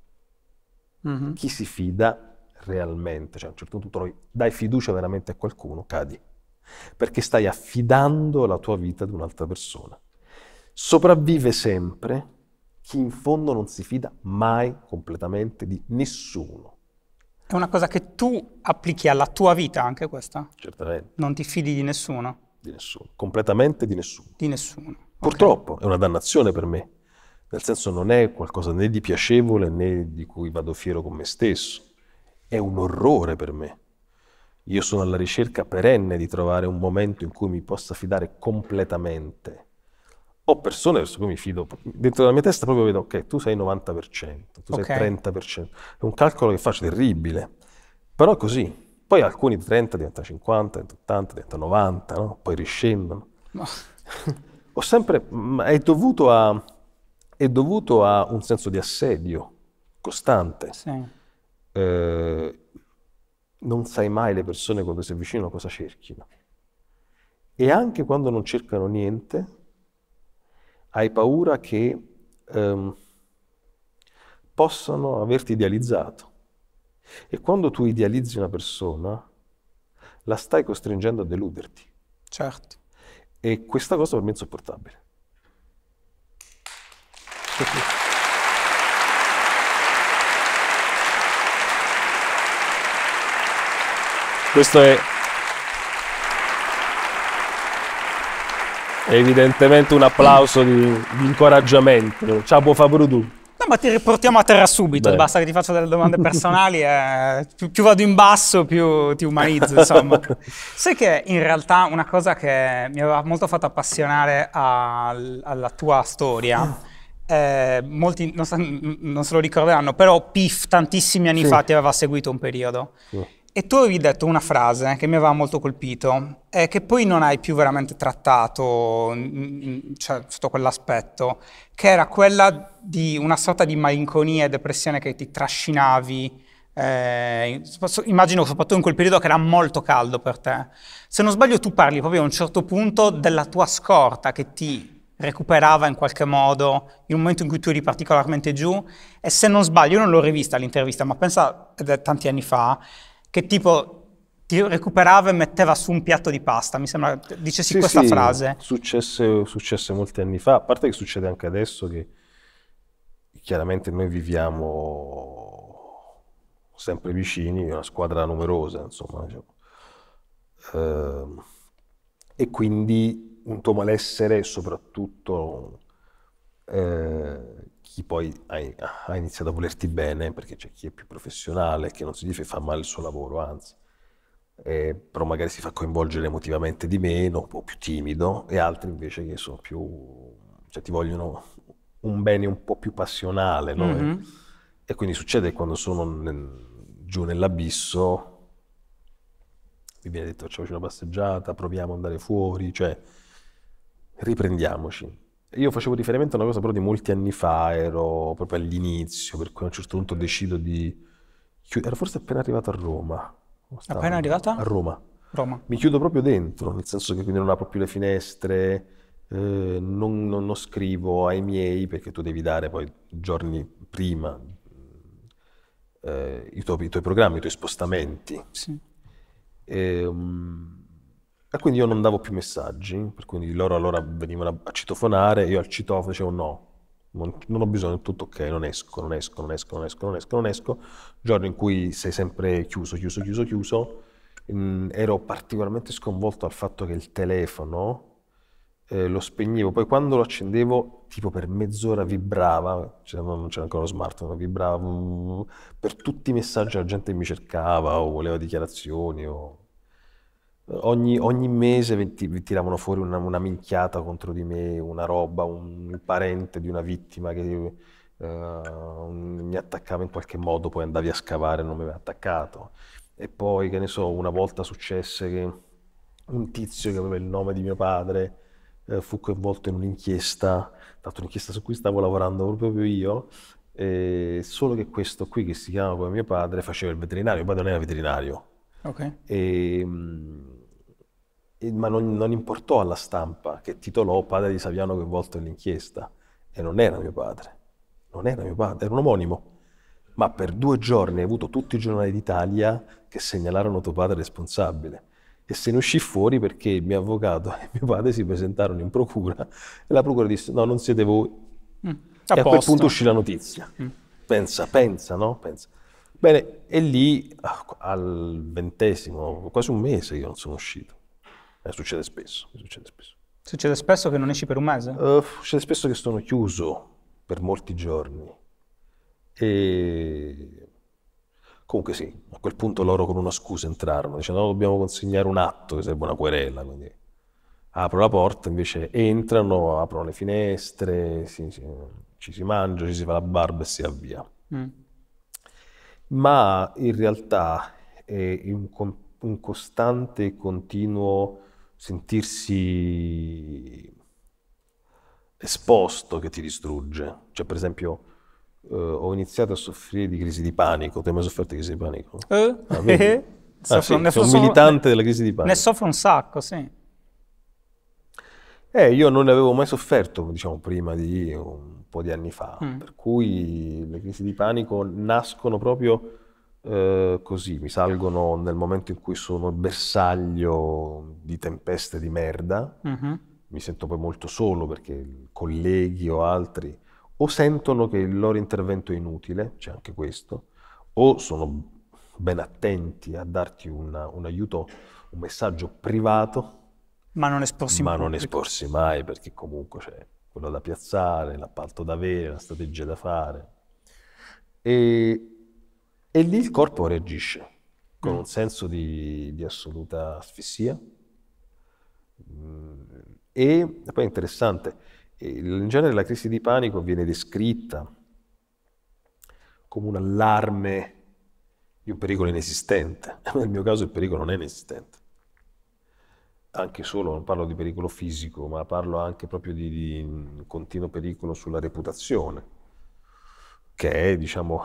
Mm -hmm. Chi si fida realmente, cioè a un certo punto trovi, dai fiducia veramente a qualcuno, cadi, perché stai affidando la tua vita ad un'altra persona. Sopravvive sempre chi in fondo non si fida mai completamente di nessuno. È una cosa che tu applichi alla tua vita anche questa? Certamente. Non ti fidi di nessuno? Di nessuno, completamente di nessuno. Di nessuno. Purtroppo okay. è una dannazione per me, nel senso non è qualcosa né di piacevole né di cui vado fiero con me stesso, è un orrore per me. Io sono alla ricerca perenne di trovare un momento in cui mi possa fidare completamente ho persone verso cui mi fido. Dentro la mia testa proprio vedo, ok, tu sei 90%, tu okay. sei 30%. È un calcolo che faccio terribile, però è così. Poi alcuni di 30 diventano 50, diventano 80, diventano 90, no? poi riscendono. No. ho sempre, è dovuto, a, è dovuto, a, un senso di assedio costante. Sì. Eh, non sai mai le persone quando sei vicino cosa cerchino. E anche quando non cercano niente, hai paura che ehm, possano averti idealizzato. E quando tu idealizzi una persona, la stai costringendo a deluderti. Certo. E questa cosa per me è insopportabile. Questo è evidentemente un applauso di, di incoraggiamento. Ciao, buon Fabrudu. No, ma ti riportiamo a terra subito, Beh. basta che ti faccio delle domande personali, eh, più, più, vado in basso più ti umanizzo, insomma. Sai che in realtà una cosa che mi aveva molto fatto appassionare al, alla tua storia, eh, molti non, non, se lo ricorderanno, però Pif tantissimi anni sì. fa ti aveva seguito un periodo. Sì. E tu avevi detto una frase che mi aveva molto colpito, eh, che poi non hai più veramente trattato mm, mm, cioè, sotto quell'aspetto, che era quella di una sorta di malinconia e depressione che ti trascinavi, eh, immagino soprattutto in quel periodo che era molto caldo per te. Se non sbaglio tu parli proprio a un certo punto della tua scorta che ti recuperava in qualche modo in un momento in cui tu eri particolarmente giù e se non sbaglio, io non l'ho rivista l'intervista, ma pensa, ed è tanti anni fa, che tipo ti recuperava e metteva su un piatto di pasta, mi sembra dicessi sì, questa sì, frase. Successe, successe molti anni fa, a parte che succede anche adesso che chiaramente noi viviamo sempre vicini, una squadra numerosa, insomma. Diciamo. Ehm, e quindi un tuo malessere soprattutto eh, chi poi ha iniziato a volerti bene, perché c'è chi è più professionale, che non si dice fa male il suo lavoro, anzi, eh, però magari si fa coinvolgere emotivamente di meno, un po' più timido, e altri invece che sono più, cioè ti vogliono un bene un po' più passionale, no? mm-hmm. e, e, quindi succede quando sono nel, giù nell'abisso, mi viene detto facciamoci una passeggiata, proviamo ad andare fuori, cioè riprendiamoci io facevo riferimento a una cosa però di molti anni fa, ero proprio all'inizio, per cui a un certo punto decido di chiudere. Ero forse appena arrivato a Roma. Stavo? Appena arrivata? A Roma. Roma. Mi chiudo proprio dentro, nel senso che quindi non apro più le finestre, eh, non, non, non, scrivo ai miei perché tu devi dare poi giorni prima eh, i, tuoi, i, tuoi, programmi, i tuoi spostamenti. Sì. E, um, e quindi io non davo più messaggi, per cui loro allora venivano a citofonare, io al citofono dicevo no, non, non, ho bisogno, tutto ok, non esco, non esco, non esco, non esco, non esco, non esco. Giorno in cui sei sempre chiuso, chiuso, chiuso, chiuso, mh, ero particolarmente sconvolto dal fatto che il telefono eh, lo spegnevo, poi quando lo accendevo, tipo per mezz'ora vibrava, cioè non c'era ancora lo smartphone, vibrava per tutti i messaggi la gente mi cercava o voleva dichiarazioni o Ogni, ogni mese vi, tiravano fuori una, una, minchiata contro di me, una roba, un, parente di una vittima che uh, un, mi attaccava in qualche modo, poi andavi a scavare e non mi aveva attaccato. E poi, che ne so, una volta successe che un tizio che aveva il nome di mio padre eh, fu coinvolto in un'inchiesta, tanto un'inchiesta su cui stavo lavorando proprio io, solo che questo qui che si chiama come mio padre faceva il veterinario, mio padre non era veterinario, Okay. Ehm, e, ma non, non, importò alla stampa che titolò padre di Saviano coinvolto nell'inchiesta. E non era mio padre, non era mio padre, era un omonimo. Ma per due giorni hai avuto tutti i giornali d'Italia che segnalarono tuo padre responsabile. E se ne uscì fuori perché il mio avvocato e mio padre si presentarono in procura e la procura disse no, non siete voi. Mm. A e posto. a quel punto uscì la notizia. Mm. Pensa, pensa, no? Pensa. Bene, e lì ah, al ventesimo, quasi un mese io non sono uscito. Eh, succede spesso, succede spesso. Succede spesso che non esci per un mese? Uh, succede spesso che sono chiuso per molti giorni. E comunque sì, a quel punto loro con una scusa entrarono, dicendo no, dobbiamo consegnare un atto che sarebbe una querela, quindi apro la porta, invece entrano, aprono le finestre, si, si, ci si mangia, ci si fa la barba e si avvia. Mm ma in realtà è un, un costante e continuo sentirsi esposto che ti distrugge. Cioè, per esempio, eh, ho iniziato a soffrire di crisi di panico. Tu hai mai sofferto di crisi di panico? Eh? Ah, eh? ah sì, ne sono militante della crisi di panico. Ne soffro un sacco, sì. Eh, io non ne avevo mai sofferto, diciamo, prima di... Um, po' di anni fa, mm. per cui le crisi di panico nascono proprio eh, così, mi salgono nel momento in cui sono il bersaglio di tempeste di merda, mm-hmm. mi sento poi molto solo perché colleghi o altri o sentono che il loro intervento è inutile, c'è anche questo, o sono ben attenti a darti una, un aiuto, un messaggio privato. Ma non esporsi, ma non esporsi mai perché comunque c'è cioè, quello da piazzare, l'appalto da avere, la strategia da fare. E, e lì il corpo reagisce con mm. un senso di, di assoluta asfissia. E, mm, e poi è interessante, in genere la crisi di panico viene descritta come un allarme di un pericolo inesistente. Nel mio caso il pericolo non è inesistente anche solo, non parlo di pericolo fisico, ma parlo anche proprio di, di continuo pericolo sulla reputazione, che è, diciamo,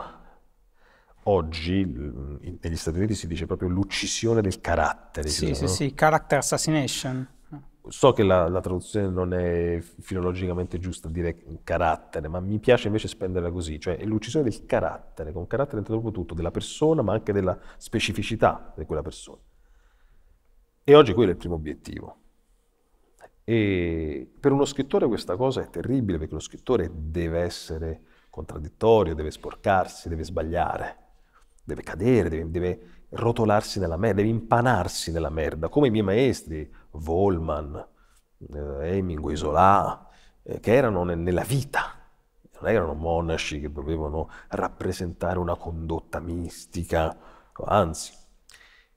oggi negli Stati Uniti si dice proprio l'uccisione del carattere. Sì, diciamo, sì, no? sì, character assassination. So che la, la, traduzione non è filologicamente giusta dire carattere, ma mi piace invece spenderla così, cioè è l'uccisione del carattere, con carattere intendo proprio tutto, della persona, ma anche della specificità di quella persona. E oggi quello è il primo obiettivo. E per uno scrittore questa cosa è terribile perché lo scrittore deve essere contraddittorio, deve sporcarsi, deve sbagliare, deve cadere, deve, deve rotolarsi nella merda, deve impanarsi nella merda, come i miei maestri, Volman, eh, Hemingway, Zola, eh, che erano ne, nella vita, non erano monaci che dovevano rappresentare una condotta mistica, anzi,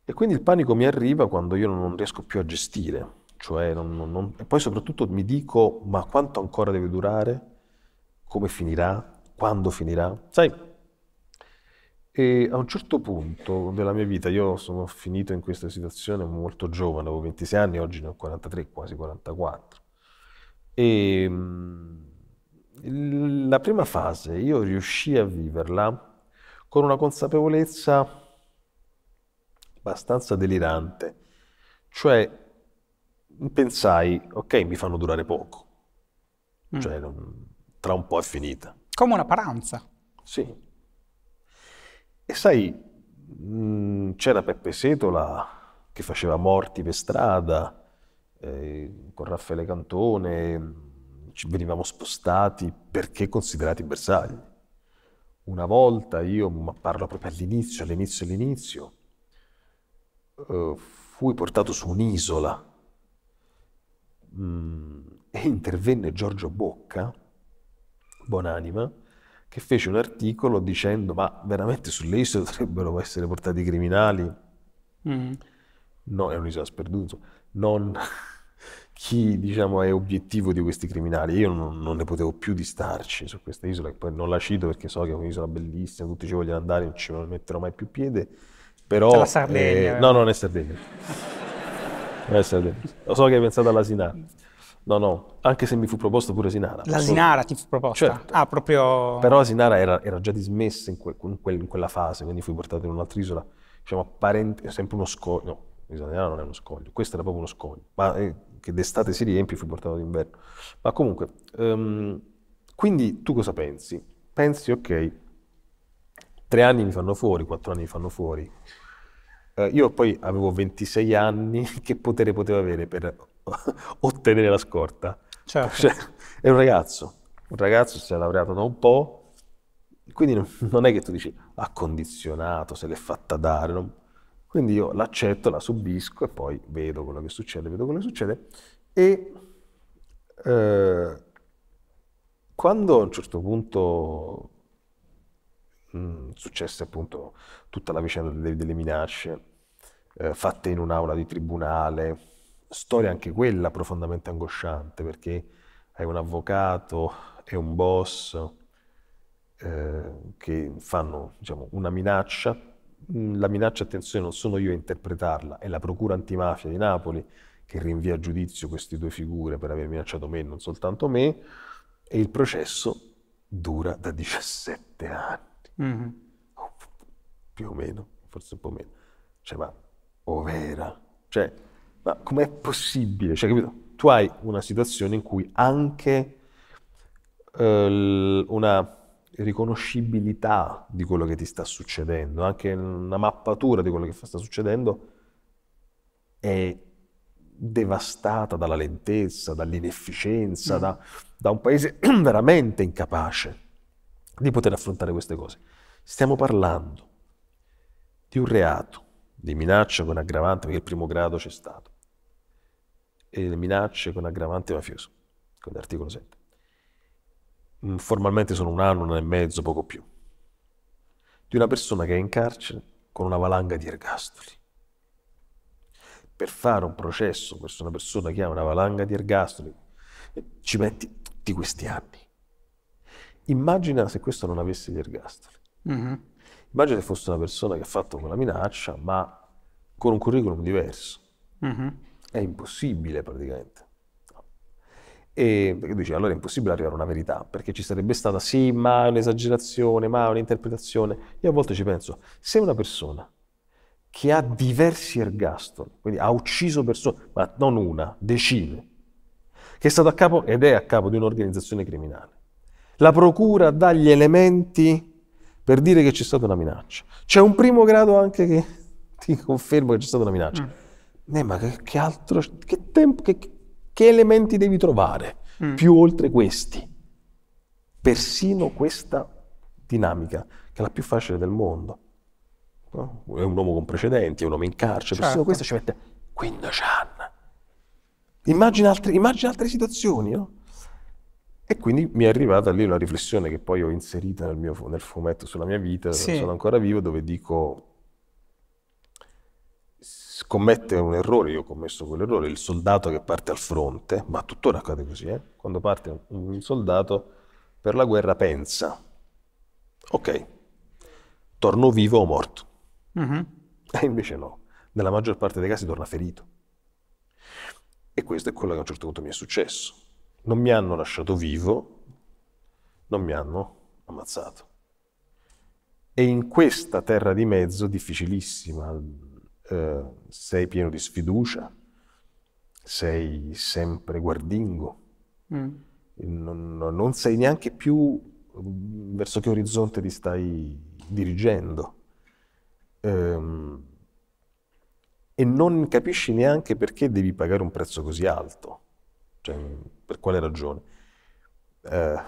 e quindi il panico mi arriva quando io non riesco più a gestire, cioè non, non, non... e poi soprattutto mi dico ma quanto ancora deve durare, come finirà, quando finirà, sai? E a un certo punto della mia vita, io sono finito in questa situazione molto giovane, avevo 26 anni, oggi ne ho 43, quasi 44. E ehm, la prima fase io riuscii a viverla con una consapevolezza abbastanza delirante. Cioè, pensai, ok, mi fanno durare poco. Mm. Cioè, tra un po' è finita. Come una paranza. Sì. E sai, mh, mm, c'era Peppe Setola che faceva morti per strada, eh, con Raffaele Cantone, ci venivamo spostati perché considerati bersagli. Una volta io, ma parlo proprio all'inizio, all'inizio, all'inizio, eh, fui portato su un'isola mm, e intervenne Giorgio Bocca, buonanima, che fece un articolo dicendo ma veramente sulle isole dovrebbero essere portati i criminali? Mm. No, è un'isola sperduta, non chi diciamo, è obiettivo di questi criminali. Io non, non, ne potevo più di starci su questa isola, che poi non la cito perché so che è un'isola bellissima, tutti ci vogliono andare, non ci metterò mai più piede però, la Sardegna. Eh, no, non è Sardegna. non è Sardegna. Lo so che hai pensato alla Sinara. No, no, anche se mi fu proposto pure Sinara. La Sinara ti fu proposta? Certo. Ah, proprio... Però Sinara era, era già dismessa in, que, in, quel, in, quella fase, quindi fui portato in un'altra isola, diciamo apparente, sempre uno scoglio, no, l'isola Sinara non è uno scoglio, questo era proprio uno scoglio, ma eh, che d'estate si riempie, fui portato d'inverno. Ma comunque, um, quindi tu cosa pensi? Pensi, ok, tre anni mi fanno fuori, quattro anni mi fanno fuori. Eh, io poi avevo 26 anni, che potere potevo avere per ottenere la scorta? Certo. Cioè, è un ragazzo, un ragazzo si è laureato da un po', quindi non, è che tu dici ha condizionato, se l'è fatta dare. Non... Quindi io l'accetto, la subisco e poi vedo quello che succede, vedo quello che succede. E eh, quando a un certo punto mh, mm, successe appunto tutta la vicenda delle, delle minacce eh, fatte in un'aula di tribunale, storia anche quella profondamente angosciante perché hai un avvocato e un boss eh, che fanno diciamo, una minaccia. Mm, la minaccia, attenzione, non sono io a interpretarla, è la Procura Antimafia di Napoli che rinvia a giudizio queste due figure per aver minacciato me e non soltanto me, e il processo dura da 17 anni. Mm-hmm. Più o meno, forse un po' meno. Cioè, ma overa. Cioè, ma com'è possibile? Cioè, capito? Tu hai una situazione in cui anche eh, una riconoscibilità di quello che ti sta succedendo, anche una mappatura di quello che sta succedendo è devastata dalla lentezza, dall'inefficienza, mm. da, da un paese veramente incapace di poter affrontare queste cose. Stiamo parlando di un reato di minaccia con aggravante, perché il primo grado c'è stato, e le minacce con aggravante mafioso, con l'articolo 7. Mm, formalmente sono un anno, un anno e mezzo, poco più, di una persona che è in carcere con una valanga di ergastoli. Per fare un processo verso una persona che ha una valanga di ergastoli, ci metti tutti questi anni. Immagina se questo non avesse gli ergastoli. Mm-hmm. Immagina se fosse una persona che ha fatto quella minaccia, ma con un curriculum diverso. Mm-hmm. È impossibile praticamente. E perché dici, allora è impossibile arrivare a una verità, perché ci sarebbe stata sì, ma è un'esagerazione, ma è un'interpretazione. Io a volte ci penso, se una persona che ha diversi ergastoli, quindi ha ucciso persone, ma non una, decine, che è stato a capo ed è a capo di un'organizzazione criminale, la procura dà gli elementi per dire che c'è stata una minaccia. C'è un primo grado anche che ti conferma che c'è stata una minaccia. Mm. Eh, ma che, che altro, che, tempo, che, che, elementi devi trovare mm. più oltre questi? Persino questa dinamica, che è la più facile del mondo. No? È un uomo con precedenti, è un uomo in carcere, certo. persino questo ci mette 15 anni. Immagina altre, immagina altre situazioni, no? E quindi mi è arrivata lì una riflessione che poi ho inserita nel, mio, nel fumetto sulla mia vita, sì. sono ancora vivo, dove dico commette un errore, io ho commesso quell'errore, il soldato che parte al fronte, ma tuttora accade così, eh? quando parte un soldato per la guerra pensa, ok, torno vivo o morto. Uh-huh. E invece no, nella maggior parte dei casi torna ferito. E questo è quello che a un certo punto mi è successo non mi hanno lasciato vivo, non mi hanno ammazzato. E in questa terra di mezzo difficilissima, eh, sei pieno di sfiducia, sei sempre guardingo, mm. non, non, sai neanche più mm, verso che orizzonte ti stai dirigendo. Ehm, e non capisci neanche perché devi pagare un prezzo così alto. Cioè, per quale ragione? Eh,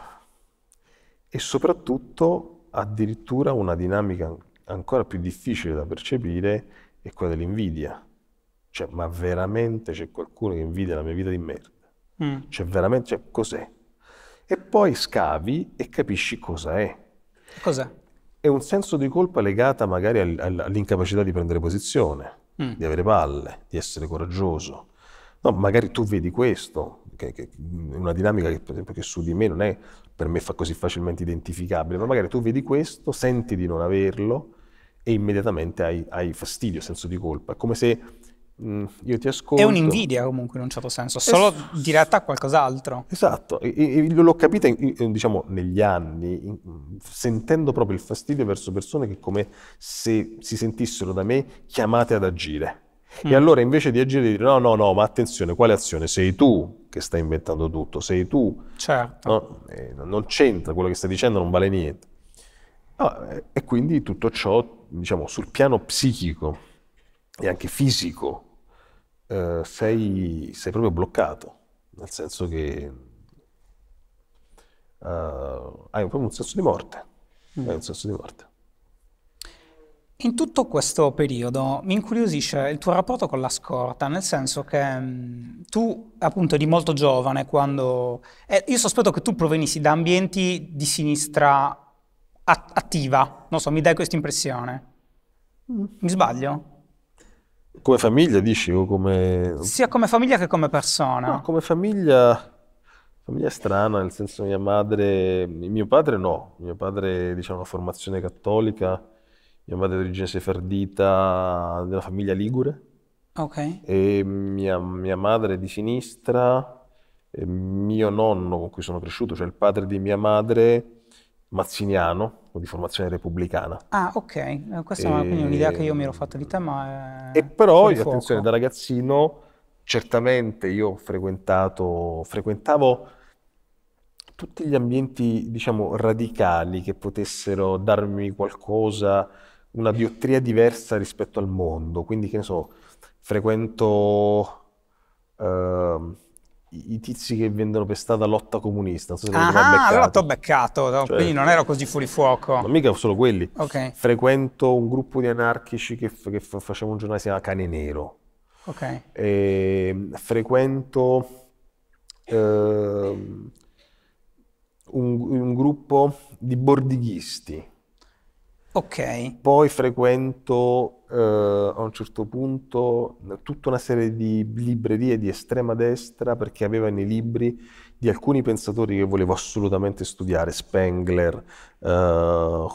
e soprattutto addirittura una dinamica ancora più difficile da percepire è quella dell'invidia. Cioè, ma veramente c'è qualcuno che invidia la mia vita di merda? Mm. Cioè, veramente, cioè, cos'è? E poi scavi e capisci cosa è. Cos'è? È un senso di colpa legata magari all'incapacità di prendere posizione, mm. di avere palle, di essere coraggioso. No, magari tu vedi questo, che, che, una dinamica che, per esempio, che su di me non è per me fa così facilmente identificabile, ma magari tu vedi questo, senti di non averlo e immediatamente hai, hai fastidio, senso di colpa. È come se mh, mm, io ti ascolto... È un'invidia comunque in un certo senso, solo es- di realtà qualcos'altro. Esatto, e, e, l'ho capita diciamo negli anni, in, sentendo proprio il fastidio verso persone che come se si sentissero da me chiamate ad agire. E mm. allora invece di agire di dire no, no, no, ma attenzione, quale azione? Sei tu che sta inventando tutto, sei tu. Certo. No? Eh, non c'entra, quello che stai dicendo non vale niente. No, ah, eh, e quindi tutto ciò, diciamo, sul piano psichico e anche fisico, eh, sei, sei, proprio bloccato, nel senso che eh, hai proprio un senso di morte. Mm. Hai un mm. senso di morte. In tutto questo periodo mi incuriosisce il tuo rapporto con la scorta, nel senso che mh, mm, tu appunto eri molto giovane, quando... Eh, io sospetto che tu provenissi da ambienti di sinistra at attiva, non so, mi dai questa impressione. Mm. Mi sbaglio? Come famiglia dici o come... Sia come famiglia che come persona. No, come famiglia... Famiglia strana, nel senso mia madre... Mio padre no, mio padre diciamo una formazione cattolica mia madre è di origine sefardita della famiglia Ligure. Ok. E mia, mia madre è di sinistra. E mio nonno con cui sono cresciuto, cioè il padre di mia madre, mazziniano o di formazione repubblicana. Ah, ok. Eh, questa e... è un'idea che io mi ero fatta lì, ma... È... E però, io, attenzione, da ragazzino certamente io ho frequentato, frequentavo tutti gli ambienti, diciamo, radicali che potessero darmi qualcosa una diottria diversa rispetto al mondo, quindi che ne so, frequento uh, i tizi che vendono per strada lotta comunista. Non so se ah, beccato. allora ti ho beccato, no? cioè, quindi non ero così fuori fuoco. Ma mica solo quelli. Okay. Frequento un gruppo di anarchici che, che faceva un giornale che si chiama Cane Nero. Ok. E, ehm, frequento eh, un, un gruppo di bordighisti Ok. Poi frequento eh, a un certo punto tutta una serie di librerie di estrema destra perché aveva nei libri di alcuni pensatori che volevo assolutamente studiare, Spengler, eh,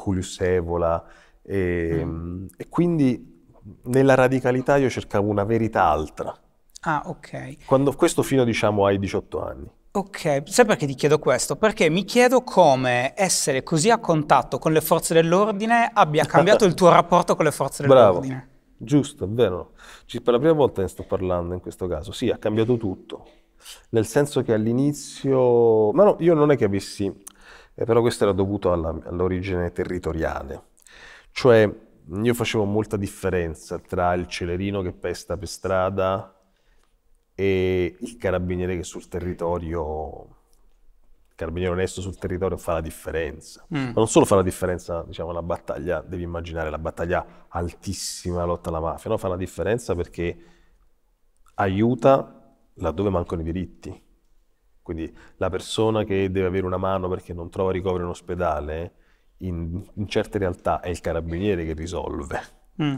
Julius Evola, e, ehm, mm. e quindi nella radicalità io cercavo una verità altra. Ah, ok. Quando, questo fino diciamo ai 18 anni. Ok, sai perché ti chiedo questo? Perché mi chiedo come essere così a contatto con le forze dell'ordine abbia cambiato il tuo rapporto con le forze dell'ordine. Bravo. Giusto, è vero. per la prima volta ne sto parlando in questo caso. Sì, ha cambiato tutto. Nel senso che all'inizio... Ma no, io non è che avessi... Eh, però questo era dovuto alla, all'origine territoriale. Cioè, io facevo molta differenza tra il celerino che pesta per strada e il carabiniere che sul territorio, il carabiniere onesto sul territorio fa la differenza. Mm. Ma non solo fa la differenza, diciamo, la battaglia, devi immaginare la battaglia altissima, lotta alla mafia, no? fa la differenza perché aiuta laddove mancano i diritti. Quindi la persona che deve avere una mano perché non trova ricovero in ospedale, in, in certe realtà è il carabiniere che risolve, mm.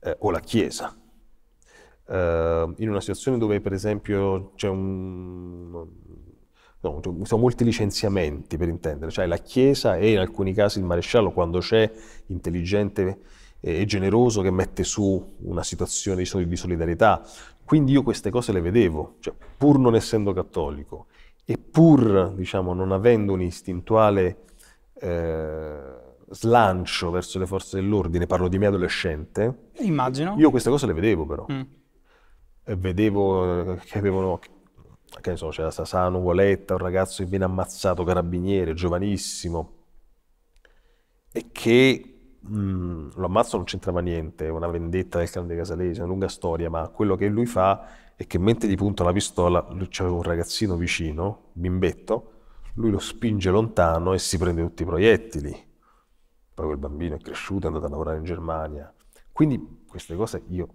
eh, o la chiesa Ehm, in una situazione dove per esempio c'è un, no, sono molti licenziamenti per intendere, cioè la Chiesa e in alcuni casi il maresciallo quando c'è intelligente e generoso che mette su una situazione di solidarietà. Quindi io queste cose le vedevo, cioè, pur non essendo cattolico e pur diciamo, non avendo un istintuale eh, slancio verso le forze dell'ordine, parlo di me adolescente, Immagino. io queste cose le vedevo però. Mm. Eh, vedevo eh, che avevano, che ne so, c'era Sasano Nuvoletta, un ragazzo che viene ammazzato, carabiniere, giovanissimo, e che mh, mm, lo ammazzo non c'entrava niente, è una vendetta del canone Casalesi, Casalese, una lunga storia, ma quello che lui fa è che mentre gli punta la pistola, c'era un ragazzino vicino, bimbetto, lui lo spinge lontano e si prende tutti i proiettili. Poi quel bambino è cresciuto, è andato a lavorare in Germania. Quindi queste cose io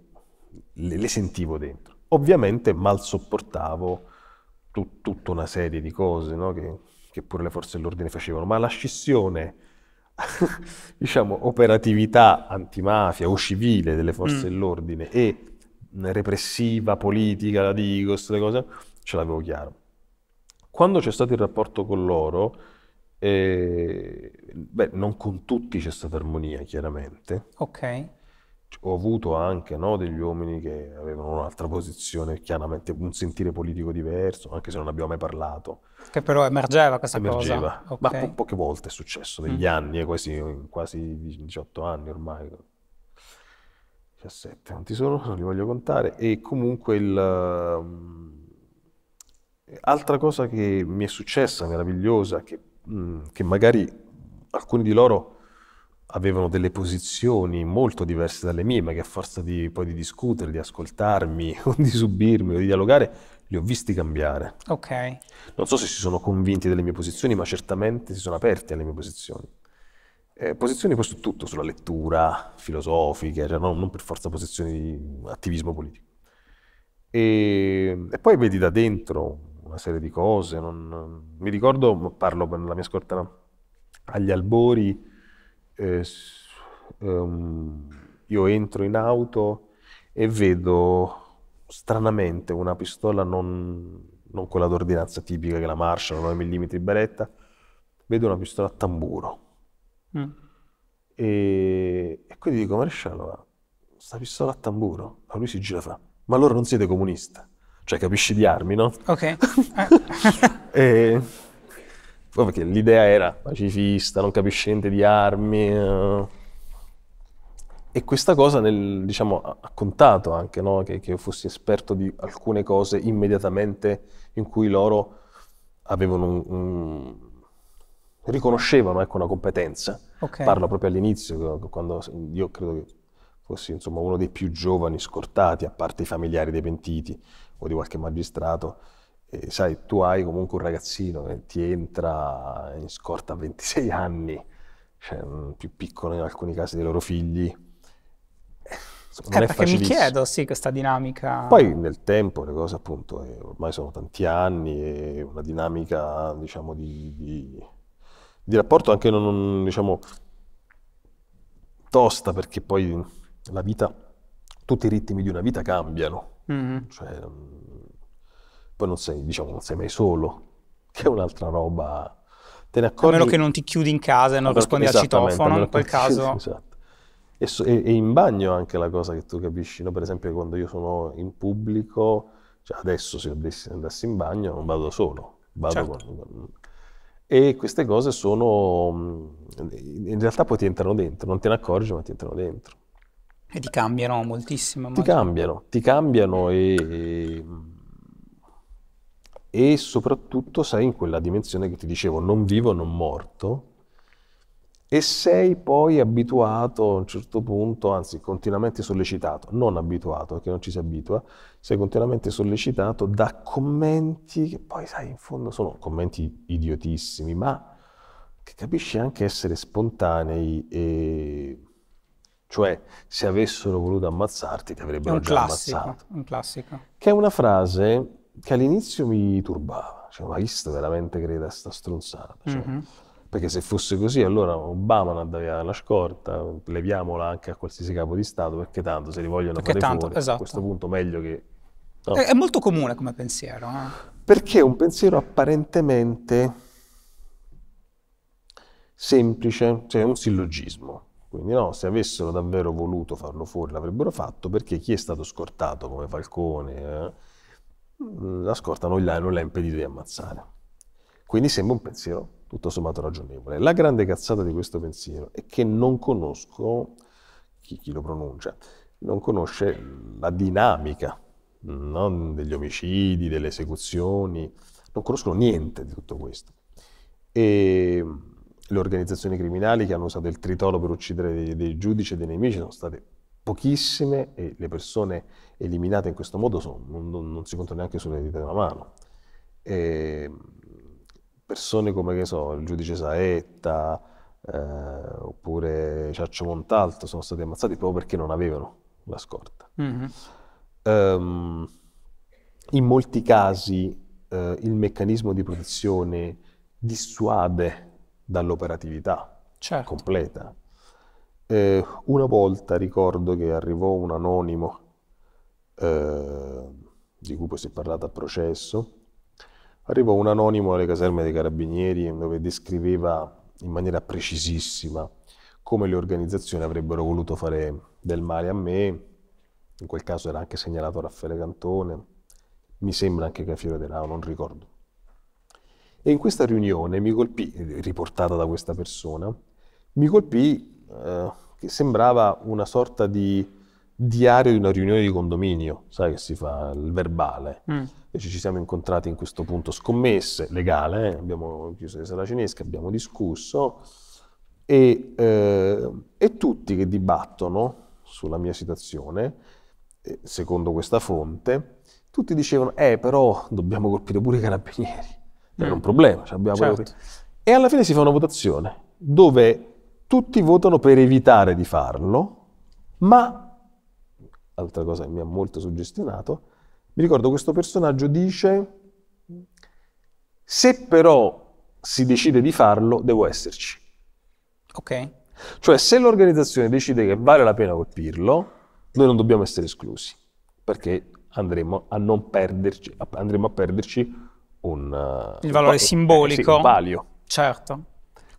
le, le sentivo dentro. Ovviamente mal sopportavo tut, tutta una serie di cose no? che, che, pure le forze dell'ordine facevano, ma la scissione, diciamo, operatività antimafia o civile delle forze mm. dell'ordine e repressiva, politica, la dico, queste cose, ce l'avevo chiaro. Quando c'è stato il rapporto con loro, eh, beh, non con tutti c'è stata armonia, chiaramente. Ok ho avuto anche no, degli uomini che avevano un'altra posizione, chiaramente un sentire politico diverso, anche se non abbiamo mai parlato. Che però emergeva questa emergeva. cosa. Okay. Ma po- poche volte è successo, negli mm. anni, eh, quasi, quasi 18 anni ormai, 17, non ti sono, non li voglio contare. E comunque il... Ehm, altra cosa che mi è successa, meravigliosa, che, mh, mm, che magari alcuni di loro avevano delle posizioni molto diverse dalle mie, ma che a forza di, poi di discutere, di ascoltarmi o di subirmi o di dialogare, li ho visti cambiare. Ok. Non so se si sono convinti delle mie posizioni, ma certamente si sono aperti alle mie posizioni. Eh, posizioni poi su tutto, sulla lettura, filosofiche, cioè non, non, per forza posizioni di attivismo politico. E, e poi vedi da dentro una serie di cose. Non, mi ricordo, parlo per la mia scorta agli albori, eh, um, io entro in auto e vedo stranamente una pistola non, non quella d'ordinanza tipica che la Marshall 9 mm beretta, vedo una pistola a tamburo. Mm. E, e, quindi dico, maresciallo, ma sta pistola a tamburo? Ma lui si gira e fa, ma allora non siete comunista? Cioè capisci di armi, no? Ok. e, perché l'idea era pacifista, non capisce niente di armi. Eh. E questa cosa nel, diciamo, ha contato anche no? che, che, io fossi esperto di alcune cose immediatamente in cui loro avevano un, un riconoscevano ecco, una competenza. Okay. Parlo proprio all'inizio, quando io credo che fossi insomma, uno dei più giovani scortati, a parte i familiari dei pentiti o di qualche magistrato. E, sai, tu hai comunque un ragazzino che ti entra in scorta a 26 anni, cioè, mm, più piccolo in alcuni casi dei loro figli. Eh, insomma, eh, perché mi chiedo, sì, questa dinamica... Poi nel tempo le cose appunto, eh, ormai sono tanti anni, è una dinamica, diciamo, di, di, di rapporto anche non, non, diciamo, tosta, perché poi la vita, tutti i ritmi di una vita cambiano. Mm-hmm. Cioè, mm, poi non sei, diciamo, non sei mai solo, che è un'altra roba. Te ne accorgi... A meno che non ti chiudi in casa e non esatto, rispondi al citofono, in quel caso... Esatto. E, so, e, e, in bagno anche la cosa che tu capisci, no? per esempio quando io sono in pubblico, cioè adesso se andassi in bagno non vado solo, vado certo. con, con... E queste cose sono, in realtà poi ti entrano dentro, non te ne accorgi ma ti entrano dentro. E ti cambiano moltissimo. Immagino. Ti cambiano, ti cambiano e, e e soprattutto sei in quella dimensione che ti dicevo, non vivo, non morto, e sei poi abituato a un certo punto, anzi continuamente sollecitato, non abituato perché non ci si abitua, sei continuamente sollecitato da commenti che poi sai in fondo sono commenti idiotissimi, ma che capisci anche essere spontanei e cioè se avessero voluto ammazzarti ti avrebbero già classico, ammazzato. Un classico. Che è una frase che all'inizio mi turbava, cioè, ma chi sta veramente creda a sta stronzata? Cioè, mm-hmm. Perché se fosse così, allora Obama non aveva la scorta, leviamola anche a qualsiasi capo di Stato, perché tanto se li vogliono perché fare tanto, fuori, esatto. a questo esatto. punto meglio che... No. È, è, molto comune come pensiero. Eh? Perché è un pensiero apparentemente semplice, cioè è un sillogismo. Quindi no, se avessero davvero voluto farlo fuori l'avrebbero fatto, perché chi è stato scortato come Falcone... Eh? Mm, la scorta non, l'ha, non la impedito di ammazzare. Quindi sembra un pensiero tutto sommato ragionevole. La grande cazzata di questo pensiero è che non conosco, chi, chi lo pronuncia, non conosce la dinamica no? degli omicidi, delle esecuzioni, non conoscono niente di tutto questo. E mm, le organizzazioni criminali che hanno usato il tritolo per uccidere dei, dei giudici e dei nemici sono state pochissime e le persone eliminate in questo modo sono, non, non, si contano neanche sulle dita della mano. E ehm, persone come so, il giudice Saetta eh, oppure Ciaccio Montalto sono stati ammazzati proprio perché non avevano la scorta. Mm-hmm. Um, in molti casi eh, il meccanismo di protezione dissuade dall'operatività certo. completa eh, una volta ricordo che arrivò un anonimo eh, di cui poi si è parlato a processo, arrivò un anonimo alle caserme dei carabinieri dove descriveva in maniera precisissima come le organizzazioni avrebbero voluto fare del male a me, in quel caso era anche segnalato Raffaele Cantone, mi sembra anche Cafiero De Rao, non ricordo. E in questa riunione mi colpì, riportata da questa persona, mi colpì eh, che sembrava una sorta di diario di una riunione di condominio, sai che si fa il verbale. Mm. Invece ci siamo incontrati in questo punto scommesse, legale, eh? abbiamo chiuso le saracinesche, abbiamo discusso e, eh, e, tutti che dibattono sulla mia situazione, eh, secondo questa fonte, tutti dicevano, eh però dobbiamo colpire pure i carabinieri, mm. era un problema, cioè abbiamo certo. E alla fine si fa una votazione dove tutti votano per evitare di farlo, ma, altra cosa che mi ha molto suggestionato, mi ricordo questo personaggio dice, se però si decide di farlo, devo esserci. Ok. Cioè, se l'organizzazione decide che vale la pena colpirlo, noi non dobbiamo essere esclusi, perché andremo a non perderci, andremo a perderci un... Il valore un, eh, simbolico. Sì, un palio. Certo.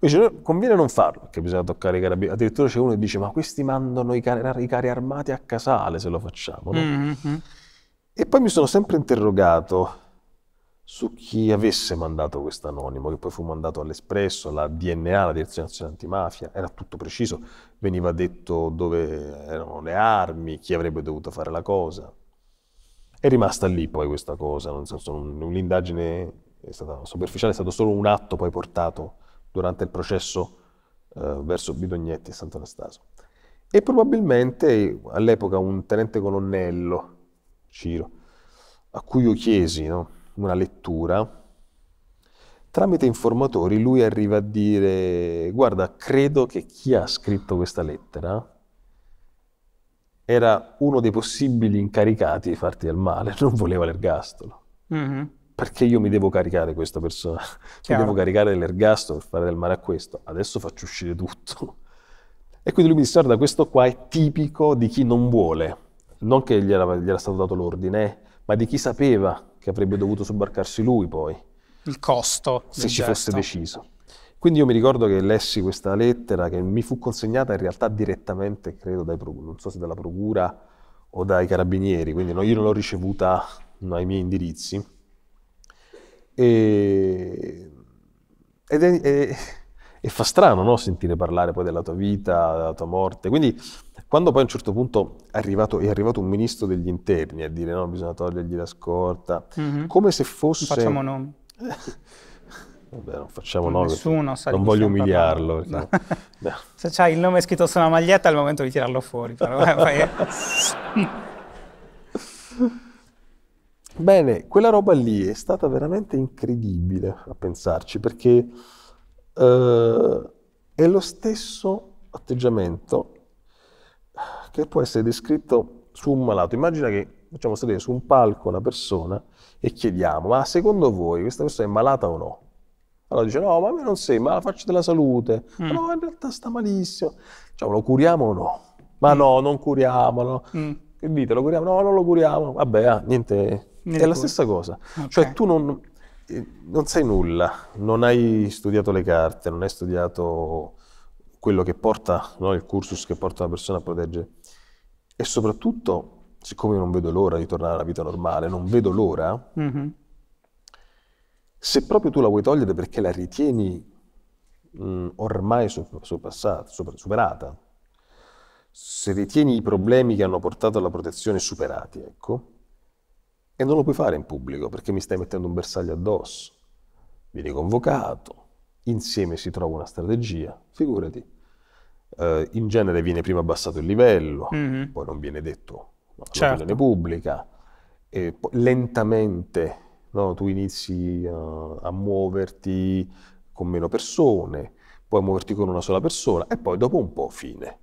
Invece conviene non farlo, perché bisogna toccare i carabinieri. Addirittura c'è uno che dice, ma questi mandano i carri, i carri armati a casale se lo facciamo. No? Mm-hmm. E poi mi sono sempre interrogato su chi avesse mandato questo anonimo, che poi fu mandato all'Espresso, alla DNA, la Direzione Nazionale Antimafia, era tutto preciso, veniva detto dove erano le armi, chi avrebbe dovuto fare la cosa. È rimasta lì poi questa cosa, nel senso un'indagine è stata superficiale, è stato solo un atto poi portato durante il processo eh, verso Bidognetti e Sant'Anastasio. E probabilmente all'epoca un tenente colonnello, Ciro, a cui io chiesi no, una lettura, tramite informatori lui arriva a dire guarda, credo che chi ha scritto questa lettera era uno dei possibili incaricati di farti del male, non voleva l'ergastolo. Mm-hmm perché io mi devo caricare questa persona? Chiaro. Mi devo caricare dell'ergastolo per fare del male a questo. Adesso faccio uscire tutto. E quindi lui mi disse, guarda, questo qua è tipico di chi non vuole. Non che gli era, gli era stato dato l'ordine, eh, ma di chi sapeva che avrebbe dovuto sobbarcarsi lui poi. Il costo. Se ci gesto. fosse deciso. Quindi io mi ricordo che lessi questa lettera che mi fu consegnata in realtà direttamente, credo, dai procura, non so se dalla procura o dai carabinieri, quindi no, io non l'ho ricevuta ai miei indirizzi e, ed è, è, è fa strano no? sentire parlare poi della tua vita, della tua morte. Quindi quando poi a un certo punto è arrivato, è arrivato un ministro degli interni a dire no, bisogna togliergli la scorta, mm-hmm. come se fosse... facciamo nomi. Vabbè, non facciamo nomi. Nessuno sa Non voglio umiliarlo. Perché... No. Diciamo. No. Se c'hai il nome scritto sulla maglietta è il momento di tirarlo fuori. Però, eh, Bene, quella roba lì è stata veramente incredibile a pensarci perché eh, è lo stesso atteggiamento che può essere descritto su un malato. Immagina che facciamo salire su un palco una persona e chiediamo, ma secondo voi questa persona è malata o no? Allora dice, no, ma a me non sei, ma la faccia della salute. Mm. No, in realtà sta malissimo. Diciamo, lo curiamo o no? Ma mm. no, non curiamolo. Mm. Che dite, lo curiamo? No, non lo curiamo. Vabbè, ah, niente, nel è corso. la stessa cosa. Cioè, okay. Cioè tu non, eh, non, sai nulla, non hai studiato le carte, non hai studiato quello che porta, no? il cursus che porta una persona a proteggere. E soprattutto, siccome non vedo l'ora di tornare alla vita normale, non vedo l'ora, mm-hmm. se proprio tu la vuoi togliere perché la ritieni mh, mm, ormai surpassata, superata, se ritieni i problemi che hanno portato alla protezione superati, ecco, e non lo puoi fare in pubblico perché mi stai mettendo un bersaglio addosso. Vieni convocato, insieme si trova una strategia, figurati. Eh, in genere viene prima abbassato il livello, mm-hmm. poi non viene detto all'opinione certo. pubblica, e poi lentamente no, tu inizi uh, a muoverti con meno persone, puoi muoverti con una sola persona e poi dopo un po' fine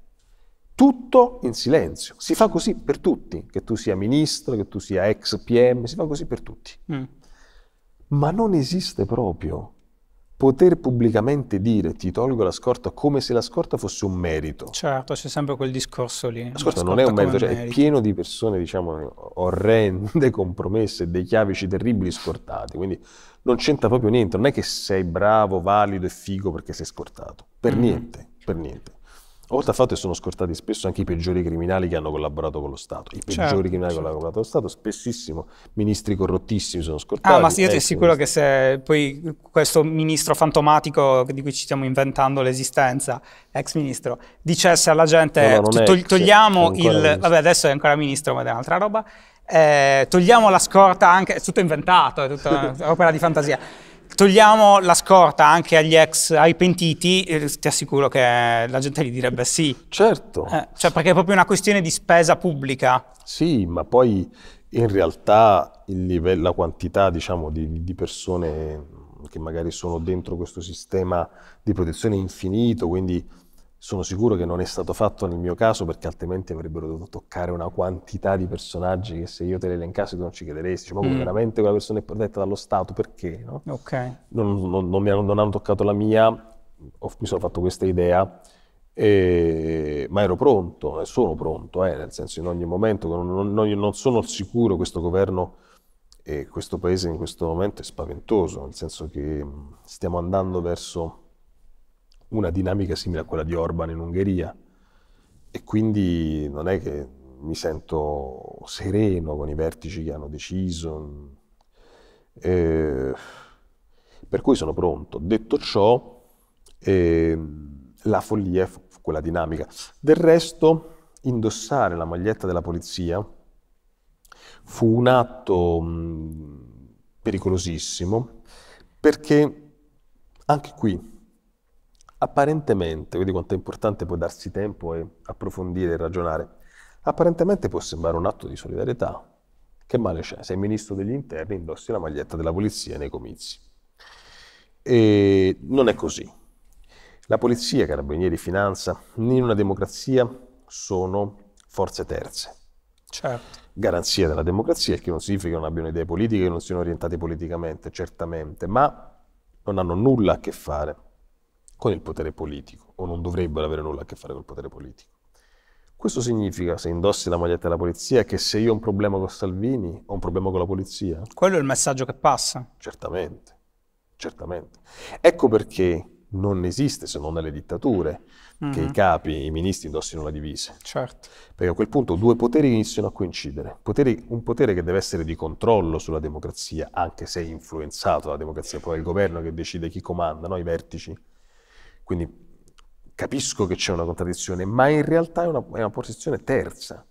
tutto in silenzio. Si fa così per tutti, che tu sia ministro, che tu sia ex PM, si fa così per tutti. Mm. Ma non esiste proprio poter pubblicamente dire ti tolgo la scorta come se la scorta fosse un merito. Certo, c'è sempre quel discorso lì. La scorta, la scorta non è un merito, cioè, merito, è pieno di persone, diciamo, orrende, compromesse, dei chiavici terribili scortati, quindi non c'entra proprio niente, non è che sei bravo, valido e figo perché sei scortato, per mm. niente, per niente. Oltre al fatto sono scortati spesso anche i peggiori criminali che hanno collaborato con lo Stato. I peggiori certo, criminali che certo. hanno collaborato con lo Stato, spessissimo ministri corrottissimi sono ah, scortati. Ah, ma sì, io ti eh, assicuro che se poi questo ministro fantomatico di cui ci stiamo inventando l'esistenza, ex ministro, dicesse alla gente no, no, ex, togliamo il... Vabbè, adesso è ancora ministro, ma è un'altra roba. Eh, togliamo la scorta anche... È tutto inventato, è tutta un'opera di fantasia togliamo la scorta anche agli ex, ai pentiti, eh, ti assicuro che la gente gli direbbe sì. Certo. Eh, cioè perché è proprio una questione di spesa pubblica. Sì, ma poi in realtà il livello, la quantità diciamo, di, di, persone che magari sono dentro questo sistema di protezione infinito, quindi sono sicuro che non è stato fatto nel mio caso perché altrimenti avrebbero dovuto toccare una quantità di personaggi che se io te le elencassi tu non ci crederesti. Cioè, ma mm. veramente quella persona è protetta dallo Stato? Perché? No? Okay. Non, non, non, hanno, non, hanno, toccato la mia, ho, mi sono fatto questa idea. E, ma ero pronto, sono pronto, eh, nel senso in ogni momento, non, non, non sono sicuro questo governo e questo paese in questo momento è spaventoso, nel senso che mm, stiamo andando verso una dinamica simile a quella di Orban in Ungheria e quindi non è che mi sento sereno con i vertici che hanno deciso. Eh, per cui sono pronto. Detto ciò, eh, la follia è quella dinamica. Del resto, indossare la maglietta della polizia fu un atto mh, pericolosissimo perché anche qui Apparentemente, vedi quanto è importante poi darsi tempo e approfondire e ragionare, apparentemente può sembrare un atto di solidarietà. Che male c'è? Sei ministro degli interni, indossi la maglietta della polizia nei comizi. E non è così. La polizia, carabinieri, finanza, in una democrazia sono forze terze. Certo. Garanzia della democrazia, il che non significa che non abbiano idee politiche, che non siano orientate politicamente, certamente, ma non hanno nulla a che fare con il potere politico, o non dovrebbero avere nulla a che fare col potere politico. Questo significa, se indossi la maglietta della polizia, che se io ho un problema con Salvini, ho un problema con la polizia? Quello è il messaggio che passa. Certamente, certamente. Ecco perché non esiste, se non nelle dittature, mm-hmm. che i mm-hmm. capi, i ministri indossino la divisa. Certo. Perché a quel punto due poteri iniziano a coincidere. Poteri, un potere che deve essere di controllo sulla democrazia, anche se è influenzato dalla democrazia, poi è il governo che decide chi comanda, no? i vertici quindi capisco che c'è una contraddizione, ma in realtà è una, è una posizione terza.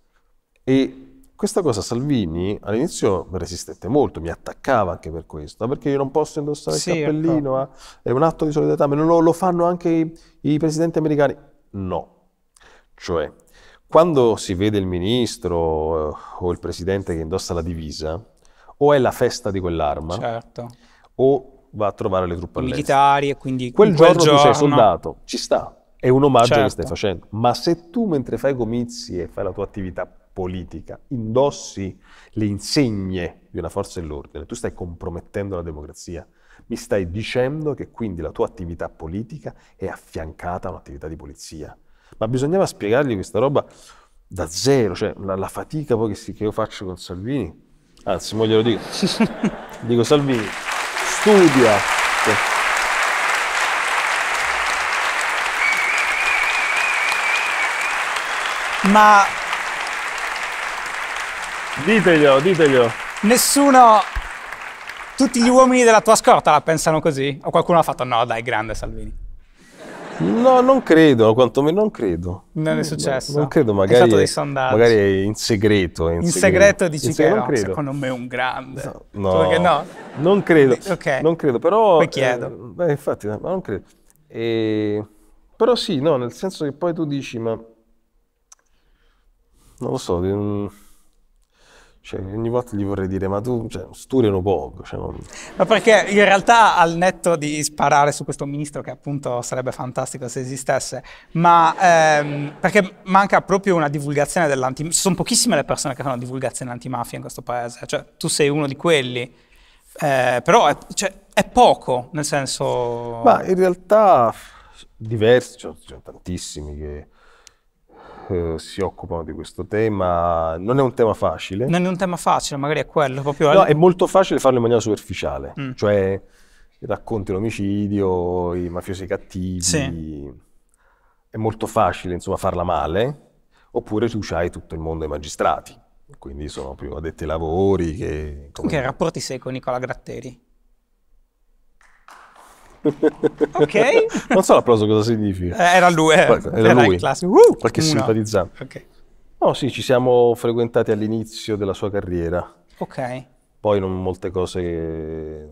E questa cosa Salvini all'inizio resistette molto, mi attaccava anche per questo, perché io non posso indossare sì, il ecco. cappellino, ecco. è un atto di solidarietà, ma lo, lo fanno anche i, i, presidenti americani. No. Cioè, quando si vede il ministro eh, o il presidente che indossa la divisa, o è la festa di quell'arma, certo. o va a trovare le truppe militari e quindi quel, quel giorno, giorno tu sei soldato, ci sta, è un omaggio certo. che stai certo. facendo. Ma se tu mentre fai comizi e fai la tua attività politica indossi le insegne di una forza dell'ordine, tu stai compromettendo la democrazia. Mi stai dicendo che quindi la tua attività politica è affiancata a un'attività di polizia. Ma bisognava spiegargli questa roba da zero, cioè la, la fatica poi che, si, che io faccio con Salvini. Anzi, mo glielo dico. dico Salvini studia. Ma diteglielo, diteglielo. Nessuno tutti gli uomini della tua scorta la pensano così? O qualcuno ha fatto no, dai, grande Salvini? No, non credo, quantomeno non credo. Non è mm, successo. Non, credo, magari, è magari è in segreto. in, in segreto, segreto dici in segreto, che no, secondo me è un grande. No, no, no? non credo. Okay. Non credo, però... Poi eh, chiedo. Eh, beh, infatti, ma non credo. E... Però sì, no, nel senso che poi tu dici, ma... Non lo so, cioè, ogni volta gli vorrei dire, ma tu cioè, studiano poco. Cioè non... Ma perché in realtà al netto di sparare su questo ministro, che appunto sarebbe fantastico se esistesse, ma ehm, perché manca proprio una divulgazione dell'antimafia. Sono pochissime le persone che fanno divulgazione antimafia in questo paese, cioè tu sei uno di quelli. Eh, però è, cioè, è, poco, nel senso... Ma in realtà diversi, cioè, ci sono tantissimi che si occupano di questo tema. Non è un tema facile. Non è un tema facile, magari è quello proprio. No, è molto facile farlo in maniera superficiale, mm. cioè racconti l'omicidio, i mafiosi cattivi. Sì. È molto facile, insomma, farla male, oppure tu hai tutto il mondo dei magistrati, quindi sono più addetti ai lavori che... Come... Tu che rapporti sei con Nicola Gratteri? ok. non so l'applauso cosa significa. Eh, eh. Era lui, era, era lui. Classico. Uh, qualche uno. simpatizzante. Ok. No, sì, ci siamo frequentati all'inizio della sua carriera. Ok. Poi non molte cose,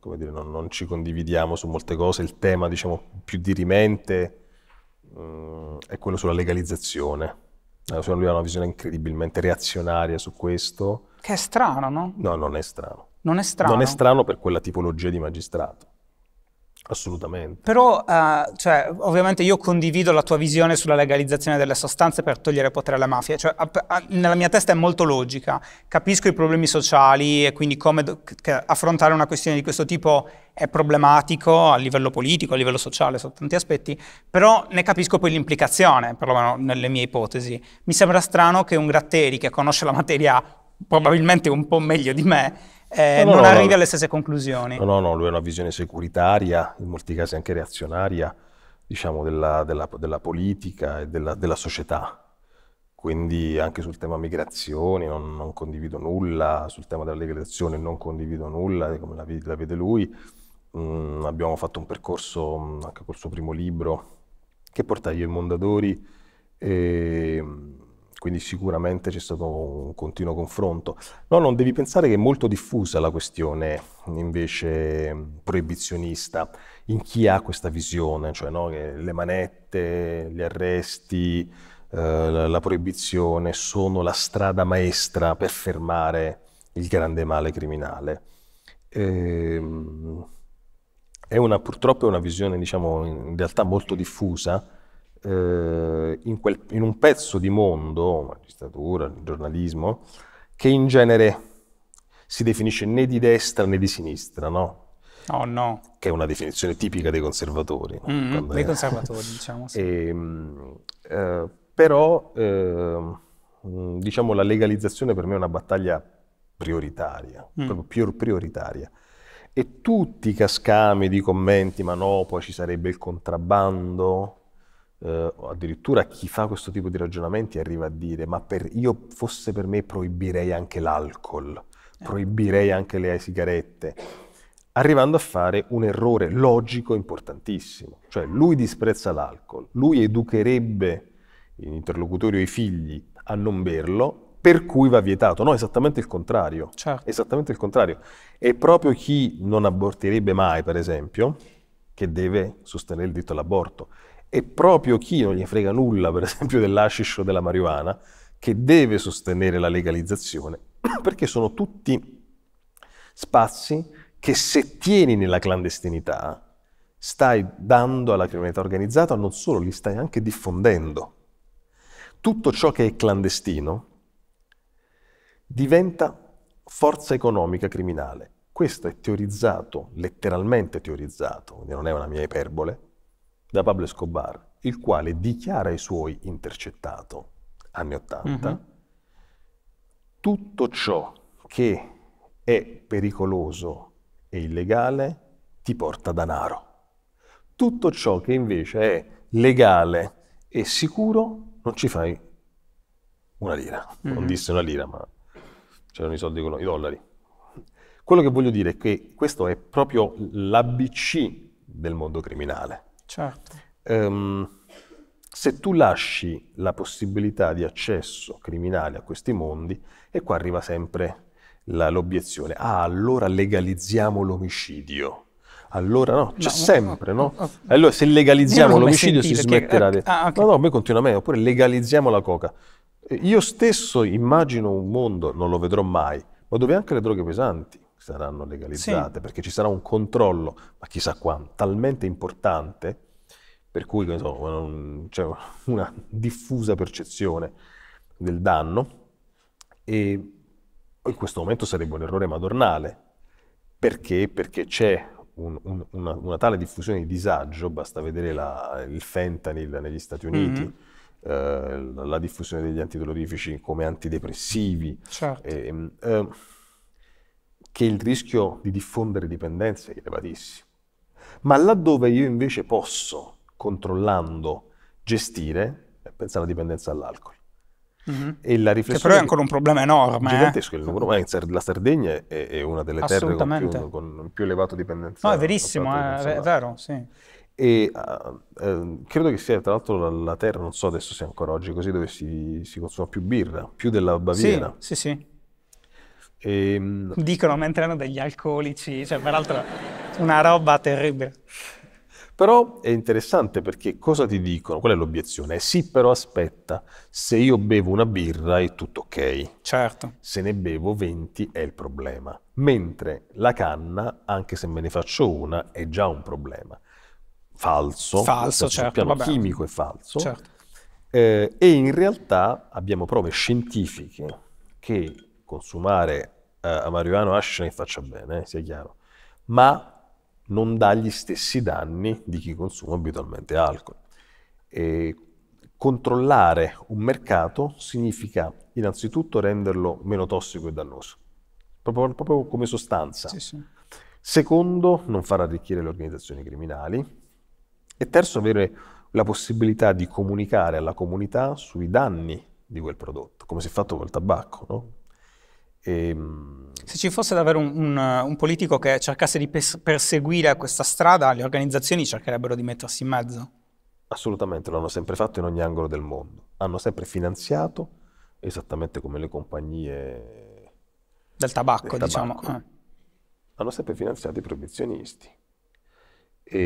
come dire, non, non ci condividiamo su molte cose. Il tema, diciamo, più dirimente mh, mm, è quello sulla legalizzazione. Allora, lui ha una visione incredibilmente reazionaria su questo. Che è strano, no? No, non è strano. Non è strano. Non è strano per quella tipologia di magistrato. Assolutamente. Però, uh, cioè, ovviamente io condivido la tua visione sulla legalizzazione delle sostanze per togliere potere alla mafia, cioè, a, a, nella mia testa è molto logica, capisco i problemi sociali e quindi come do- affrontare una questione di questo tipo è problematico a livello politico, a livello sociale, sotto tanti aspetti, però ne capisco poi l'implicazione, perlomeno nelle mie ipotesi. Mi sembra strano che un Gratteri che conosce la materia probabilmente un po' meglio di me, eh, no, non no, arrivi no, alle stesse conclusioni. No, no, no, lui ha una visione securitaria, in molti casi anche reazionaria, diciamo, della, della, della politica e della, della, società. Quindi anche sul tema migrazioni non, non, condivido nulla, sul tema della legalizzazione non condivido nulla, come la, la vede lui. Mm, abbiamo fatto un percorso mm, anche col suo primo libro che porta io e Mondadori. E, mm, quindi sicuramente c'è stato un continuo confronto. No, non devi pensare che è molto diffusa la questione invece proibizionista in chi ha questa visione, cioè no, le manette, gli arresti, eh, la proibizione sono la strada maestra per fermare il grande male criminale. E, ehm, è una, purtroppo è una visione diciamo, in realtà molto diffusa eh, in, quel, in, un pezzo di mondo, magistratura, giornalismo, che in genere si definisce né di destra né di sinistra, no? Oh, no. Che è una definizione tipica dei conservatori. No? Mm-hmm, dei è... conservatori, diciamo. Sì. E, ehm, eh, però, eh, diciamo, la legalizzazione per me è una battaglia prioritaria, mm. proprio più prioritaria. E tutti i cascami di commenti, ma no, poi ci sarebbe il contrabbando, eh, addirittura chi fa questo tipo di ragionamenti arriva a dire ma per, io fosse per me proibirei anche l'alcol, eh. proibirei anche le sigarette, arrivando a fare un errore logico importantissimo, cioè lui disprezza l'alcol, lui educherebbe in interlocutori o i figli a non berlo, per cui va vietato. No, esattamente il contrario. Certo. Esattamente il contrario. È proprio chi non abortirebbe mai, per esempio, che deve sostenere il diritto all'aborto e proprio chi non gli frega nulla, per esempio, dell'ashish della marijuana, che deve sostenere la legalizzazione, perché sono tutti spazi che se tieni nella clandestinità stai dando alla criminalità organizzata, non solo, li stai anche diffondendo. Tutto ciò che è clandestino diventa forza economica criminale. Questo è teorizzato, letteralmente teorizzato, quindi non è una mia iperbole, da Pablo Escobar, il quale dichiara ai suoi intercettato, anni 80, mm-hmm. tutto ciò che è pericoloso e illegale ti porta danaro. Tutto ciò che invece è legale e sicuro non ci fai una lira. Mm-hmm. Non mhm. disse una lira, ma c'erano i soldi con i dollari. Quello che voglio dire è che questo è proprio l'ABC del mondo criminale. Certo. Um, se tu lasci la possibilità di accesso criminale a questi mondi, e qua arriva sempre la, l'obiezione, ah allora legalizziamo l'omicidio. Allora no, c'è no, sempre, no? no? Allora se legalizziamo l'omicidio si smetterà di... Ah, okay. No, no, poi continua meglio, oppure legalizziamo la coca. Io stesso immagino un mondo, non lo vedrò mai, ma dove anche le droghe pesanti saranno legalizzate, sì. perché ci sarà un controllo, ma chissà quanto, talmente importante, per cui insomma, c'è cioè, una diffusa percezione del danno, e in questo momento sarebbe un errore madornale. Perché? Perché c'è un, un, una, una, tale diffusione di disagio, basta vedere la, il fentanyl negli Stati mm-hmm. Uniti, mm-hmm. la, la diffusione degli antidolorifici come antidepressivi. Certo. Eh, eh, che il rischio di diffondere dipendenze è elevatissimo. Ma laddove io invece posso, controllando, gestire, eh, pensa alla dipendenza dall'alcol. Mm-hmm. E la riflessione che però è ancora un problema enorme. Eh. Gigantesco eh? il numero, ma la Sardegna è, è, una delle terre con più, con più elevato dipendenza. No, è verissimo, eh, è vero, sì. E uh, credo che sia tra l'altro la, la, terra, non so adesso se ancora oggi così, dove si, si consuma più birra, più della Baviera. Sì, sì, sì. E... Ehm, dicono mentre hanno degli alcolici, cioè peraltro una roba terribile. Però è interessante perché cosa ti dicono? Qual è l'obiezione? È eh sì, però aspetta, se io bevo una birra è tutto ok. Certo. Se ne bevo 20 è il problema. Mentre la canna, anche se me ne faccio una, è già un problema. Falso. Falso, certo. Il piano vabbè. chimico è falso. Certo. Eh, e in realtà abbiamo prove scientifiche che consumare eh, a Mariano Ash ne faccia bene, eh, sia chiaro, ma non dà gli stessi danni di chi consuma abitualmente alcol. E controllare un mercato significa innanzitutto renderlo meno tossico e dannoso, proprio, proprio come sostanza. Sì, sì. Secondo, non far arricchire le organizzazioni criminali. E terzo, avere la possibilità di comunicare alla comunità sui danni di quel prodotto, come si è fatto col tabacco, no? E, ehm, se ci fosse davvero un, un, un politico che cercasse di pers- perseguire questa strada, le organizzazioni cercherebbero di mettersi in mezzo? Assolutamente, l'hanno sempre fatto in ogni angolo del mondo. Hanno sempre finanziato, esattamente come le compagnie... Del tabacco, del diciamo, tabacco. diciamo. Eh. Hanno sempre finanziato i proibizionisti. E,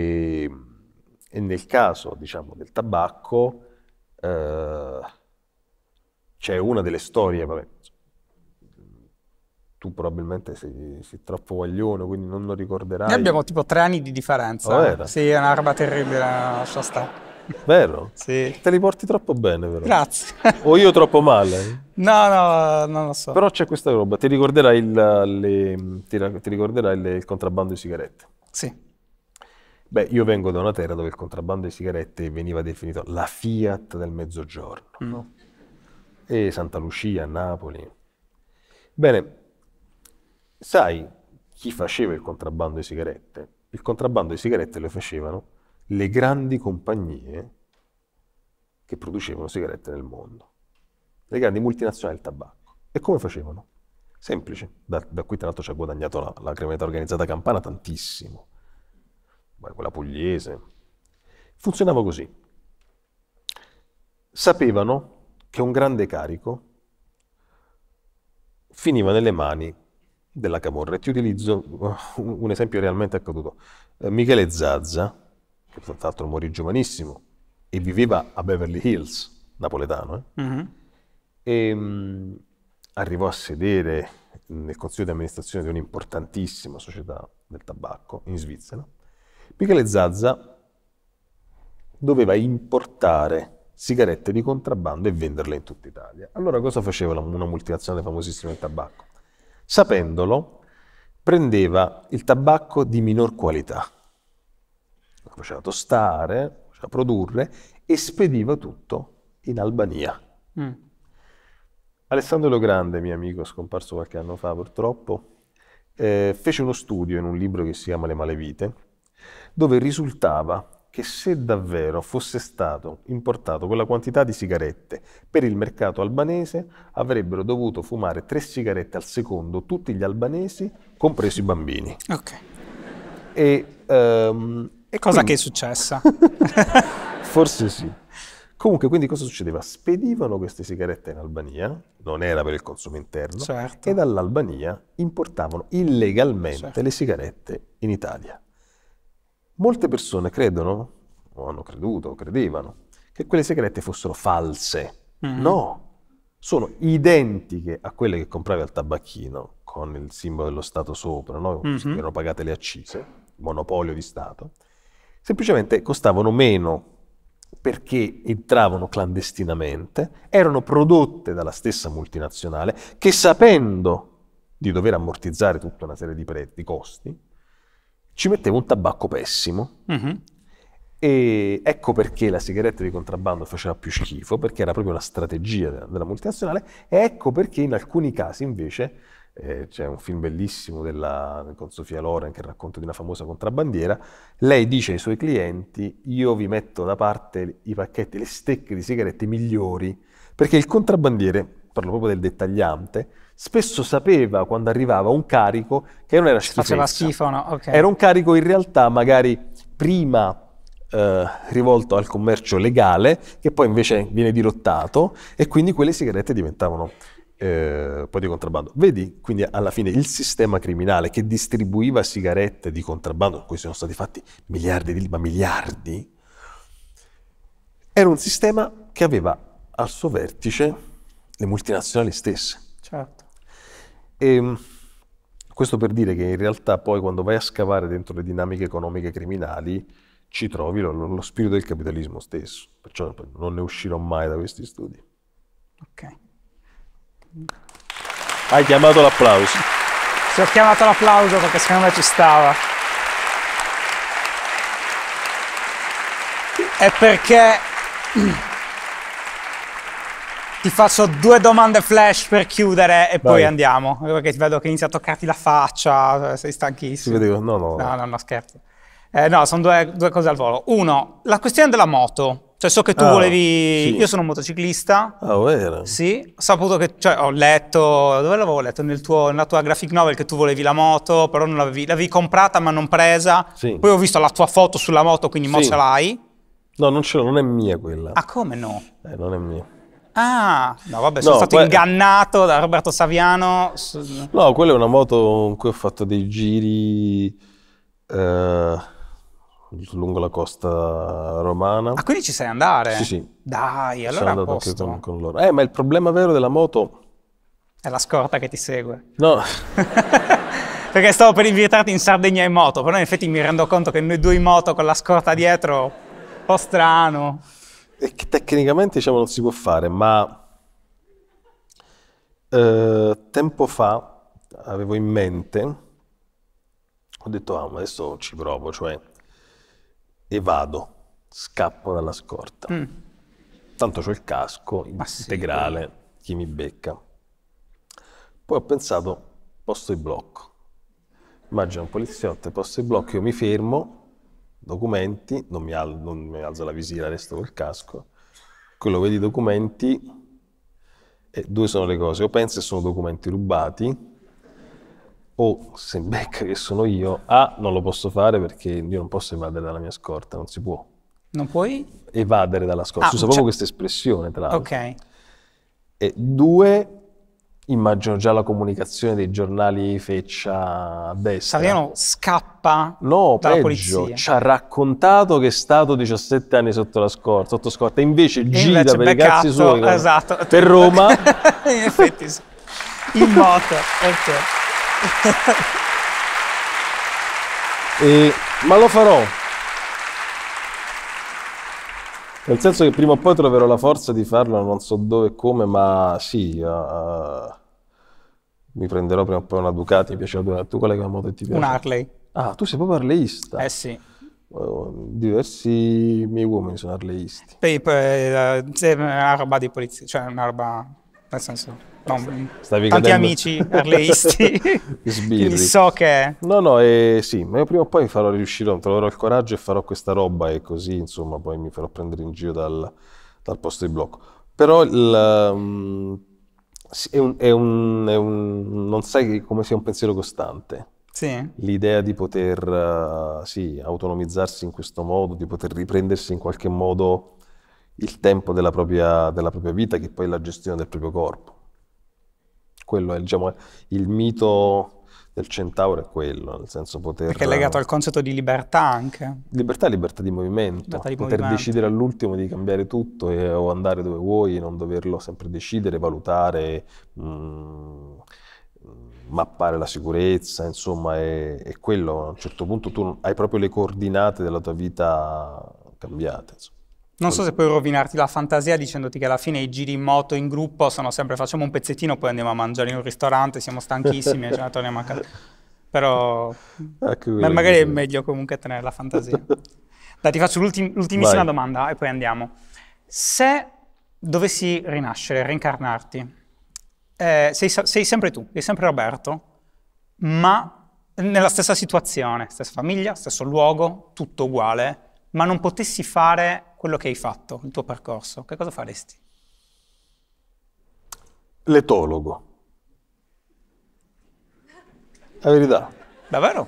ehm, e nel caso, diciamo, del tabacco, eh, c'è una delle storie, vabbè, tu probabilmente sei, sei, troppo guaglione, quindi non lo ricorderai. Noi abbiamo tipo tre anni di differenza. Oh, sì, è una roba terribile, lascia stare. Vero? Sì. Te li porti troppo bene, però. Grazie. o io troppo male? No, no, non lo so. Però c'è questa roba, ti ricorderai il, le, ti, ti ricorderai le, il contrabbando di sigarette? Sì. Beh, io vengo da una terra dove il contrabbando di sigarette veniva definito la Fiat del Mezzogiorno. Mm. E Santa Lucia, Napoli. Bene, Sai chi faceva il contrabbando di sigarette? Il contrabbando di sigarette lo facevano le grandi compagnie che producevano sigarette nel mondo, le grandi multinazionali del tabacco. E come facevano? Semplice, da, da qui tra l'altro ci ha guadagnato la, la criminalità organizzata campana tantissimo, quella pugliese. Funzionava così. Sapevano che un grande carico finiva nelle mani della camorra. E ti utilizzo uh, un esempio realmente accaduto. Eh, Michele Zazza, che tra l'altro morì giovanissimo e viveva a Beverly Hills, napoletano, eh? mm-hmm. e, ehm, mh, arrivò a sedere nel consiglio di amministrazione di un'importantissima società del tabacco in Svizzera. Michele Zazza doveva importare sigarette di contrabbando e venderle in tutta Italia. Allora cosa faceva una multinazionale famosissima del tabacco? Sapendolo, prendeva il tabacco di minor qualità, lo faceva tostare, lo faceva produrre e spediva tutto in Albania. Mm. Alessandro Grande, mio amico scomparso qualche anno fa purtroppo, eh, fece uno studio in un libro che si chiama Le Malevite, dove risultava che se davvero fosse stato importato quella quantità di sigarette per il mercato albanese, avrebbero dovuto fumare tre sigarette al secondo tutti gli albanesi, compresi i bambini. Ok. E, um, e cosa quindi... che è successa? Forse sì. Comunque, quindi cosa succedeva? Spedivano queste sigarette in Albania, non era per il consumo interno, certo. e dall'Albania importavano illegalmente certo. le sigarette in Italia. Molte persone credono, o hanno creduto, o credevano, che quelle segrete fossero false. Mm-hmm. No, sono identiche a quelle che compravi al tabacchino con il simbolo dello Stato sopra, no? mm-hmm. erano pagate le accise, monopolio di Stato, semplicemente costavano meno perché entravano clandestinamente, erano prodotte dalla stessa multinazionale che sapendo di dover ammortizzare tutta una serie di, pre- di costi, ci metteva un tabacco pessimo. Mm-hmm. E ecco perché la sigaretta di contrabbando faceva più schifo, perché era proprio una strategia della, della multinazionale, e ecco perché in alcuni casi invece eh, c'è un film bellissimo della, con Sofia Loren che racconta di una famosa contrabbandiera, lei dice ai suoi clienti io vi metto da parte i pacchetti, le stecche di sigarette migliori, perché il contrabbandiere parlo proprio del dettagliante, spesso sapeva quando arrivava un carico che non era schifo. Faceva schifo, no? Okay. Era un carico in realtà magari prima eh, rivolto al commercio legale, che poi invece viene dirottato e quindi quelle sigarette diventavano eh, poi di contrabbando. Vedi quindi alla fine il sistema criminale che distribuiva sigarette di contrabbando, cui sono stati fatti miliardi di libri, ma miliardi, era un sistema che aveva al suo vertice le multinazionali stesse. Certo. E, ehm, questo per dire che in realtà poi quando vai a scavare dentro le dinamiche economiche criminali ci trovi lo, lo spirito del capitalismo stesso, perciò non ne uscirò mai da questi studi. Ok. Hai chiamato l'applauso. Sì, ho chiamato l'applauso perché secondo me ci stava. È perché ti faccio due domande flash per chiudere e Vai. poi andiamo. Perché ti vedo che inizia a toccarti la faccia, sei stanchissimo. Sì, no, no, no. No, no, no scherzo. Eh, no, sono due, due, cose al volo. Uno, la questione della moto. Cioè, so che tu ah, volevi. Sì. Io sono un motociclista. Ah, vero? Oh, sì. Ho saputo che. Cioè, ho letto. Dove l'avevo letto? Nel tuo, nella tua graphic novel che tu volevi la moto, però non l'avevi, l'avevi comprata ma non presa. Sì. Poi ho visto la tua foto sulla moto, quindi sì. mo ce l'hai. No, non ce l'ho, non è mia quella. Ah, come no? Eh, non è mia. Ah, no vabbè, sono no, stato que... ingannato da Roberto Saviano. No, quella è una moto con cui ho fatto dei giri eh, lungo la costa romana. Ah, quindi ci sai andare? Sì, sì. Dai, allora sono andato anche con, con loro. Eh, ma il problema vero della moto... È la scorta che ti segue. No. Perché stavo per invitarti in Sardegna in moto, però in effetti mi rendo conto che noi due in moto con la scorta dietro, un po' strano e che tecnicamente diciamo, non si può fare, ma eh, tempo fa avevo in mente, ho detto ah, adesso ci provo, cioè evado, scappo dalla scorta. Mm. Tanto ho il casco integrale, chi mi becca. Poi ho pensato, posto di blocco. Immagino un poliziotto, posto di blocco, io mi fermo, documenti, non mi, al- non mi alzo la visiera, resto col casco, quello vedi documenti, e eh, due sono le cose, o pensa che sono documenti rubati, o se becca che sono io, A, ah, non lo posso fare perché io non posso evadere dalla mia scorta, non si può. Non puoi? Evadere dalla scorta, ah, usa proprio cioè questa espressione tra l'altro. Ok. E due, immagino già la comunicazione dei giornali feccia a destra. Saviano scappa no, dalla peggio, polizia. Ci ha raccontato che è stato 17 anni sotto la scorta, sotto scorta invece e gira invece per i cazzi suoi esatto. per Roma. In effetti sì. In moto, ok. e, ma lo farò. Nel senso che prima o poi troverò la forza di farlo, non so dove e come, ma sì, uh, mi prenderò prima o poi una Ducati, mi piaceva Ducati. Tu qual che moto che ti piace? Un Harley. Ah, tu sei proprio arleista. Eh sì. Oh, diversi miei uomini sono arleisti. Pepe, eh, eh, è una roba di polizia, cioè una roba, nel senso... No, mm, Stavi tanti cadendo. amici arleisti quindi so che no no eh, sì ma io prima o poi farò riuscirò troverò il coraggio e farò questa roba e così insomma poi mi farò prendere in giro dal, dal posto di blocco però il, um, è un, è un, è un, non sai come sia un pensiero costante. Sì. L'idea di poter uh, sì, autonomizzarsi in questo modo, di poter riprendersi in qualche modo il tempo della propria, della propria vita, che poi è la gestione del proprio corpo. Quello è diciamo, il mito del centauro è quello, nel senso poter... Perché è legato al concetto di libertà anche. Libertà è libertà di movimento, libertà di poter movimento. decidere all'ultimo di cambiare tutto e, o andare dove vuoi, non doverlo sempre decidere, valutare, mh, mm, mappare la sicurezza, insomma è, è quello, a un certo punto tu hai proprio le coordinate della tua vita cambiate. Insomma. Non so se puoi rovinarti la fantasia dicendoti che alla fine i giri in moto in gruppo sono sempre facciamo un pezzettino, poi andiamo a mangiare in un ristorante, siamo stanchissimi e ce ne torniamo a casa. Però ecco, ma magari è meglio comunque tenere la fantasia. Dai, ti faccio l'ultim- l'ultimissima Vai. domanda e poi andiamo. Se dovessi rinascere, reincarnarti, eh, sei, sei sempre tu, sei sempre Roberto, ma nella stessa situazione, stessa famiglia, stesso luogo, tutto uguale ma non potessi fare quello che hai fatto, il tuo percorso, che cosa faresti? L'etologo. La verità. Davvero?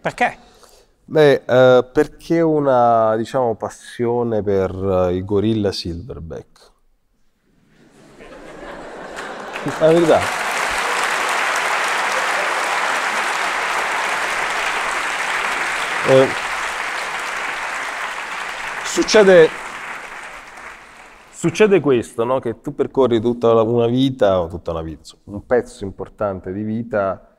Perché? Beh, eh, perché una, diciamo, passione per eh, i gorilla silverback. La verità. Eh, Succede, succede questo, no? che tu percorri tutta una vita, o tutta una vita, un pezzo importante di vita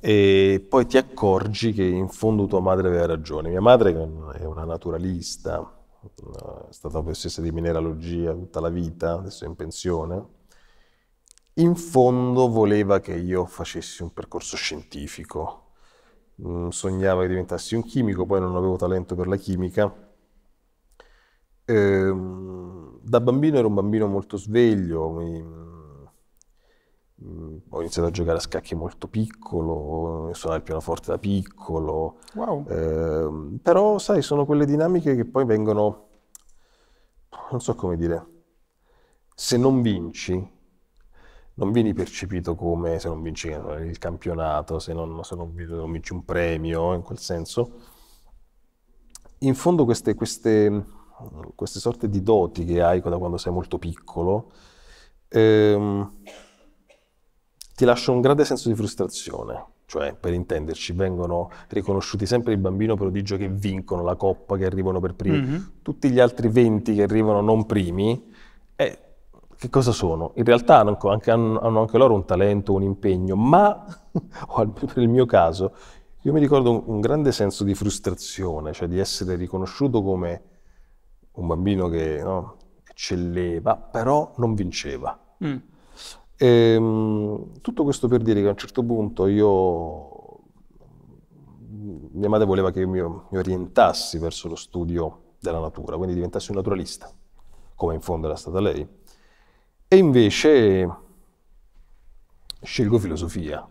e poi ti accorgi che in fondo tua madre aveva ragione. Mia madre è una naturalista, è stata professoressa di mineralogia tutta la vita, adesso è in pensione, in fondo voleva che io facessi un percorso scientifico, mm, sognava che diventassi un chimico, poi non avevo talento per la chimica eh, da bambino ero un bambino molto sveglio, mi, mh, mm, ho iniziato a giocare a scacchi molto piccolo, suonare il pianoforte da piccolo, wow. eh, però sai sono quelle dinamiche che poi vengono, non so come dire, se non vinci non vieni percepito come se non vinci il campionato, se non, se non vinci un premio, in quel senso. In fondo queste, queste queste sorte di doti che hai da quando sei molto piccolo, ehm, ti lasciano un grande senso di frustrazione. Cioè, per intenderci, vengono riconosciuti sempre il bambino prodigio che vincono la coppa, che arrivano per primi. Mm-hmm. Tutti gli altri 20 che arrivano non primi, eh, che cosa sono? In realtà hanno anche, hanno anche loro un talento, un impegno, ma, per il mio caso, io mi ricordo un, un grande senso di frustrazione, cioè di essere riconosciuto come un bambino che no, eccelleva, però non vinceva. Mm. E, ehm, tutto questo per dire che a un certo punto io mia madre voleva che io mi, mi orientassi verso lo studio della natura, quindi diventassi un naturalista, come in fondo era stata lei. E invece scelgo filosofia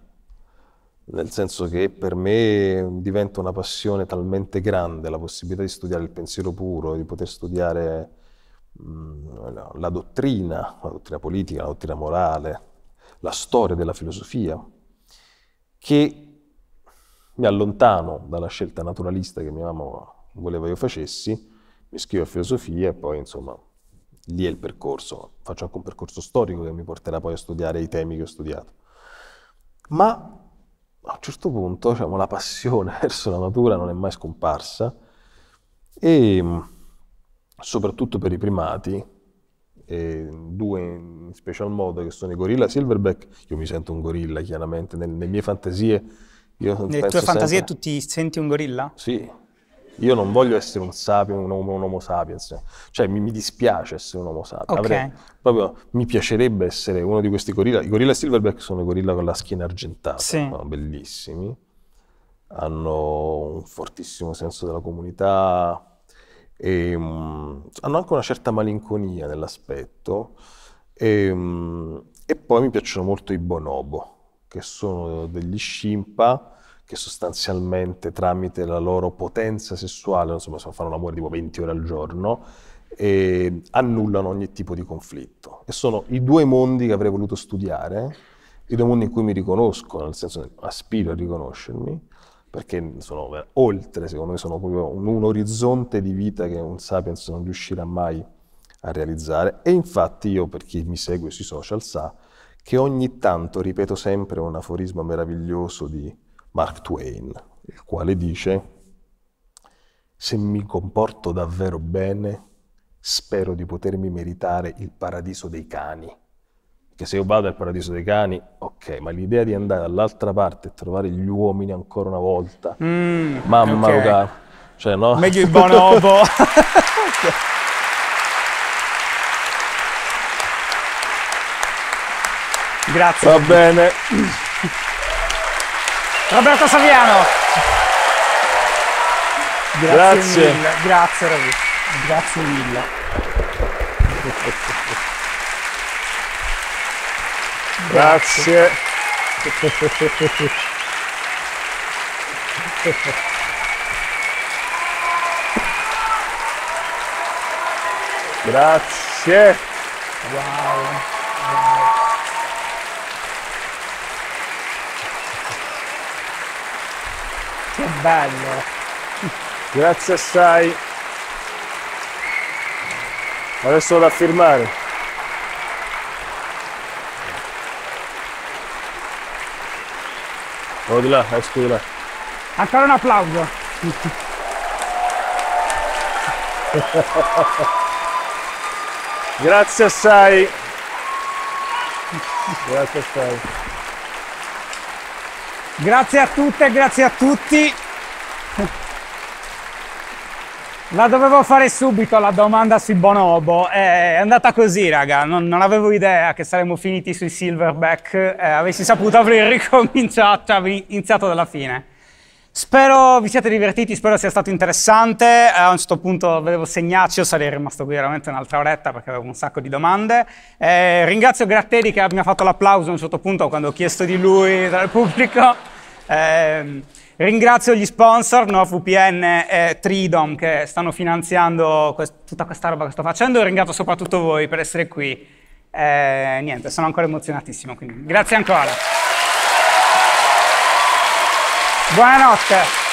nel senso che per me diventa una passione talmente grande la possibilità di studiare il pensiero puro, di poter studiare mh, mm, la dottrina, la dottrina politica, la dottrina morale, la storia della filosofia, che mi allontano dalla scelta naturalista che mia mamma voleva io facessi, mi iscrivo a filosofia e poi insomma lì è il percorso, faccio anche un percorso storico che mi porterà poi a studiare i temi che ho studiato. Ma a un certo punto diciamo, la passione verso la natura non è mai scomparsa e mm, soprattutto per i primati, due in special modo che sono i gorilla silverback, io mi sento un gorilla chiaramente, nelle, nelle mie fantasie. Io Nelle tue fantasie sempre... tu ti senti un gorilla? Sì, io non voglio essere un sapiens, un, un homo, sapiens, cioè mi, mi dispiace essere un homo sapiens. Okay. Avrei, proprio mi piacerebbe essere uno di questi gorilla. I gorilla silverback sono i gorilla con la schiena argentata, sì. Sono bellissimi, hanno un fortissimo senso della comunità, e, um, hanno anche una certa malinconia nell'aspetto. E, um, e poi mi piacciono molto i bonobo, che sono degli scimpa che sostanzialmente tramite la loro potenza sessuale, insomma, fanno l'amore tipo 20 ore al giorno, e annullano ogni tipo di conflitto. E sono i due mondi che avrei voluto studiare, i due mondi in cui mi riconosco, nel senso aspiro a riconoscermi, perché sono oltre, secondo me, sono proprio un, un orizzonte di vita che un sapiens non riuscirà mai a realizzare. E infatti io, per chi mi segue sui social, sa che ogni tanto ripeto sempre un aforismo meraviglioso di Mark Twain, il quale dice, se mi comporto davvero bene, spero di potermi meritare il paradiso dei cani. Che se io vado al paradiso dei cani, ok, ma l'idea di andare dall'altra parte e trovare gli uomini ancora una volta, mm, mamma okay. Roga, cioè no? Meglio il bonobo. Grazie. Va bene. Roberto Saviano. Grazie, grazie. mille, grazie Ravi, grazie mille. Grazie. grazie. Wow. bello. Grazie assai. Adesso da firmare. Oh, di là, esco di là. Ancora un applauso. Grazie assai. Grazie assai. Grazie a tutte, grazie a tutti. La dovevo fare subito la domanda sui bonobo, eh, è andata così raga, non, non avevo idea che saremmo finiti sui silverback, eh, avessi saputo avrei ricominciato, cioè avrei iniziato dalla fine. Spero vi siate divertiti, spero sia stato interessante, eh, a un certo punto vedevo segnaccio, sarei rimasto qui veramente un'altra oretta perché avevo un sacco di domande. Eh, ringrazio Gratteri che mi ha fatto l'applauso a un certo punto quando ho chiesto di lui dal pubblico. Eh, Ringrazio gli sponsor, NordVPN e Tridom, che stanno finanziando quest tutta questa roba che sto facendo. E ringrazio soprattutto voi per essere qui. Eh, niente, sono ancora emozionatissimo, quindi grazie ancora. Buonanotte.